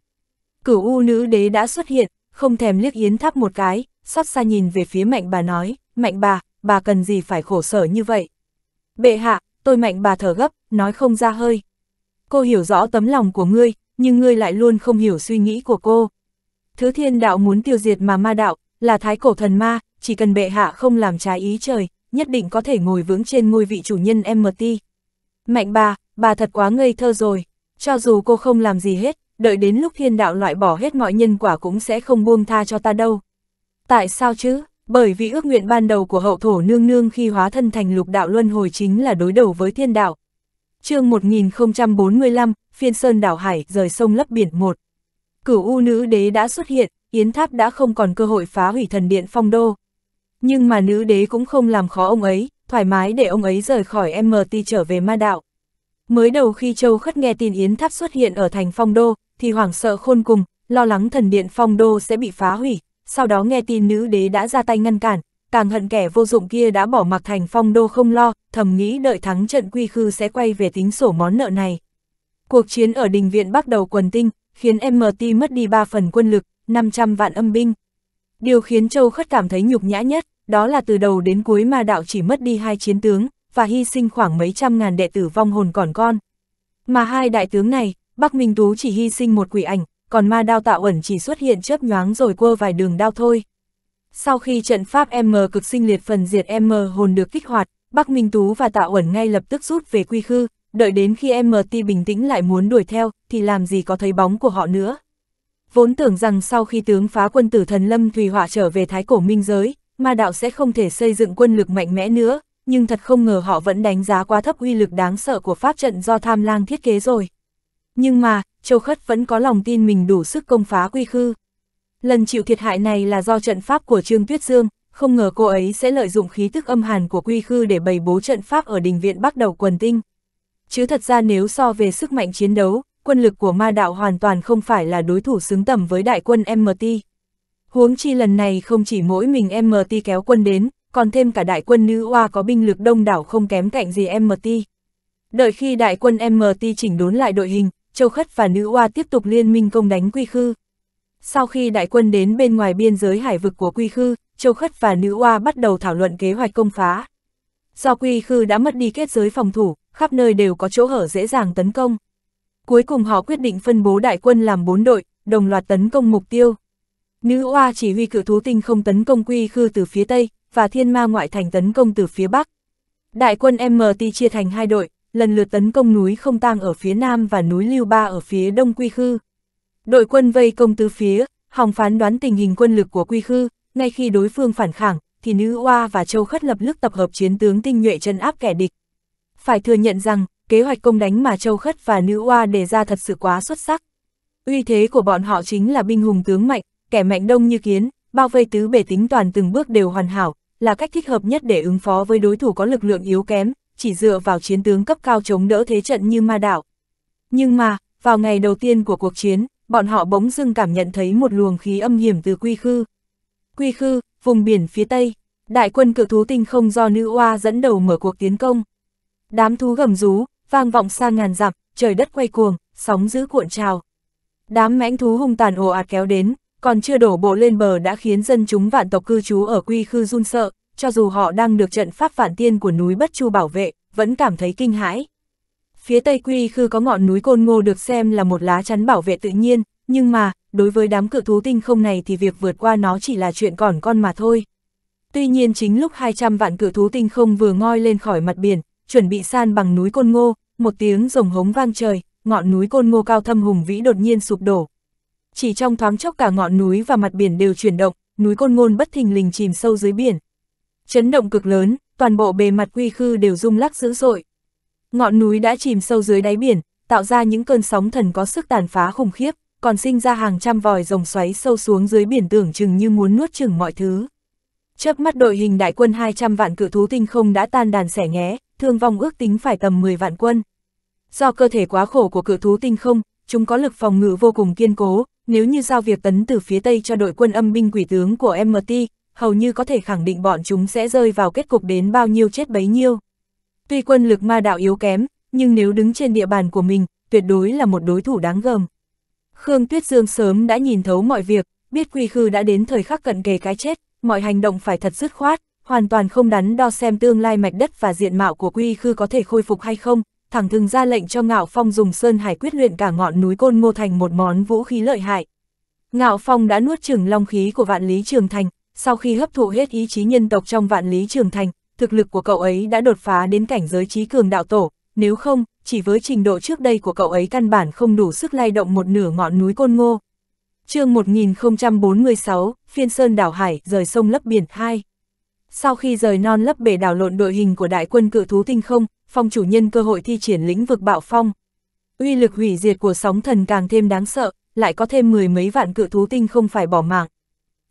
Cửu u nữ đế đã xuất hiện, không thèm liếc Yến Tháp một cái, xót xa nhìn về phía mạnh bà nói, mạnh bà, bà cần gì phải khổ sở như vậy. Bệ hạ, tôi mạnh bà thở gấp, nói không ra hơi. Cô hiểu rõ tấm lòng của ngươi, nhưng ngươi lại luôn không hiểu suy nghĩ của cô. Thứ thiên đạo muốn tiêu diệt mà ma đạo, là thái cổ thần ma, chỉ cần bệ hạ không làm trái ý trời, nhất định có thể ngồi vững trên ngôi vị chủ nhân MT. Mạnh bà, bà thật quá ngây thơ rồi, cho dù cô không làm gì hết, đợi đến lúc thiên đạo loại bỏ hết mọi nhân quả cũng sẽ không buông tha cho ta đâu. Tại sao chứ? Bởi vì ước nguyện ban đầu của hậu thổ nương nương khi hóa thân thành lục đạo luân hồi chính là đối đầu với thiên đạo. chương 1045, phiên sơn đảo hải rời sông lấp biển 1. Cửu u nữ đế đã xuất hiện, Yến Tháp đã không còn cơ hội phá hủy thần điện phong đô. Nhưng mà nữ đế cũng không làm khó ông ấy, thoải mái để ông ấy rời khỏi MT trở về ma đạo. Mới đầu khi Châu Khất nghe tin Yến Tháp xuất hiện ở thành phong đô, thì hoảng sợ khôn cùng, lo lắng thần điện phong đô sẽ bị phá hủy, sau đó nghe tin nữ đế đã ra tay ngăn cản, càng hận kẻ vô dụng kia đã bỏ mặc thành phong đô không lo, thầm nghĩ đợi thắng trận quy khư sẽ quay về tính sổ món nợ này. Cuộc chiến ở đình viện bắt đầu quần tinh, khiến MT mất đi 3 phần quân lực, 500 vạn âm binh. Điều khiến Châu Khất cảm thấy nhục nhã nhất, đó là từ đầu đến cuối ma đạo chỉ mất đi hai chiến tướng, và hy sinh khoảng mấy trăm ngàn đệ tử vong hồn còn con. Mà hai đại tướng này, Bắc Minh Tú chỉ hy sinh một quỷ ảnh, còn ma đao tạo ẩn chỉ xuất hiện chớp nhoáng rồi quơ vài đường đao thôi. Sau khi trận pháp M cực sinh liệt phần diệt M hồn được kích hoạt, Bắc Minh Tú và Tạo Uẩn ngay lập tức rút về quy khư, đợi đến khi MT bình tĩnh lại muốn đuổi theo, thì làm gì có thấy bóng của họ nữa. Vốn tưởng rằng sau khi tướng phá quân tử thần Lâm Thùy Họa trở về Thái Cổ Minh Giới, ma đạo sẽ không thể xây dựng quân lực mạnh mẽ nữa, nhưng thật không ngờ họ vẫn đánh giá quá thấp uy lực đáng sợ của pháp trận do tham lang thiết kế rồi. Nhưng mà, Châu Khất vẫn có lòng tin mình đủ sức công phá quy khư. Lần chịu thiệt hại này là do trận pháp của Trương Tuyết Dương, không ngờ cô ấy sẽ lợi dụng khí tức âm hàn của quy khư để bày bố trận pháp ở đình viện bắt đầu quần tinh. Chứ thật ra nếu so về sức mạnh chiến đấu, quân lực của ma đạo hoàn toàn không phải là đối thủ xứng tầm với đại quân MT. Huống chi lần này không chỉ mỗi mình MT kéo quân đến, còn thêm cả đại quân nữ oa có binh lực đông đảo không kém cạnh gì MT. Đợi khi đại quân MT chỉnh đốn lại đội hình, Châu Khất và Nữ Oa tiếp tục liên minh công đánh Quy Khư. Sau khi đại quân đến bên ngoài biên giới hải vực của Quy Khư, Châu Khất và Nữ Oa bắt đầu thảo luận kế hoạch công phá. Do Quy Khư đã mất đi kết giới phòng thủ, khắp nơi đều có chỗ hở dễ dàng tấn công. Cuối cùng họ quyết định phân bố đại quân làm bốn đội, đồng loạt tấn công mục tiêu. Nữ Oa chỉ huy cự thú tinh không tấn công Quy Khư từ phía Tây, và thiên ma ngoại thành tấn công từ phía Bắc. Đại quân MT chia thành hai đội, lần lượt tấn công núi Không Tang ở phía nam và núi Lưu Ba ở phía đông Quy Khư. Đội quân vây công tứ phía, hòng phán đoán tình hình quân lực của Quy Khư, ngay khi đối phương phản kháng, thì Nữ Oa và Châu Khất lập tức tập hợp chiến tướng tinh nhuệ chân áp kẻ địch. Phải thừa nhận rằng, kế hoạch công đánh mà Châu Khất và Nữ Oa đề ra thật sự quá xuất sắc. Uy thế của bọn họ chính là binh hùng tướng mạnh, kẻ mạnh đông như kiến, bao vây tứ bể tính toàn từng bước đều hoàn hảo, là cách thích hợp nhất để ứng phó với đối thủ có lực lượng yếu kém, chỉ dựa vào chiến tướng cấp cao chống đỡ thế trận như ma đảo. Nhưng mà, vào ngày đầu tiên của cuộc chiến, bọn họ bỗng dưng cảm nhận thấy một luồng khí âm hiểm từ Quy Khư. Quy Khư, vùng biển phía Tây, đại quân cự thú tinh không do nữ oa dẫn đầu mở cuộc tiến công. Đám thú gầm rú, vang vọng xa ngàn dặm, trời đất quay cuồng, sóng dữ cuộn trào. Đám mãnh thú hung tàn ồ ạt kéo đến, còn chưa đổ bộ lên bờ đã khiến dân chúng vạn tộc cư trú ở Quy Khư run sợ, cho dù họ đang được trận pháp phản tiên của núi Bất Chu bảo vệ, vẫn cảm thấy kinh hãi. Phía Tây Quy Khư có ngọn núi Côn Ngô được xem là một lá chắn bảo vệ tự nhiên, nhưng mà, đối với đám cự thú tinh không này thì việc vượt qua nó chỉ là chuyện còn con mà thôi. Tuy nhiên chính lúc 200 vạn cự thú tinh không vừa ngoi lên khỏi mặt biển, chuẩn bị san bằng núi Côn Ngô, một tiếng rồng hống vang trời, ngọn núi Côn Ngô cao thâm hùng vĩ đột nhiên sụp đổ. Chỉ trong thoáng chốc cả ngọn núi và mặt biển đều chuyển động, núi Côn Ngôn bất thình lình chìm sâu dưới biển, Chấn động cực lớn, toàn bộ bề mặt quy khư đều rung lắc dữ dội. Ngọn núi đã chìm sâu dưới đáy biển, tạo ra những cơn sóng thần có sức tàn phá khủng khiếp, còn sinh ra hàng trăm vòi rồng xoáy sâu xuống dưới biển tưởng chừng như muốn nuốt chừng mọi thứ. Chớp mắt đội hình đại quân 200 vạn cự thú tinh không đã tan đàn xẻ nghé, thương vong ước tính phải tầm 10 vạn quân. Do cơ thể quá khổ của cự thú tinh không, chúng có lực phòng ngự vô cùng kiên cố, nếu như giao việc tấn từ phía Tây cho đội quân âm binh quỷ tướng của MT, hầu như có thể khẳng định bọn chúng sẽ rơi vào kết cục đến bao nhiêu chết bấy nhiêu. Tuy quân lực ma đạo yếu kém, nhưng nếu đứng trên địa bàn của mình, tuyệt đối là một đối thủ đáng gờm. Khương Tuyết Dương sớm đã nhìn thấu mọi việc, biết quy khư đã đến thời khắc cận kề cái chết, mọi hành động phải thật dứt khoát, hoàn toàn không đắn đo xem tương lai mạch đất và diện mạo của quy khư có thể khôi phục hay không, thẳng thừng ra lệnh cho Ngạo Phong dùng Sơn Hải quyết luyện cả ngọn núi Côn Ngô thành một món vũ khí lợi hại. Ngạo Phong đã nuốt chửng long khí của vạn lý trường thành, sau khi hấp thụ hết ý chí nhân tộc trong vạn lý trường thành, thực lực của cậu ấy đã đột phá đến cảnh giới trí cường đạo tổ, nếu không, chỉ với trình độ trước đây của cậu ấy căn bản không đủ sức lay động một nửa ngọn núi côn ngô. chương 1046, phiên sơn đảo hải, rời sông lấp biển 2. Sau khi rời non lấp bể đảo lộn đội hình của đại quân cự thú tinh không, phong chủ nhân cơ hội thi triển lĩnh vực bạo phong. Uy lực hủy diệt của sóng thần càng thêm đáng sợ, lại có thêm mười mấy vạn cự thú tinh không phải bỏ mạng.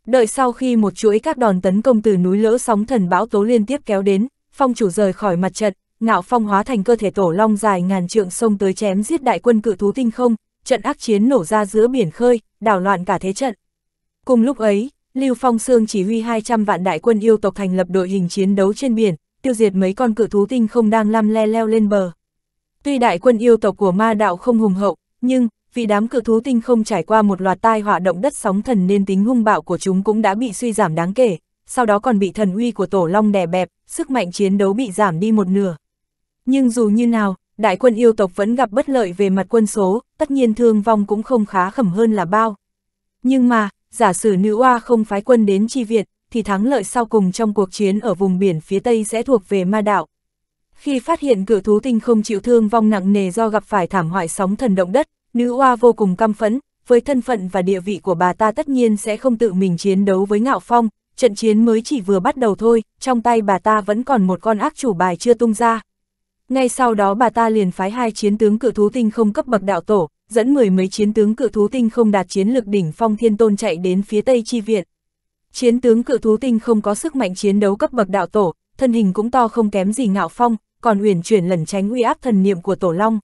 Đợi sau khi một chuỗi các đòn tấn công từ núi lỡ sóng thần bão tố liên tiếp kéo đến, phong chủ rời khỏi mặt trận, ngạo phong hóa thành cơ thể tổ long dài ngàn trượng sông tới chém giết đại quân cự thú tinh không, trận ác chiến nổ ra giữa biển khơi, đảo loạn cả thế trận. Cùng lúc ấy, Lưu Phong Sương chỉ huy 200 vạn đại quân yêu tộc thành lập đội hình chiến đấu trên biển, tiêu diệt mấy con cự thú tinh không đang lăm le leo lên bờ. Tuy đại quân yêu tộc của ma đạo không hùng hậu, nhưng vì đám cự thú tinh không trải qua một loạt tai họa động đất sóng thần nên tính hung bạo của chúng cũng đã bị suy giảm đáng kể, sau đó còn bị thần uy của tổ long đè bẹp, sức mạnh chiến đấu bị giảm đi một nửa. Nhưng dù như nào, đại quân yêu tộc vẫn gặp bất lợi về mặt quân số, tất nhiên thương vong cũng không khá khẩm hơn là bao. Nhưng mà, giả sử nữ oa không phái quân đến chi viện, thì thắng lợi sau cùng trong cuộc chiến ở vùng biển phía Tây sẽ thuộc về ma đạo. Khi phát hiện cự thú tinh không chịu thương vong nặng nề do gặp phải thảm hoại sóng thần động đất, Nữ oa vô cùng căm phẫn, với thân phận và địa vị của bà ta tất nhiên sẽ không tự mình chiến đấu với Ngạo Phong, trận chiến mới chỉ vừa bắt đầu thôi, trong tay bà ta vẫn còn một con ác chủ bài chưa tung ra. Ngay sau đó bà ta liền phái hai chiến tướng cự thú tinh không cấp bậc đạo tổ, dẫn mười mấy chiến tướng cự thú tinh không đạt chiến lực đỉnh phong thiên tôn chạy đến phía tây chi viện. Chiến tướng cự thú tinh không có sức mạnh chiến đấu cấp bậc đạo tổ, thân hình cũng to không kém gì ngạo phong, còn uyển chuyển lẩn tránh uy áp thần niệm của tổ long.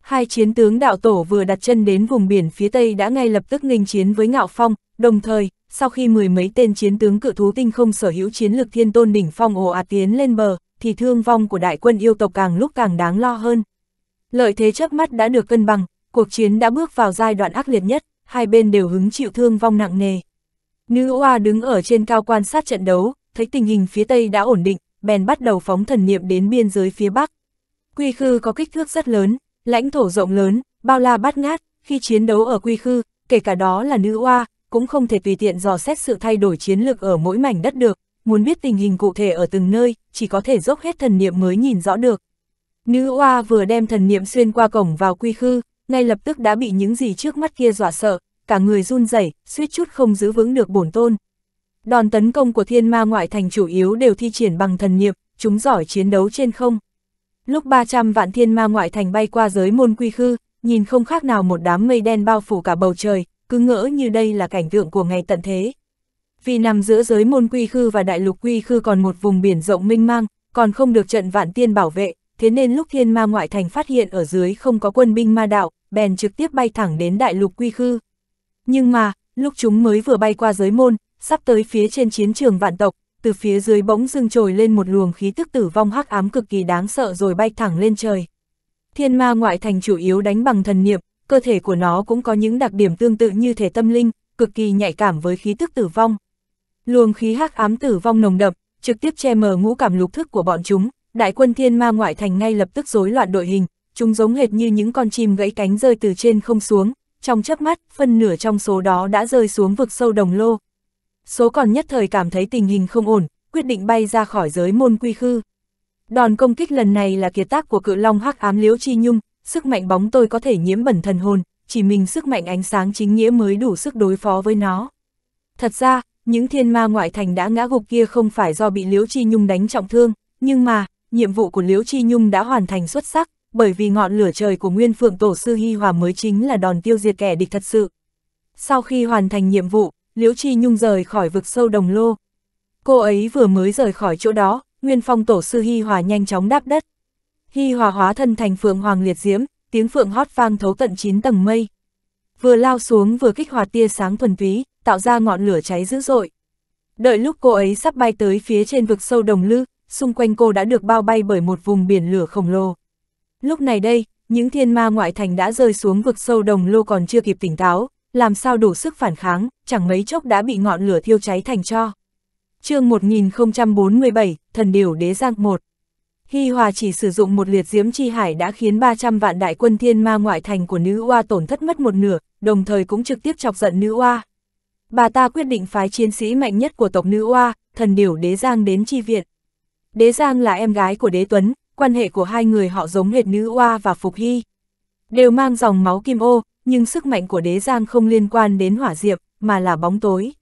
Hai chiến tướng đạo tổ vừa đặt chân đến vùng biển phía Tây đã ngay lập tức nghênh chiến với Ngạo Phong, đồng thời, sau khi mười mấy tên chiến tướng cự thú tinh không sở hữu chiến lực thiên tôn đỉnh phong ồ ạt tiến lên bờ, thì thương vong của đại quân yêu tộc càng lúc càng đáng lo hơn. Lợi thế chớp mắt đã được cân bằng, cuộc chiến đã bước vào giai đoạn ác liệt nhất, hai bên đều hứng chịu thương vong nặng nề. Nữ oa đứng ở trên cao quan sát trận đấu, thấy tình hình phía Tây đã ổn định, bèn bắt đầu phóng thần niệm đến biên giới phía Bắc. Quy khư có kích thước rất lớn, Lãnh thổ rộng lớn, bao la bát ngát, khi chiến đấu ở quy khư, kể cả đó là nữ oa, cũng không thể tùy tiện dò xét sự thay đổi chiến lược ở mỗi mảnh đất được, muốn biết tình hình cụ thể ở từng nơi, chỉ có thể dốc hết thần niệm mới nhìn rõ được. Nữ oa vừa đem thần niệm xuyên qua cổng vào quy khư, ngay lập tức đã bị những gì trước mắt kia dọa sợ, cả người run rẩy, suýt chút không giữ vững được bổn tôn. Đòn tấn công của thiên ma ngoại thành chủ yếu đều thi triển bằng thần niệm, chúng giỏi chiến đấu trên không. Lúc 300 vạn thiên ma ngoại thành bay qua giới môn quy khư, nhìn không khác nào một đám mây đen bao phủ cả bầu trời, cứ ngỡ như đây là cảnh tượng của ngày tận thế. Vì nằm giữa giới môn quy khư và đại lục quy khư còn một vùng biển rộng minh mang, còn không được trận vạn tiên bảo vệ, thế nên lúc thiên ma ngoại thành phát hiện ở dưới không có quân binh ma đạo, bèn trực tiếp bay thẳng đến đại lục quy khư. Nhưng mà, lúc chúng mới vừa bay qua giới môn, sắp tới phía trên chiến trường vạn tộc, từ phía dưới bỗng dưng trồi lên một luồng khí tức tử vong hắc ám cực kỳ đáng sợ rồi bay thẳng lên trời. Thiên ma ngoại thành chủ yếu đánh bằng thần niệm, cơ thể của nó cũng có những đặc điểm tương tự như thể tâm linh, cực kỳ nhạy cảm với khí tức tử vong. Luồng khí hắc ám tử vong nồng đậm, trực tiếp che mờ ngũ cảm lục thức của bọn chúng, đại quân thiên ma ngoại thành ngay lập tức rối loạn đội hình, chúng giống hệt như những con chim gãy cánh rơi từ trên không xuống, trong chớp mắt, phân nửa trong số đó đã rơi xuống vực sâu đồng lô, số còn nhất thời cảm thấy tình hình không ổn, quyết định bay ra khỏi giới môn quy khư. Đòn công kích lần này là kiệt tác của cự long hắc ám liễu chi nhung, sức mạnh bóng tôi có thể nhiễm bẩn thần hồn, chỉ mình sức mạnh ánh sáng chính nghĩa mới đủ sức đối phó với nó. Thật ra, những thiên ma ngoại thành đã ngã gục kia không phải do bị Liễu Chi Nhung đánh trọng thương, nhưng mà, nhiệm vụ của Liễu Chi Nhung đã hoàn thành xuất sắc, bởi vì ngọn lửa trời của Nguyên Phượng Tổ Sư Hy Hòa mới chính là đòn tiêu diệt kẻ địch thật sự. Sau khi hoàn thành nhiệm vụ, Liễu Chi Nhung rời khỏi vực sâu đồng lô. Cô ấy vừa mới rời khỏi chỗ đó, Nguyên Phong tổ sư Hi Hòa nhanh chóng đáp đất. Hi Hòa hóa thân thành phượng hoàng liệt diễm, tiếng phượng hót vang thấu tận chín tầng mây. Vừa lao xuống vừa kích hoạt tia sáng thuần túy, tạo ra ngọn lửa cháy dữ dội. Đợi lúc cô ấy sắp bay tới phía trên vực sâu đồng lư, xung quanh cô đã được bao bay bởi một vùng biển lửa khổng lồ. Lúc này đây, những thiên ma ngoại thành đã rơi xuống vực sâu đồng lô còn chưa kịp tỉnh táo, làm sao đủ sức phản kháng, chẳng mấy chốc đã bị ngọn lửa thiêu cháy thành cho. chương 1047, Thần Điều Đế Giang 1 Hy Hòa chỉ sử dụng một liệt diễm chi hải đã khiến 300 vạn đại quân thiên ma ngoại thành của nữ oa tổn thất mất một nửa, đồng thời cũng trực tiếp chọc giận nữ oa. Bà ta quyết định phái chiến sĩ mạnh nhất của tộc nữ oa, thần điểu đế giang đến chi viện. Đế giang là em gái của đế tuấn, quan hệ của hai người họ giống hệt nữ oa và phục hy. Đều mang dòng máu kim ô, nhưng sức mạnh của đế giang không liên quan đến hỏa diệp, mà là bóng tối.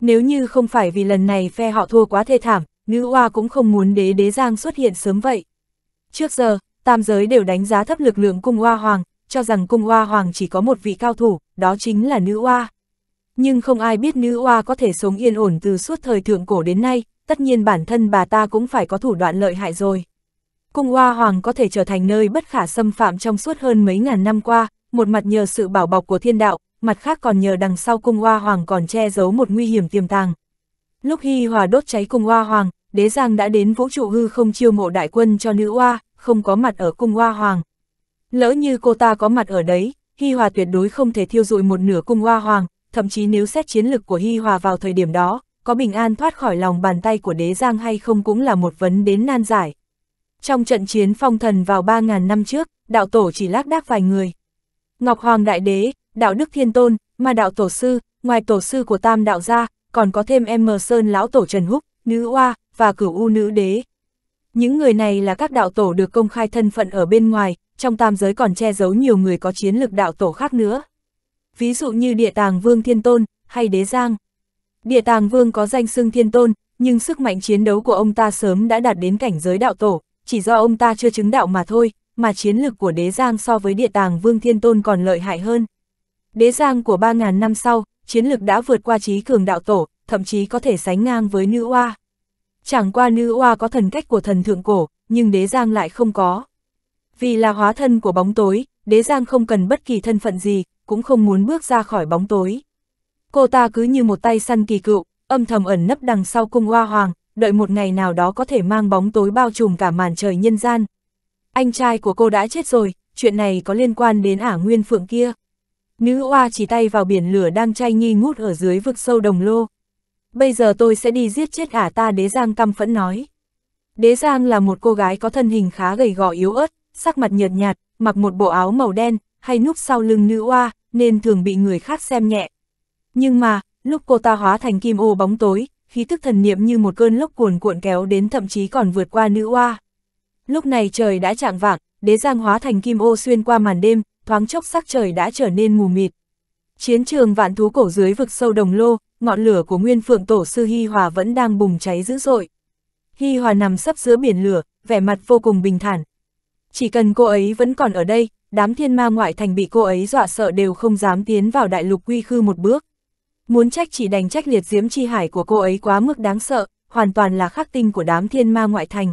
Nếu như không phải vì lần này phe họ thua quá thê thảm, nữ hoa cũng không muốn đế đế giang xuất hiện sớm vậy. Trước giờ, tam giới đều đánh giá thấp lực lượng cung hoa hoàng, cho rằng cung hoa hoàng chỉ có một vị cao thủ, đó chính là nữ hoa. Nhưng không ai biết nữ hoa có thể sống yên ổn từ suốt thời thượng cổ đến nay, tất nhiên bản thân bà ta cũng phải có thủ đoạn lợi hại rồi. Cung hoa hoàng có thể trở thành nơi bất khả xâm phạm trong suốt hơn mấy ngàn năm qua, một mặt nhờ sự bảo bọc của thiên đạo, mặt khác còn nhờ đằng sau cung hoa hoàng còn che giấu một nguy hiểm tiềm tàng. Lúc Hy Hòa đốt cháy cung hoa hoàng, đế giang đã đến vũ trụ hư không chiêu mộ đại quân cho nữ hoa, không có mặt ở cung hoa hoàng. Lỡ như cô ta có mặt ở đấy, Hy Hòa tuyệt đối không thể thiêu dụi một nửa cung hoa hoàng, thậm chí nếu xét chiến lực của Hy Hòa vào thời điểm đó, có bình an thoát khỏi lòng bàn tay của đế giang hay không cũng là một vấn đến nan giải. Trong trận chiến phong thần vào 3.000 năm trước, đạo tổ chỉ lác đác vài người, Ngọc Hoàng Đại Đế, Đạo Đức Thiên Tôn, Ma Đạo Tổ Sư, ngoài Tổ Sư của Tam Đạo gia, còn có thêm em mờ Sơn Lão Tổ Trần Húc, Nữ Oa, và Cửu U Nữ Đế. Những người này là các đạo tổ được công khai thân phận ở bên ngoài, trong tam giới còn che giấu nhiều người có chiến lực đạo tổ khác nữa. Ví dụ như Địa Tàng Vương Thiên Tôn, hay Đế Giang. Địa Tàng Vương có danh xưng Thiên Tôn, nhưng sức mạnh chiến đấu của ông ta sớm đã đạt đến cảnh giới đạo tổ, chỉ do ông ta chưa chứng đạo mà thôi, mà chiến lực của đế giang so với địa tàng Vương Thiên Tôn còn lợi hại hơn. Đế giang của 3.000 năm sau, chiến lực đã vượt qua trí cường đạo tổ, thậm chí có thể sánh ngang với nữ oa. Chẳng qua nữ oa có thần cách của thần thượng cổ, nhưng đế giang lại không có. Vì là hóa thân của bóng tối, đế giang không cần bất kỳ thân phận gì, cũng không muốn bước ra khỏi bóng tối. Cô ta cứ như một tay săn kỳ cựu, âm thầm ẩn nấp đằng sau cung Oa hoàng, đợi một ngày nào đó có thể mang bóng tối bao trùm cả màn trời nhân gian, anh trai của cô đã chết rồi, chuyện này có liên quan đến ả nguyên phượng kia. Nữ oa chỉ tay vào biển lửa đang chay nghi ngút ở dưới vực sâu đồng lô. Bây giờ tôi sẽ đi giết chết ả ta đế giang căm phẫn nói. Đế giang là một cô gái có thân hình khá gầy gò yếu ớt, sắc mặt nhợt nhạt, mặc một bộ áo màu đen, hay núp sau lưng nữ oa, nên thường bị người khác xem nhẹ. Nhưng mà, lúc cô ta hóa thành kim ô bóng tối, khí tức thần niệm như một cơn lốc cuồn cuộn kéo đến thậm chí còn vượt qua nữ oa. Lúc này trời đã chạng vạng, đế giang hóa thành kim ô xuyên qua màn đêm, thoáng chốc sắc trời đã trở nên mù mịt. Chiến trường vạn thú cổ dưới vực sâu đồng lô, ngọn lửa của nguyên phượng tổ sư Hy Hòa vẫn đang bùng cháy dữ dội. Hy Hòa nằm sấp giữa biển lửa, vẻ mặt vô cùng bình thản. Chỉ cần cô ấy vẫn còn ở đây, đám thiên ma ngoại thành bị cô ấy dọa sợ đều không dám tiến vào đại lục quy khư một bước. Muốn trách chỉ đành trách liệt diễm chi hải của cô ấy quá mức đáng sợ, hoàn toàn là khắc tinh của đám thiên ma ngoại thành.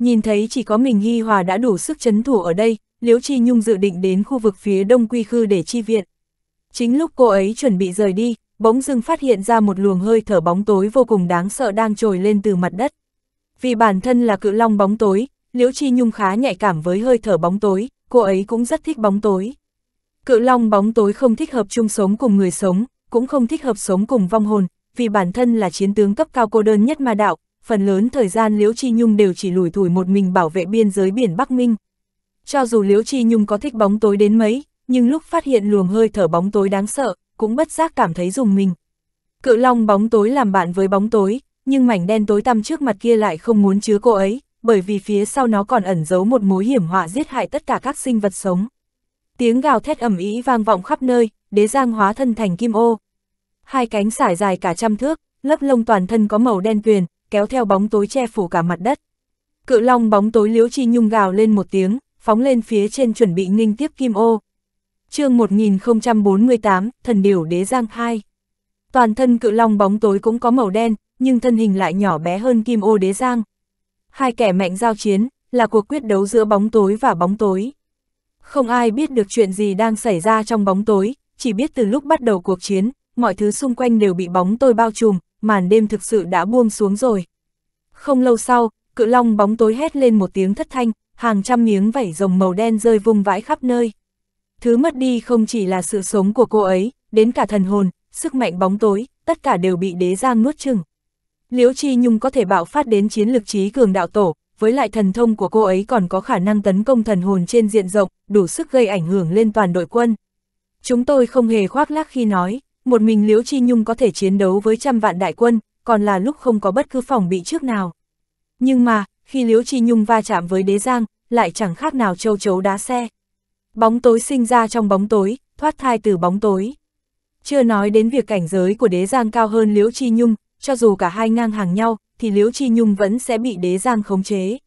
Nhìn thấy chỉ có mình Hi Hòa đã đủ sức chấn thủ ở đây, Liễu Chi Nhung dự định đến khu vực phía đông quy khư để chi viện. Chính lúc cô ấy chuẩn bị rời đi, bỗng dưng phát hiện ra một luồng hơi thở bóng tối vô cùng đáng sợ đang trồi lên từ mặt đất. Vì bản thân là cự long bóng tối, Liễu Chi Nhung khá nhạy cảm với hơi thở bóng tối, cô ấy cũng rất thích bóng tối. Cự long bóng tối không thích hợp chung sống cùng người sống, cũng không thích hợp sống cùng vong hồn, vì bản thân là chiến tướng cấp cao cô đơn nhất ma đạo, phần lớn thời gian Liễu Chi Nhung đều chỉ lủi thủi một mình bảo vệ biên giới biển Bắc Minh. Cho dù Liễu Chi Nhung có thích bóng tối đến mấy, nhưng lúc phát hiện luồng hơi thở bóng tối đáng sợ, cũng bất giác cảm thấy dùng mình. Cự long bóng tối làm bạn với bóng tối, nhưng mảnh đen tối tăm trước mặt kia lại không muốn chứa cô ấy, bởi vì phía sau nó còn ẩn giấu một mối hiểm họa giết hại tất cả các sinh vật sống. Tiếng gào thét ầm ĩ vang vọng khắp nơi, đế giang hóa thân thành kim ô. Hai cánh sải dài cả trăm thước, lớp lông toàn thân có màu đen tuyền, kéo theo bóng tối che phủ cả mặt đất. Cự long bóng tối liễu chi nhung gào lên một tiếng, phóng lên phía trên chuẩn bị nghinh tiếp kim ô. chương 1048, thần điểu đế giang 2. Toàn thân cự long bóng tối cũng có màu đen, nhưng thân hình lại nhỏ bé hơn kim ô đế giang. Hai kẻ mạnh giao chiến, là cuộc quyết đấu giữa bóng tối và bóng tối. Không ai biết được chuyện gì đang xảy ra trong bóng tối, chỉ biết từ lúc bắt đầu cuộc chiến, mọi thứ xung quanh đều bị bóng tôi bao trùm, màn đêm thực sự đã buông xuống rồi. Không lâu sau, cự long bóng tối hét lên một tiếng thất thanh, hàng trăm miếng vảy rồng màu đen rơi vung vãi khắp nơi. Thứ mất đi không chỉ là sự sống của cô ấy, đến cả thần hồn, sức mạnh bóng tối, tất cả đều bị đế giang nuốt chừng. Liễu Chi Nhung có thể bạo phát đến chiến lực trí cường đạo tổ, với lại thần thông của cô ấy còn có khả năng tấn công thần hồn trên diện rộng, đủ sức gây ảnh hưởng lên toàn đội quân. Chúng tôi không hề khoác lác khi nói, một mình Liễu Chi Nhung có thể chiến đấu với trăm vạn đại quân, còn là lúc không có bất cứ phòng bị trước nào. Nhưng mà, khi Liễu Chi Nhung va chạm với đế giang, lại chẳng khác nào châu chấu đá xe. Bóng tối sinh ra trong bóng tối, thoát thai từ bóng tối. Chưa nói đến việc cảnh giới của đế giang cao hơn Liễu Chi Nhung, cho dù cả hai ngang hàng nhau, thì Liễu Chi Nhung vẫn sẽ bị đế giang khống chế.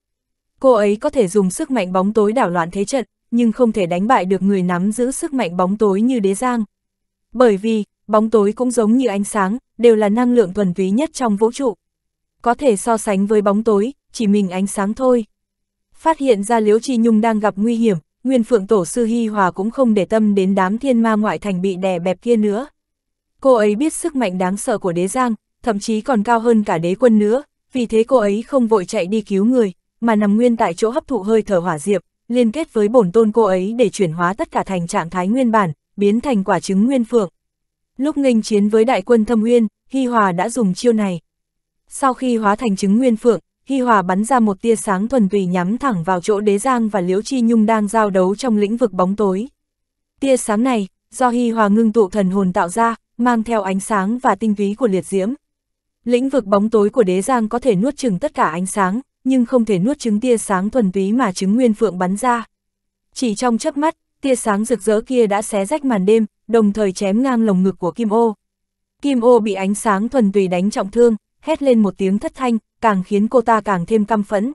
Cô ấy có thể dùng sức mạnh bóng tối đảo loạn thế trận, nhưng không thể đánh bại được người nắm giữ sức mạnh bóng tối như đế giang. Bởi vì, bóng tối cũng giống như ánh sáng, đều là năng lượng thuần túy nhất trong vũ trụ. Có thể so sánh với bóng tối, chỉ mình ánh sáng thôi. Phát hiện ra Liễu chi Nhung đang gặp nguy hiểm, Nguyên Phượng Tổ Sư Hy Hòa cũng không để tâm đến đám thiên ma ngoại thành bị đè bẹp kia nữa. Cô ấy biết sức mạnh đáng sợ của đế giang, thậm chí còn cao hơn cả đế quân nữa, vì thế cô ấy không vội chạy đi cứu người, mà nằm nguyên tại chỗ hấp thụ hơi thở hỏa diệp, liên kết với bổn tôn cô ấy để chuyển hóa tất cả thành trạng thái nguyên bản, biến thành quả trứng nguyên phượng. Lúc nghênh chiến với đại quân thâm uyên, Hy Hòa đã dùng chiêu này. Sau khi hóa thành trứng nguyên phượng, Hy Hòa bắn ra một tia sáng thuần tùy nhắm thẳng vào chỗ Đế Giang và Liễu Chi Nhung đang giao đấu trong lĩnh vực bóng tối. Tia sáng này, do Hy Hòa ngưng tụ thần hồn tạo ra, mang theo ánh sáng và tinh túy của liệt diễm. Lĩnh vực bóng tối của Đế Giang có thể nuốt chừng tất cả ánh sáng, nhưng không thể nuốt chứng tia sáng thuần túy mà trứng nguyên phượng bắn ra. Chỉ trong chớp mắt, tia sáng rực rỡ kia đã xé rách màn đêm, đồng thời chém ngang lồng ngực của Kim Ô. Kim Ô bị ánh sáng thuần tùy đánh trọng thương, hét lên một tiếng thất thanh, càng khiến cô ta càng thêm căm phẫn.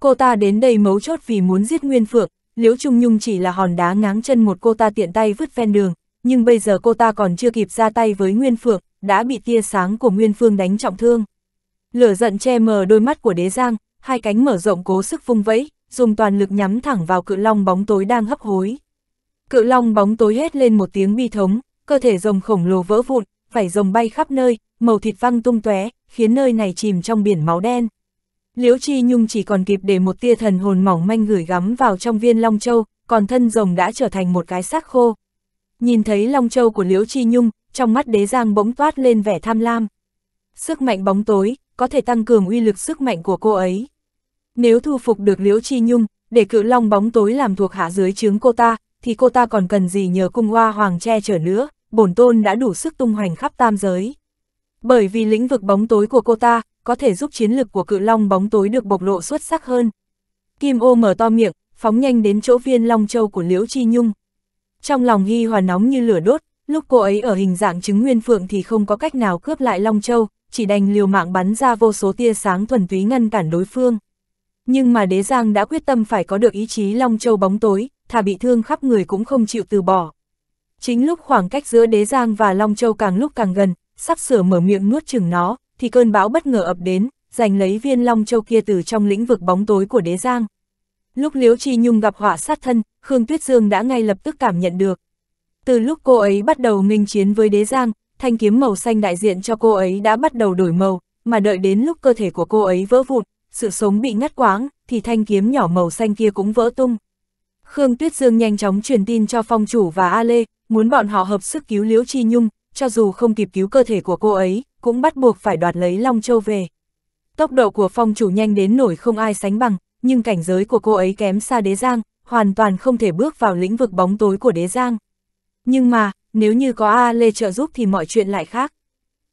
Cô ta đến đây mấu chốt vì muốn giết Nguyên Phượng, Liễu Trung Nhung chỉ là hòn đá ngáng chân một cô ta tiện tay vứt ven đường, nhưng bây giờ cô ta còn chưa kịp ra tay với Nguyên Phượng, đã bị tia sáng của Nguyên Phương đánh trọng thương. Lửa giận che mờ đôi mắt của đế giang, hai cánh mở rộng cố sức vung vẫy, dùng toàn lực nhắm thẳng vào cự long bóng tối đang hấp hối. Cự long bóng tối hết lên một tiếng bi thống, cơ thể rồng khổng lồ vỡ vụn, phải rồng bay khắp nơi, màu thịt văng tung tóe, khiến nơi này chìm trong biển máu đen. Liễu Chi Nhung chỉ còn kịp để một tia thần hồn mỏng manh gửi gắm vào trong viên long châu, còn thân rồng đã trở thành một cái xác khô. Nhìn thấy long châu của Liễu Chi Nhung, trong mắt đế giang bỗng toát lên vẻ tham lam. Sức mạnh bóng tối, có thể tăng cường uy lực sức mạnh của cô ấy. Nếu thu phục được Liễu Chi Nhung, để cự long bóng tối làm thuộc hạ dưới trướng cô ta, thì cô ta còn cần gì nhờ cung hoa hoàng che chở nữa, bổn tôn đã đủ sức tung hoành khắp tam giới. Bởi vì lĩnh vực bóng tối của cô ta, có thể giúp chiến lực của cự long bóng tối được bộc lộ xuất sắc hơn. Kim ô mở to miệng, phóng nhanh đến chỗ viên long châu của Liễu Chi Nhung. Trong lòng Hy Hòa nóng như lửa đốt, lúc cô ấy ở hình dạng chứng nguyên phượng thì không có cách nào cướp lại long châu, chỉ đành liều mạng bắn ra vô số tia sáng thuần túy ngăn cản đối phương. Nhưng mà đế giang đã quyết tâm phải có được ý chí long châu bóng tối, thà bị thương khắp người cũng không chịu từ bỏ. Chính lúc khoảng cách giữa Đế Giang và Long Châu càng lúc càng gần, sắp sửa mở miệng nuốt chừng nó, thì cơn bão bất ngờ ập đến, giành lấy viên Long Châu kia từ trong lĩnh vực bóng tối của Đế Giang. Lúc Liễu Chi Nhung gặp họa sát thân, Khương Tuyết Dương đã ngay lập tức cảm nhận được. Từ lúc cô ấy bắt đầu nghênh chiến với Đế Giang, thanh kiếm màu xanh đại diện cho cô ấy đã bắt đầu đổi màu, mà đợi đến lúc cơ thể của cô ấy vỡ vụn, sự sống bị ngắt quãng, thì thanh kiếm nhỏ màu xanh kia cũng vỡ tung. Khương Tuyết Dương nhanh chóng truyền tin cho phong chủ và A Lê, muốn bọn họ hợp sức cứu Liễu Chi Nhung, cho dù không kịp cứu cơ thể của cô ấy, cũng bắt buộc phải đoạt lấy Long Châu về. Tốc độ của phong chủ nhanh đến nổi không ai sánh bằng, nhưng cảnh giới của cô ấy kém xa đế giang, hoàn toàn không thể bước vào lĩnh vực bóng tối của đế giang. Nhưng mà, nếu như có A Lê trợ giúp thì mọi chuyện lại khác.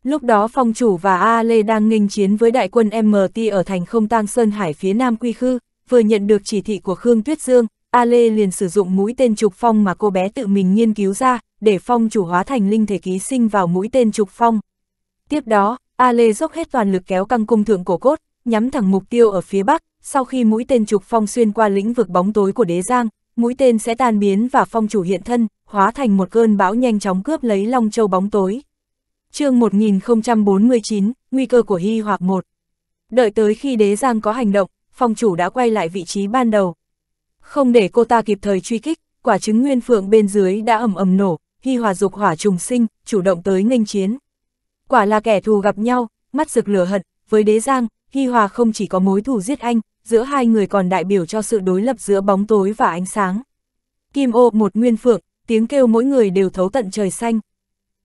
Lúc đó phong chủ và A Lê đang nghênh chiến với đại quân MT ở thành không tang Sơn Hải phía Nam Quy Khư, vừa nhận được chỉ thị của Khương Tuyết Dương, A Lê liền sử dụng mũi tên trục phong mà cô bé tự mình nghiên cứu ra, để phong chủ hóa thành linh thể ký sinh vào mũi tên trục phong. Tiếp đó, A Lê dốc hết toàn lực kéo căng cung thượng cổ cốt, nhắm thẳng mục tiêu ở phía bắc, sau khi mũi tên trục phong xuyên qua lĩnh vực bóng tối của đế giang, mũi tên sẽ tan biến và phong chủ hiện thân, hóa thành một cơn bão nhanh chóng cướp lấy Long Châu bóng tối. chương 1049, Nguy cơ của Hy hoặc một Đợi tới khi đế giang có hành động, phong chủ đã quay lại vị trí ban đầu, không để cô ta kịp thời truy kích, quả trứng nguyên phượng bên dưới đã ầm ầm nổ, hy hòa dục hỏa trùng sinh, chủ động tới nghênh chiến. Quả là kẻ thù gặp nhau, mắt rực lửa hận, với đế giang, hy hòa không chỉ có mối thù giết anh, giữa hai người còn đại biểu cho sự đối lập giữa bóng tối và ánh sáng. Kim ô một nguyên phượng, tiếng kêu mỗi người đều thấu tận trời xanh.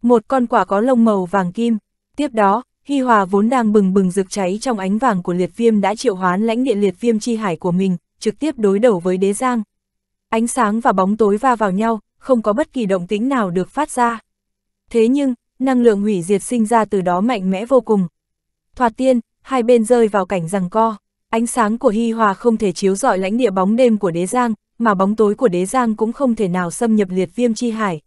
Một con quả có lông màu vàng kim, tiếp đó, Hy Hòa vốn đang bừng bừng rực cháy trong ánh vàng của liệt viêm đã triệu hoán lãnh địa liệt viêm chi hải của mình, trực tiếp đối đầu với đế giang. Ánh sáng và bóng tối va vào nhau, không có bất kỳ động tĩnh nào được phát ra. Thế nhưng, năng lượng hủy diệt sinh ra từ đó mạnh mẽ vô cùng. Thoạt tiên, hai bên rơi vào cảnh rằng co, ánh sáng của Hy Hòa không thể chiếu rọi lãnh địa bóng đêm của đế giang, mà bóng tối của đế giang cũng không thể nào xâm nhập liệt viêm chi hải.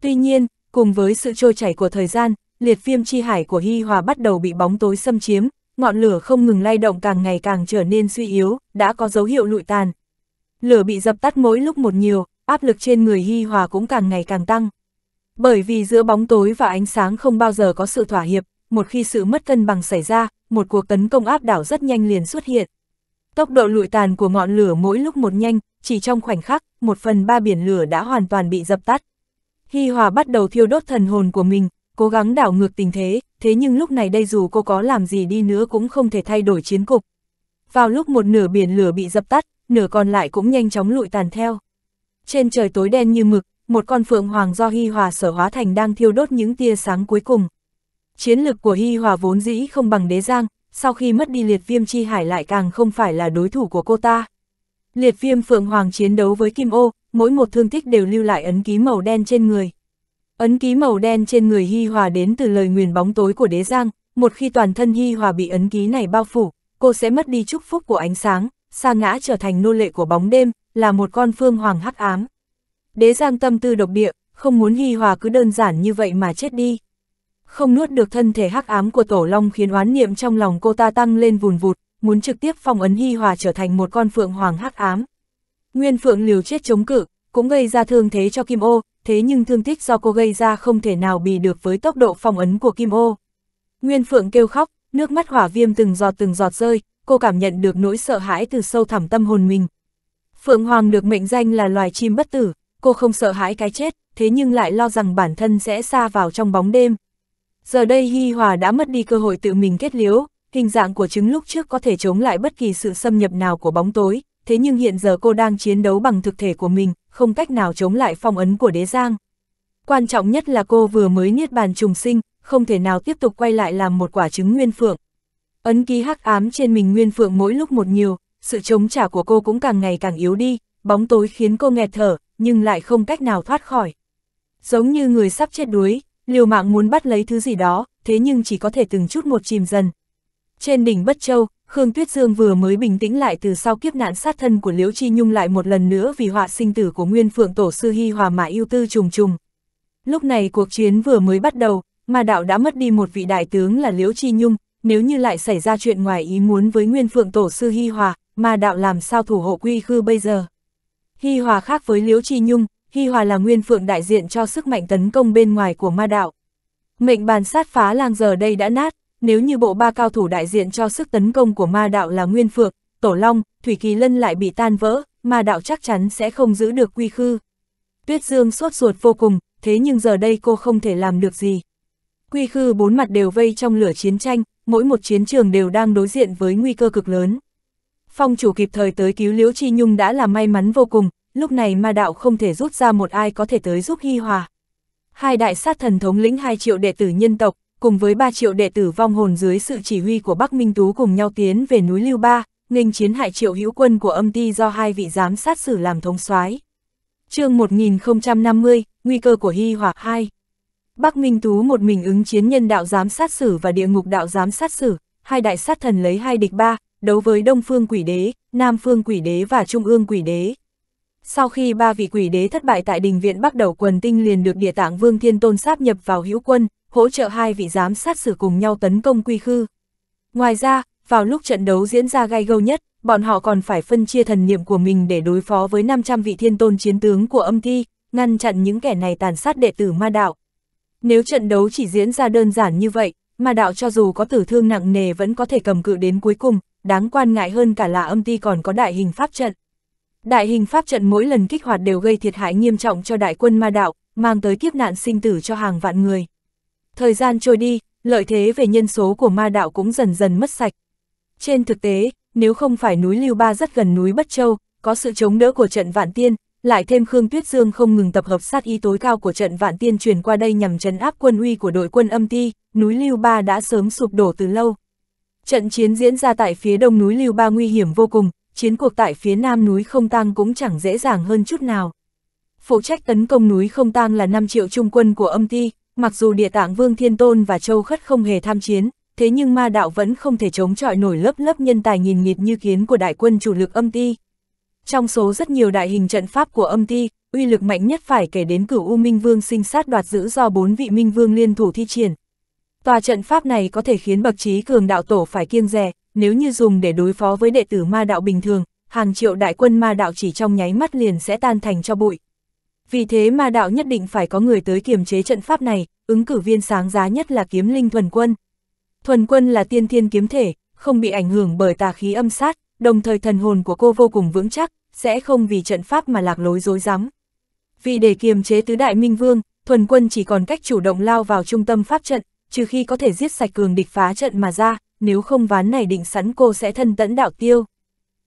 Tuy nhiên, cùng với sự trôi chảy của thời gian, liệt viêm chi hải của Hy Hòa bắt đầu bị bóng tối xâm chiếm, ngọn lửa không ngừng lay động càng ngày càng trở nên suy yếu, đã có dấu hiệu lụi tàn. Lửa bị dập tắt mỗi lúc một nhiều, áp lực trên người Hi Hòa cũng càng ngày càng tăng. Bởi vì giữa bóng tối và ánh sáng không bao giờ có sự thỏa hiệp, một khi sự mất cân bằng xảy ra, một cuộc tấn công áp đảo rất nhanh liền xuất hiện. Tốc độ lụi tàn của ngọn lửa mỗi lúc một nhanh, chỉ trong khoảnh khắc, một phần ba biển lửa đã hoàn toàn bị dập tắt. Hi Hòa bắt đầu thiêu đốt thần hồn của mình, cố gắng đảo ngược tình thế, thế nhưng lúc này đây dù cô có làm gì đi nữa cũng không thể thay đổi chiến cục. Vào lúc một nửa biển lửa bị dập tắt, nửa còn lại cũng nhanh chóng lụi tàn theo. Trên trời tối đen như mực, một con phượng hoàng do Hi Hòa sở hóa thành đang thiêu đốt những tia sáng cuối cùng. Chiến lực của Hi Hòa vốn dĩ không bằng đế giang, sau khi mất đi liệt viêm chi hải lại càng không phải là đối thủ của cô ta. Liệt viêm phượng hoàng chiến đấu với Kim Ô, mỗi một thương tích đều lưu lại ấn ký màu đen trên người. Ấn ký màu đen trên người Hi Hòa đến từ lời nguyền bóng tối của đế giang, một khi toàn thân Hi Hòa bị ấn ký này bao phủ, cô sẽ mất đi chúc phúc của ánh sáng, sa ngã trở thành nô lệ của bóng đêm, là một con phương hoàng hắc ám. Đế giang tâm tư độc địa, không muốn Hi Hòa cứ đơn giản như vậy mà chết đi. Không nuốt được thân thể hắc ám của Tổ Long khiến oán niệm trong lòng cô ta tăng lên vùn vụt, muốn trực tiếp phong ấn Hi Hòa trở thành một con phượng hoàng hắc ám. Nguyên phượng liều chết chống cự, cũng gây ra thương thế cho Kim Ô, thế nhưng thương tích do cô gây ra không thể nào bì được với tốc độ phong ấn của Kim Ô. Nguyên Phượng kêu khóc, nước mắt hỏa viêm từng giọt từng giọt rơi, cô cảm nhận được nỗi sợ hãi từ sâu thẳm tâm hồn mình. Phượng Hoàng được mệnh danh là loài chim bất tử, cô không sợ hãi cái chết, thế nhưng lại lo rằng bản thân sẽ xa vào trong bóng đêm. Giờ đây Hi Hòa đã mất đi cơ hội tự mình kết liễu, hình dạng của trứng lúc trước có thể chống lại bất kỳ sự xâm nhập nào của bóng tối, thế nhưng hiện giờ cô đang chiến đấu bằng thực thể của mình, không cách nào chống lại phong ấn của đế giang. Quan trọng nhất là cô vừa mới niết bàn trùng sinh, không thể nào tiếp tục quay lại làm một quả trứng nguyên phượng. Ấn ký hắc ám trên mình nguyên phượng mỗi lúc một nhiều, sự chống trả của cô cũng càng ngày càng yếu đi, bóng tối khiến cô nghẹt thở, nhưng lại không cách nào thoát khỏi. Giống như người sắp chết đuối, liều mạng muốn bắt lấy thứ gì đó, thế nhưng chỉ có thể từng chút một chìm dần, trên đỉnh Bất Châu, Khương Tuyết Dương vừa mới bình tĩnh lại từ sau kiếp nạn sát thân của Liễu Chi Nhung lại một lần nữa vì họa sinh tử của Nguyên Phượng Tổ Sư Hy Hòa mà ưu tư trùng trùng. Lúc này cuộc chiến vừa mới bắt đầu, mà đạo đã mất đi một vị đại tướng là Liễu Chi Nhung, nếu như lại xảy ra chuyện ngoài ý muốn với Nguyên Phượng Tổ Sư Hy Hòa, mà đạo làm sao thủ hộ quy khư bây giờ. Hy Hòa khác với Liễu Chi Nhung, Hy Hòa là Nguyên Phượng đại diện cho sức mạnh tấn công bên ngoài của ma đạo. Mệnh bàn sát phá lang giờ đây đã nát, nếu như bộ ba cao thủ đại diện cho sức tấn công của ma đạo là Nguyên phượng Tổ Long, Thủy Kỳ Lân lại bị tan vỡ, ma đạo chắc chắn sẽ không giữ được quy khư. Tuyết Dương sốt ruột vô cùng, thế nhưng giờ đây cô không thể làm được gì. Quy khư bốn mặt đều vây trong lửa chiến tranh, mỗi một chiến trường đều đang đối diện với nguy cơ cực lớn. Phong chủ kịp thời tới cứu Liễu Chi Nhung đã là may mắn vô cùng, lúc này ma đạo không thể rút ra một ai có thể tới giúp Hy Hòa. Hai đại sát thần thống lĩnh hai triệu đệ tử nhân tộc, cùng với 3 triệu đệ tử vong hồn dưới sự chỉ huy của Bắc Minh Tú cùng nhau tiến về núi Lưu Ba, nghênh chiến hại triệu hữu quân của âm ty do hai vị giám sát xử làm thống soái. chương 1050, Nguy cơ của Hy Hỏa 2 Bắc Minh Tú một mình ứng chiến nhân đạo giám sát xử và địa ngục đạo giám sát xử, hai đại sát thần lấy hai địch ba, đấu với Đông Phương Quỷ Đế, Nam Phương Quỷ Đế và Trung ương Quỷ Đế. Sau khi ba vị quỷ đế thất bại tại đình viện bắt Đầu Quần Tinh liền được địa tạng Vương Thiên Tôn sáp nhập vào hữu quân, hỗ trợ hai vị giám sát xử cùng nhau tấn công quy khư. Ngoài ra, vào lúc trận đấu diễn ra gay gâu nhất, bọn họ còn phải phân chia thần niệm của mình để đối phó với 500 vị thiên tôn chiến tướng của âm thi, ngăn chặn những kẻ này tàn sát đệ tử ma đạo. Nếu trận đấu chỉ diễn ra đơn giản như vậy, ma đạo cho dù có tử thương nặng nề vẫn có thể cầm cự đến cuối cùng, đáng quan ngại hơn cả là âm ti còn có đại hình pháp trận. Đại hình pháp trận mỗi lần kích hoạt đều gây thiệt hại nghiêm trọng cho đại quân ma đạo, mang tới kiếp nạn sinh tử cho hàng vạn người. Thời gian trôi đi, lợi thế về nhân số của ma đạo cũng dần dần mất sạch. Trên thực tế, nếu không phải núi Lưu Ba rất gần núi Bất Châu, có sự chống đỡ của trận Vạn Tiên, lại thêm Khương Tuyết Dương không ngừng tập hợp sát y tối cao của trận Vạn Tiên truyền qua đây nhằm trấn áp quân uy của đội quân âm ti, núi Lưu Ba đã sớm sụp đổ từ lâu. Trận chiến diễn ra tại phía đông núi Lưu Ba nguy hiểm vô cùng, chiến cuộc tại phía nam núi Không Tăng cũng chẳng dễ dàng hơn chút nào. Phụ trách tấn công núi Không Tăng là 5 triệu trung quân của âm ti, Mặc dù địa tạng Vương Thiên Tôn và Châu Khất không hề tham chiến, thế nhưng ma đạo vẫn không thể chống chọi nổi lớp lớp nhân tài nghìn nghịt như kiến của đại quân chủ lực âm ti. Trong số rất nhiều đại hình trận pháp của âm ti, uy lực mạnh nhất phải kể đến cửu U Minh Vương sinh sát đoạt giữ do bốn vị Minh Vương liên thủ thi triển. Tòa trận pháp này có thể khiến bậc trí cường đạo tổ phải kiêng rè, nếu như dùng để đối phó với đệ tử ma đạo bình thường, hàng triệu đại quân ma đạo chỉ trong nháy mắt liền sẽ tan thành cho bụi. Vì thế mà đạo nhất định phải có người tới kiềm chế trận pháp này, ứng cử viên sáng giá nhất là kiếm linh thuần quân. Thuần quân là tiên thiên kiếm thể, không bị ảnh hưởng bởi tà khí âm sát, đồng thời thần hồn của cô vô cùng vững chắc, sẽ không vì trận pháp mà lạc lối rối rắm Vì để kiềm chế tứ đại minh vương, thuần quân chỉ còn cách chủ động lao vào trung tâm pháp trận, trừ khi có thể giết sạch cường địch phá trận mà ra, nếu không ván này định sẵn cô sẽ thân tẫn đạo tiêu.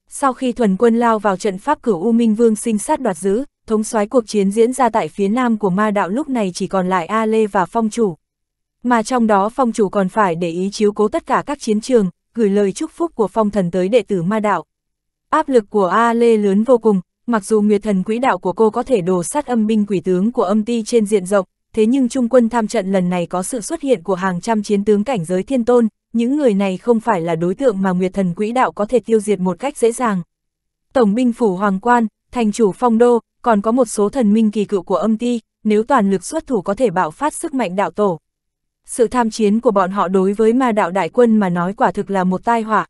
Sau khi thuần quân lao vào trận pháp cửu U Minh Vương sinh sát đoạt giữ, thống soái cuộc chiến diễn ra tại phía nam của ma đạo lúc này chỉ còn lại A Lê và Phong Chủ. Mà trong đó Phong Chủ còn phải để ý chiếu cố tất cả các chiến trường, gửi lời chúc phúc của Phong Thần tới đệ tử ma đạo. Áp lực của A Lê lớn vô cùng, mặc dù Nguyệt Thần quỹ đạo của cô có thể đổ sát âm binh quỷ tướng của âm ti trên diện rộng, thế nhưng trung quân tham trận lần này có sự xuất hiện của hàng trăm chiến tướng cảnh giới thiên tôn, những người này không phải là đối tượng mà Nguyệt Thần quỹ đạo có thể tiêu diệt một cách dễ dàng. Tổng binh phủ Hoàng Quan, thành chủ Phong Đô, còn có một số thần minh kỳ cựu của âm ti, nếu toàn lực xuất thủ có thể bạo phát sức mạnh đạo tổ. Sự tham chiến của bọn họ đối với ma đạo đại quân mà nói quả thực là một tai họa.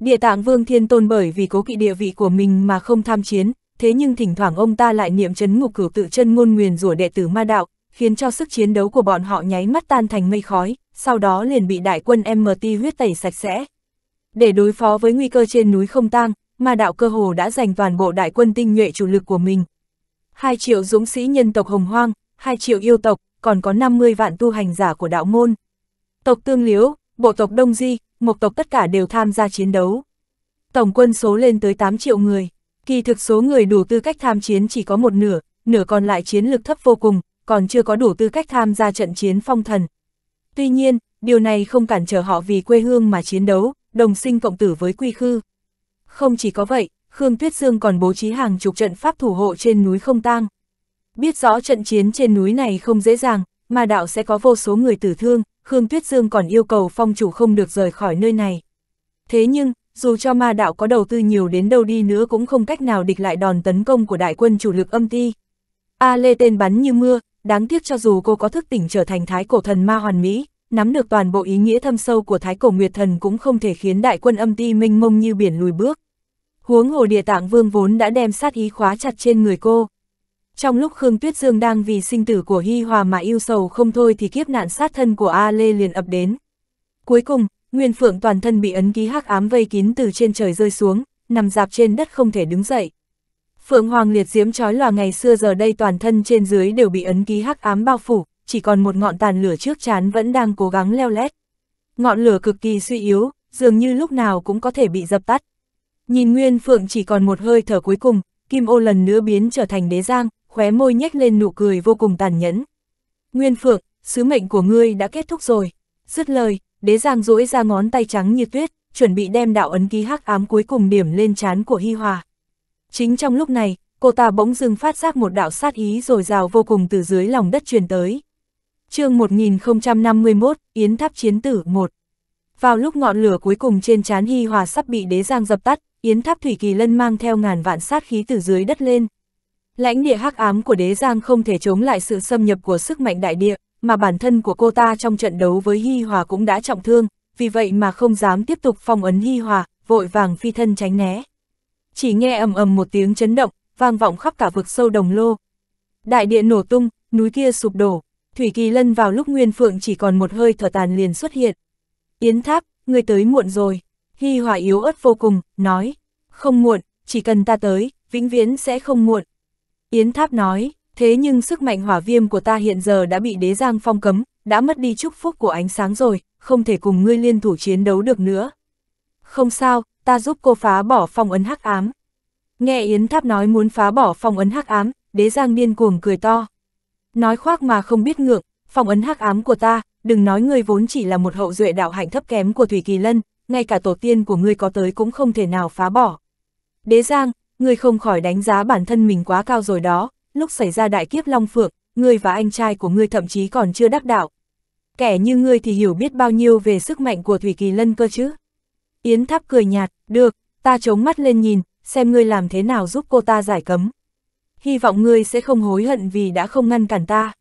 Địa tạng vương thiên tôn bởi vì cố kỵ địa vị của mình mà không tham chiến, thế nhưng thỉnh thoảng ông ta lại niệm chấn ngục cửu tự chân ngôn nguyền rủa đệ tử ma đạo, khiến cho sức chiến đấu của bọn họ nháy mắt tan thành mây khói, sau đó liền bị đại quân MT huyết tẩy sạch sẽ. Để đối phó với nguy cơ trên núi không tang, ma đạo cơ hồ đã dành toàn bộ đại quân tinh nhuệ chủ lực của mình, 2 triệu dũng sĩ nhân tộc Hồng Hoang, 2 triệu yêu tộc, còn có 50 vạn tu hành giả của đạo môn. Tộc Tương liếu, bộ tộc Đông Di, một tộc tất cả đều tham gia chiến đấu. Tổng quân số lên tới 8 triệu người, kỳ thực số người đủ tư cách tham chiến chỉ có một nửa, nửa còn lại chiến lực thấp vô cùng, còn chưa có đủ tư cách tham gia trận chiến phong thần. Tuy nhiên, điều này không cản trở họ vì quê hương mà chiến đấu, đồng sinh cộng tử với quy khư. Không chỉ có vậy, Khương Tuyết Dương còn bố trí hàng chục trận pháp thủ hộ trên núi không tang. Biết rõ trận chiến trên núi này không dễ dàng, mà đạo sẽ có vô số người tử thương, Khương Tuyết Dương còn yêu cầu phong chủ không được rời khỏi nơi này. Thế nhưng, dù cho ma đạo có đầu tư nhiều đến đâu đi nữa cũng không cách nào địch lại đòn tấn công của đại quân chủ lực âm ti. A Lê tên bắn như mưa, đáng tiếc cho dù cô có thức tỉnh trở thành thái cổ thần ma hoàn mỹ, nắm được toàn bộ ý nghĩa thâm sâu của thái cổ nguyệt thần cũng không thể khiến đại quân âm ti mênh mông như biển lùi bước huống hồ địa tạng vương vốn đã đem sát ý khóa chặt trên người cô. Trong lúc Khương Tuyết Dương đang vì sinh tử của Hy Hòa mà yêu sầu không thôi thì kiếp nạn sát thân của A Lê liền ập đến. Cuối cùng, Nguyên Phượng toàn thân bị ấn ký hắc ám vây kín từ trên trời rơi xuống, nằm dạp trên đất không thể đứng dậy. Phượng Hoàng liệt diễm trói lòa ngày xưa giờ đây toàn thân trên dưới đều bị ấn ký hắc ám bao phủ, chỉ còn một ngọn tàn lửa trước chán vẫn đang cố gắng leo lét. Ngọn lửa cực kỳ suy yếu, dường như lúc nào cũng có thể bị dập tắt, Nhìn Nguyên Phượng chỉ còn một hơi thở cuối cùng, Kim Ô lần nữa biến trở thành đế giang, khóe môi nhếch lên nụ cười vô cùng tàn nhẫn. Nguyên Phượng, sứ mệnh của ngươi đã kết thúc rồi. Dứt lời, đế giang duỗi ra ngón tay trắng như tuyết, chuẩn bị đem đạo ấn ký hắc ám cuối cùng điểm lên trán của Hi Hòa. Chính trong lúc này, cô ta bỗng dưng phát giác một đạo sát ý rồi rào vô cùng từ dưới lòng đất truyền tới. chương 1051, Yến Tháp Chiến Tử 1 Vào lúc ngọn lửa cuối cùng trên trán Hi Hòa sắp bị đế giang dập tắt, yến tháp thủy kỳ lân mang theo ngàn vạn sát khí từ dưới đất lên. Lãnh địa hắc ám của đế giang không thể chống lại sự xâm nhập của sức mạnh đại địa, mà bản thân của cô ta trong trận đấu với Hi Hòa cũng đã trọng thương, vì vậy mà không dám tiếp tục phong ấn Hi Hòa, vội vàng phi thân tránh né. Chỉ nghe ầm ầm một tiếng chấn động, vang vọng khắp cả vực sâu đồng lô. Đại địa nổ tung, núi kia sụp đổ, Thủy Kỳ Lân vào lúc Nguyên Phượng chỉ còn một hơi thở tàn liền xuất hiện. Yến Tháp, người tới muộn rồi. Hi Hòa yếu ớt vô cùng, nói, không muộn, chỉ cần ta tới, vĩnh viễn sẽ không muộn. Yến Tháp nói, thế nhưng sức mạnh hỏa viêm của ta hiện giờ đã bị đế giang phong cấm, đã mất đi chúc phúc của ánh sáng rồi, không thể cùng ngươi liên thủ chiến đấu được nữa. Không sao, ta giúp cô phá bỏ phong ấn hắc ám. Nghe Yến Tháp nói muốn phá bỏ phong ấn hắc ám, đế giang điên cuồng cười to. Nói khoác mà không biết ngượng, phong ấn hắc ám của ta, đừng nói ngươi vốn chỉ là một hậu duệ đạo hạnh thấp kém của Thủy Kỳ Lân, ngay cả tổ tiên của ngươi có tới cũng không thể nào phá bỏ. Đế Giang, ngươi không khỏi đánh giá bản thân mình quá cao rồi đó, lúc xảy ra đại kiếp Long Phượng, ngươi và anh trai của ngươi thậm chí còn chưa đắc đạo. Kẻ như ngươi thì hiểu biết bao nhiêu về sức mạnh của Thủy Kỳ Lân cơ chứ. Yến Tháp cười nhạt, được, ta chống mắt lên nhìn, xem ngươi làm thế nào giúp cô ta giải cấm. Hy vọng ngươi sẽ không hối hận vì đã không ngăn cản ta.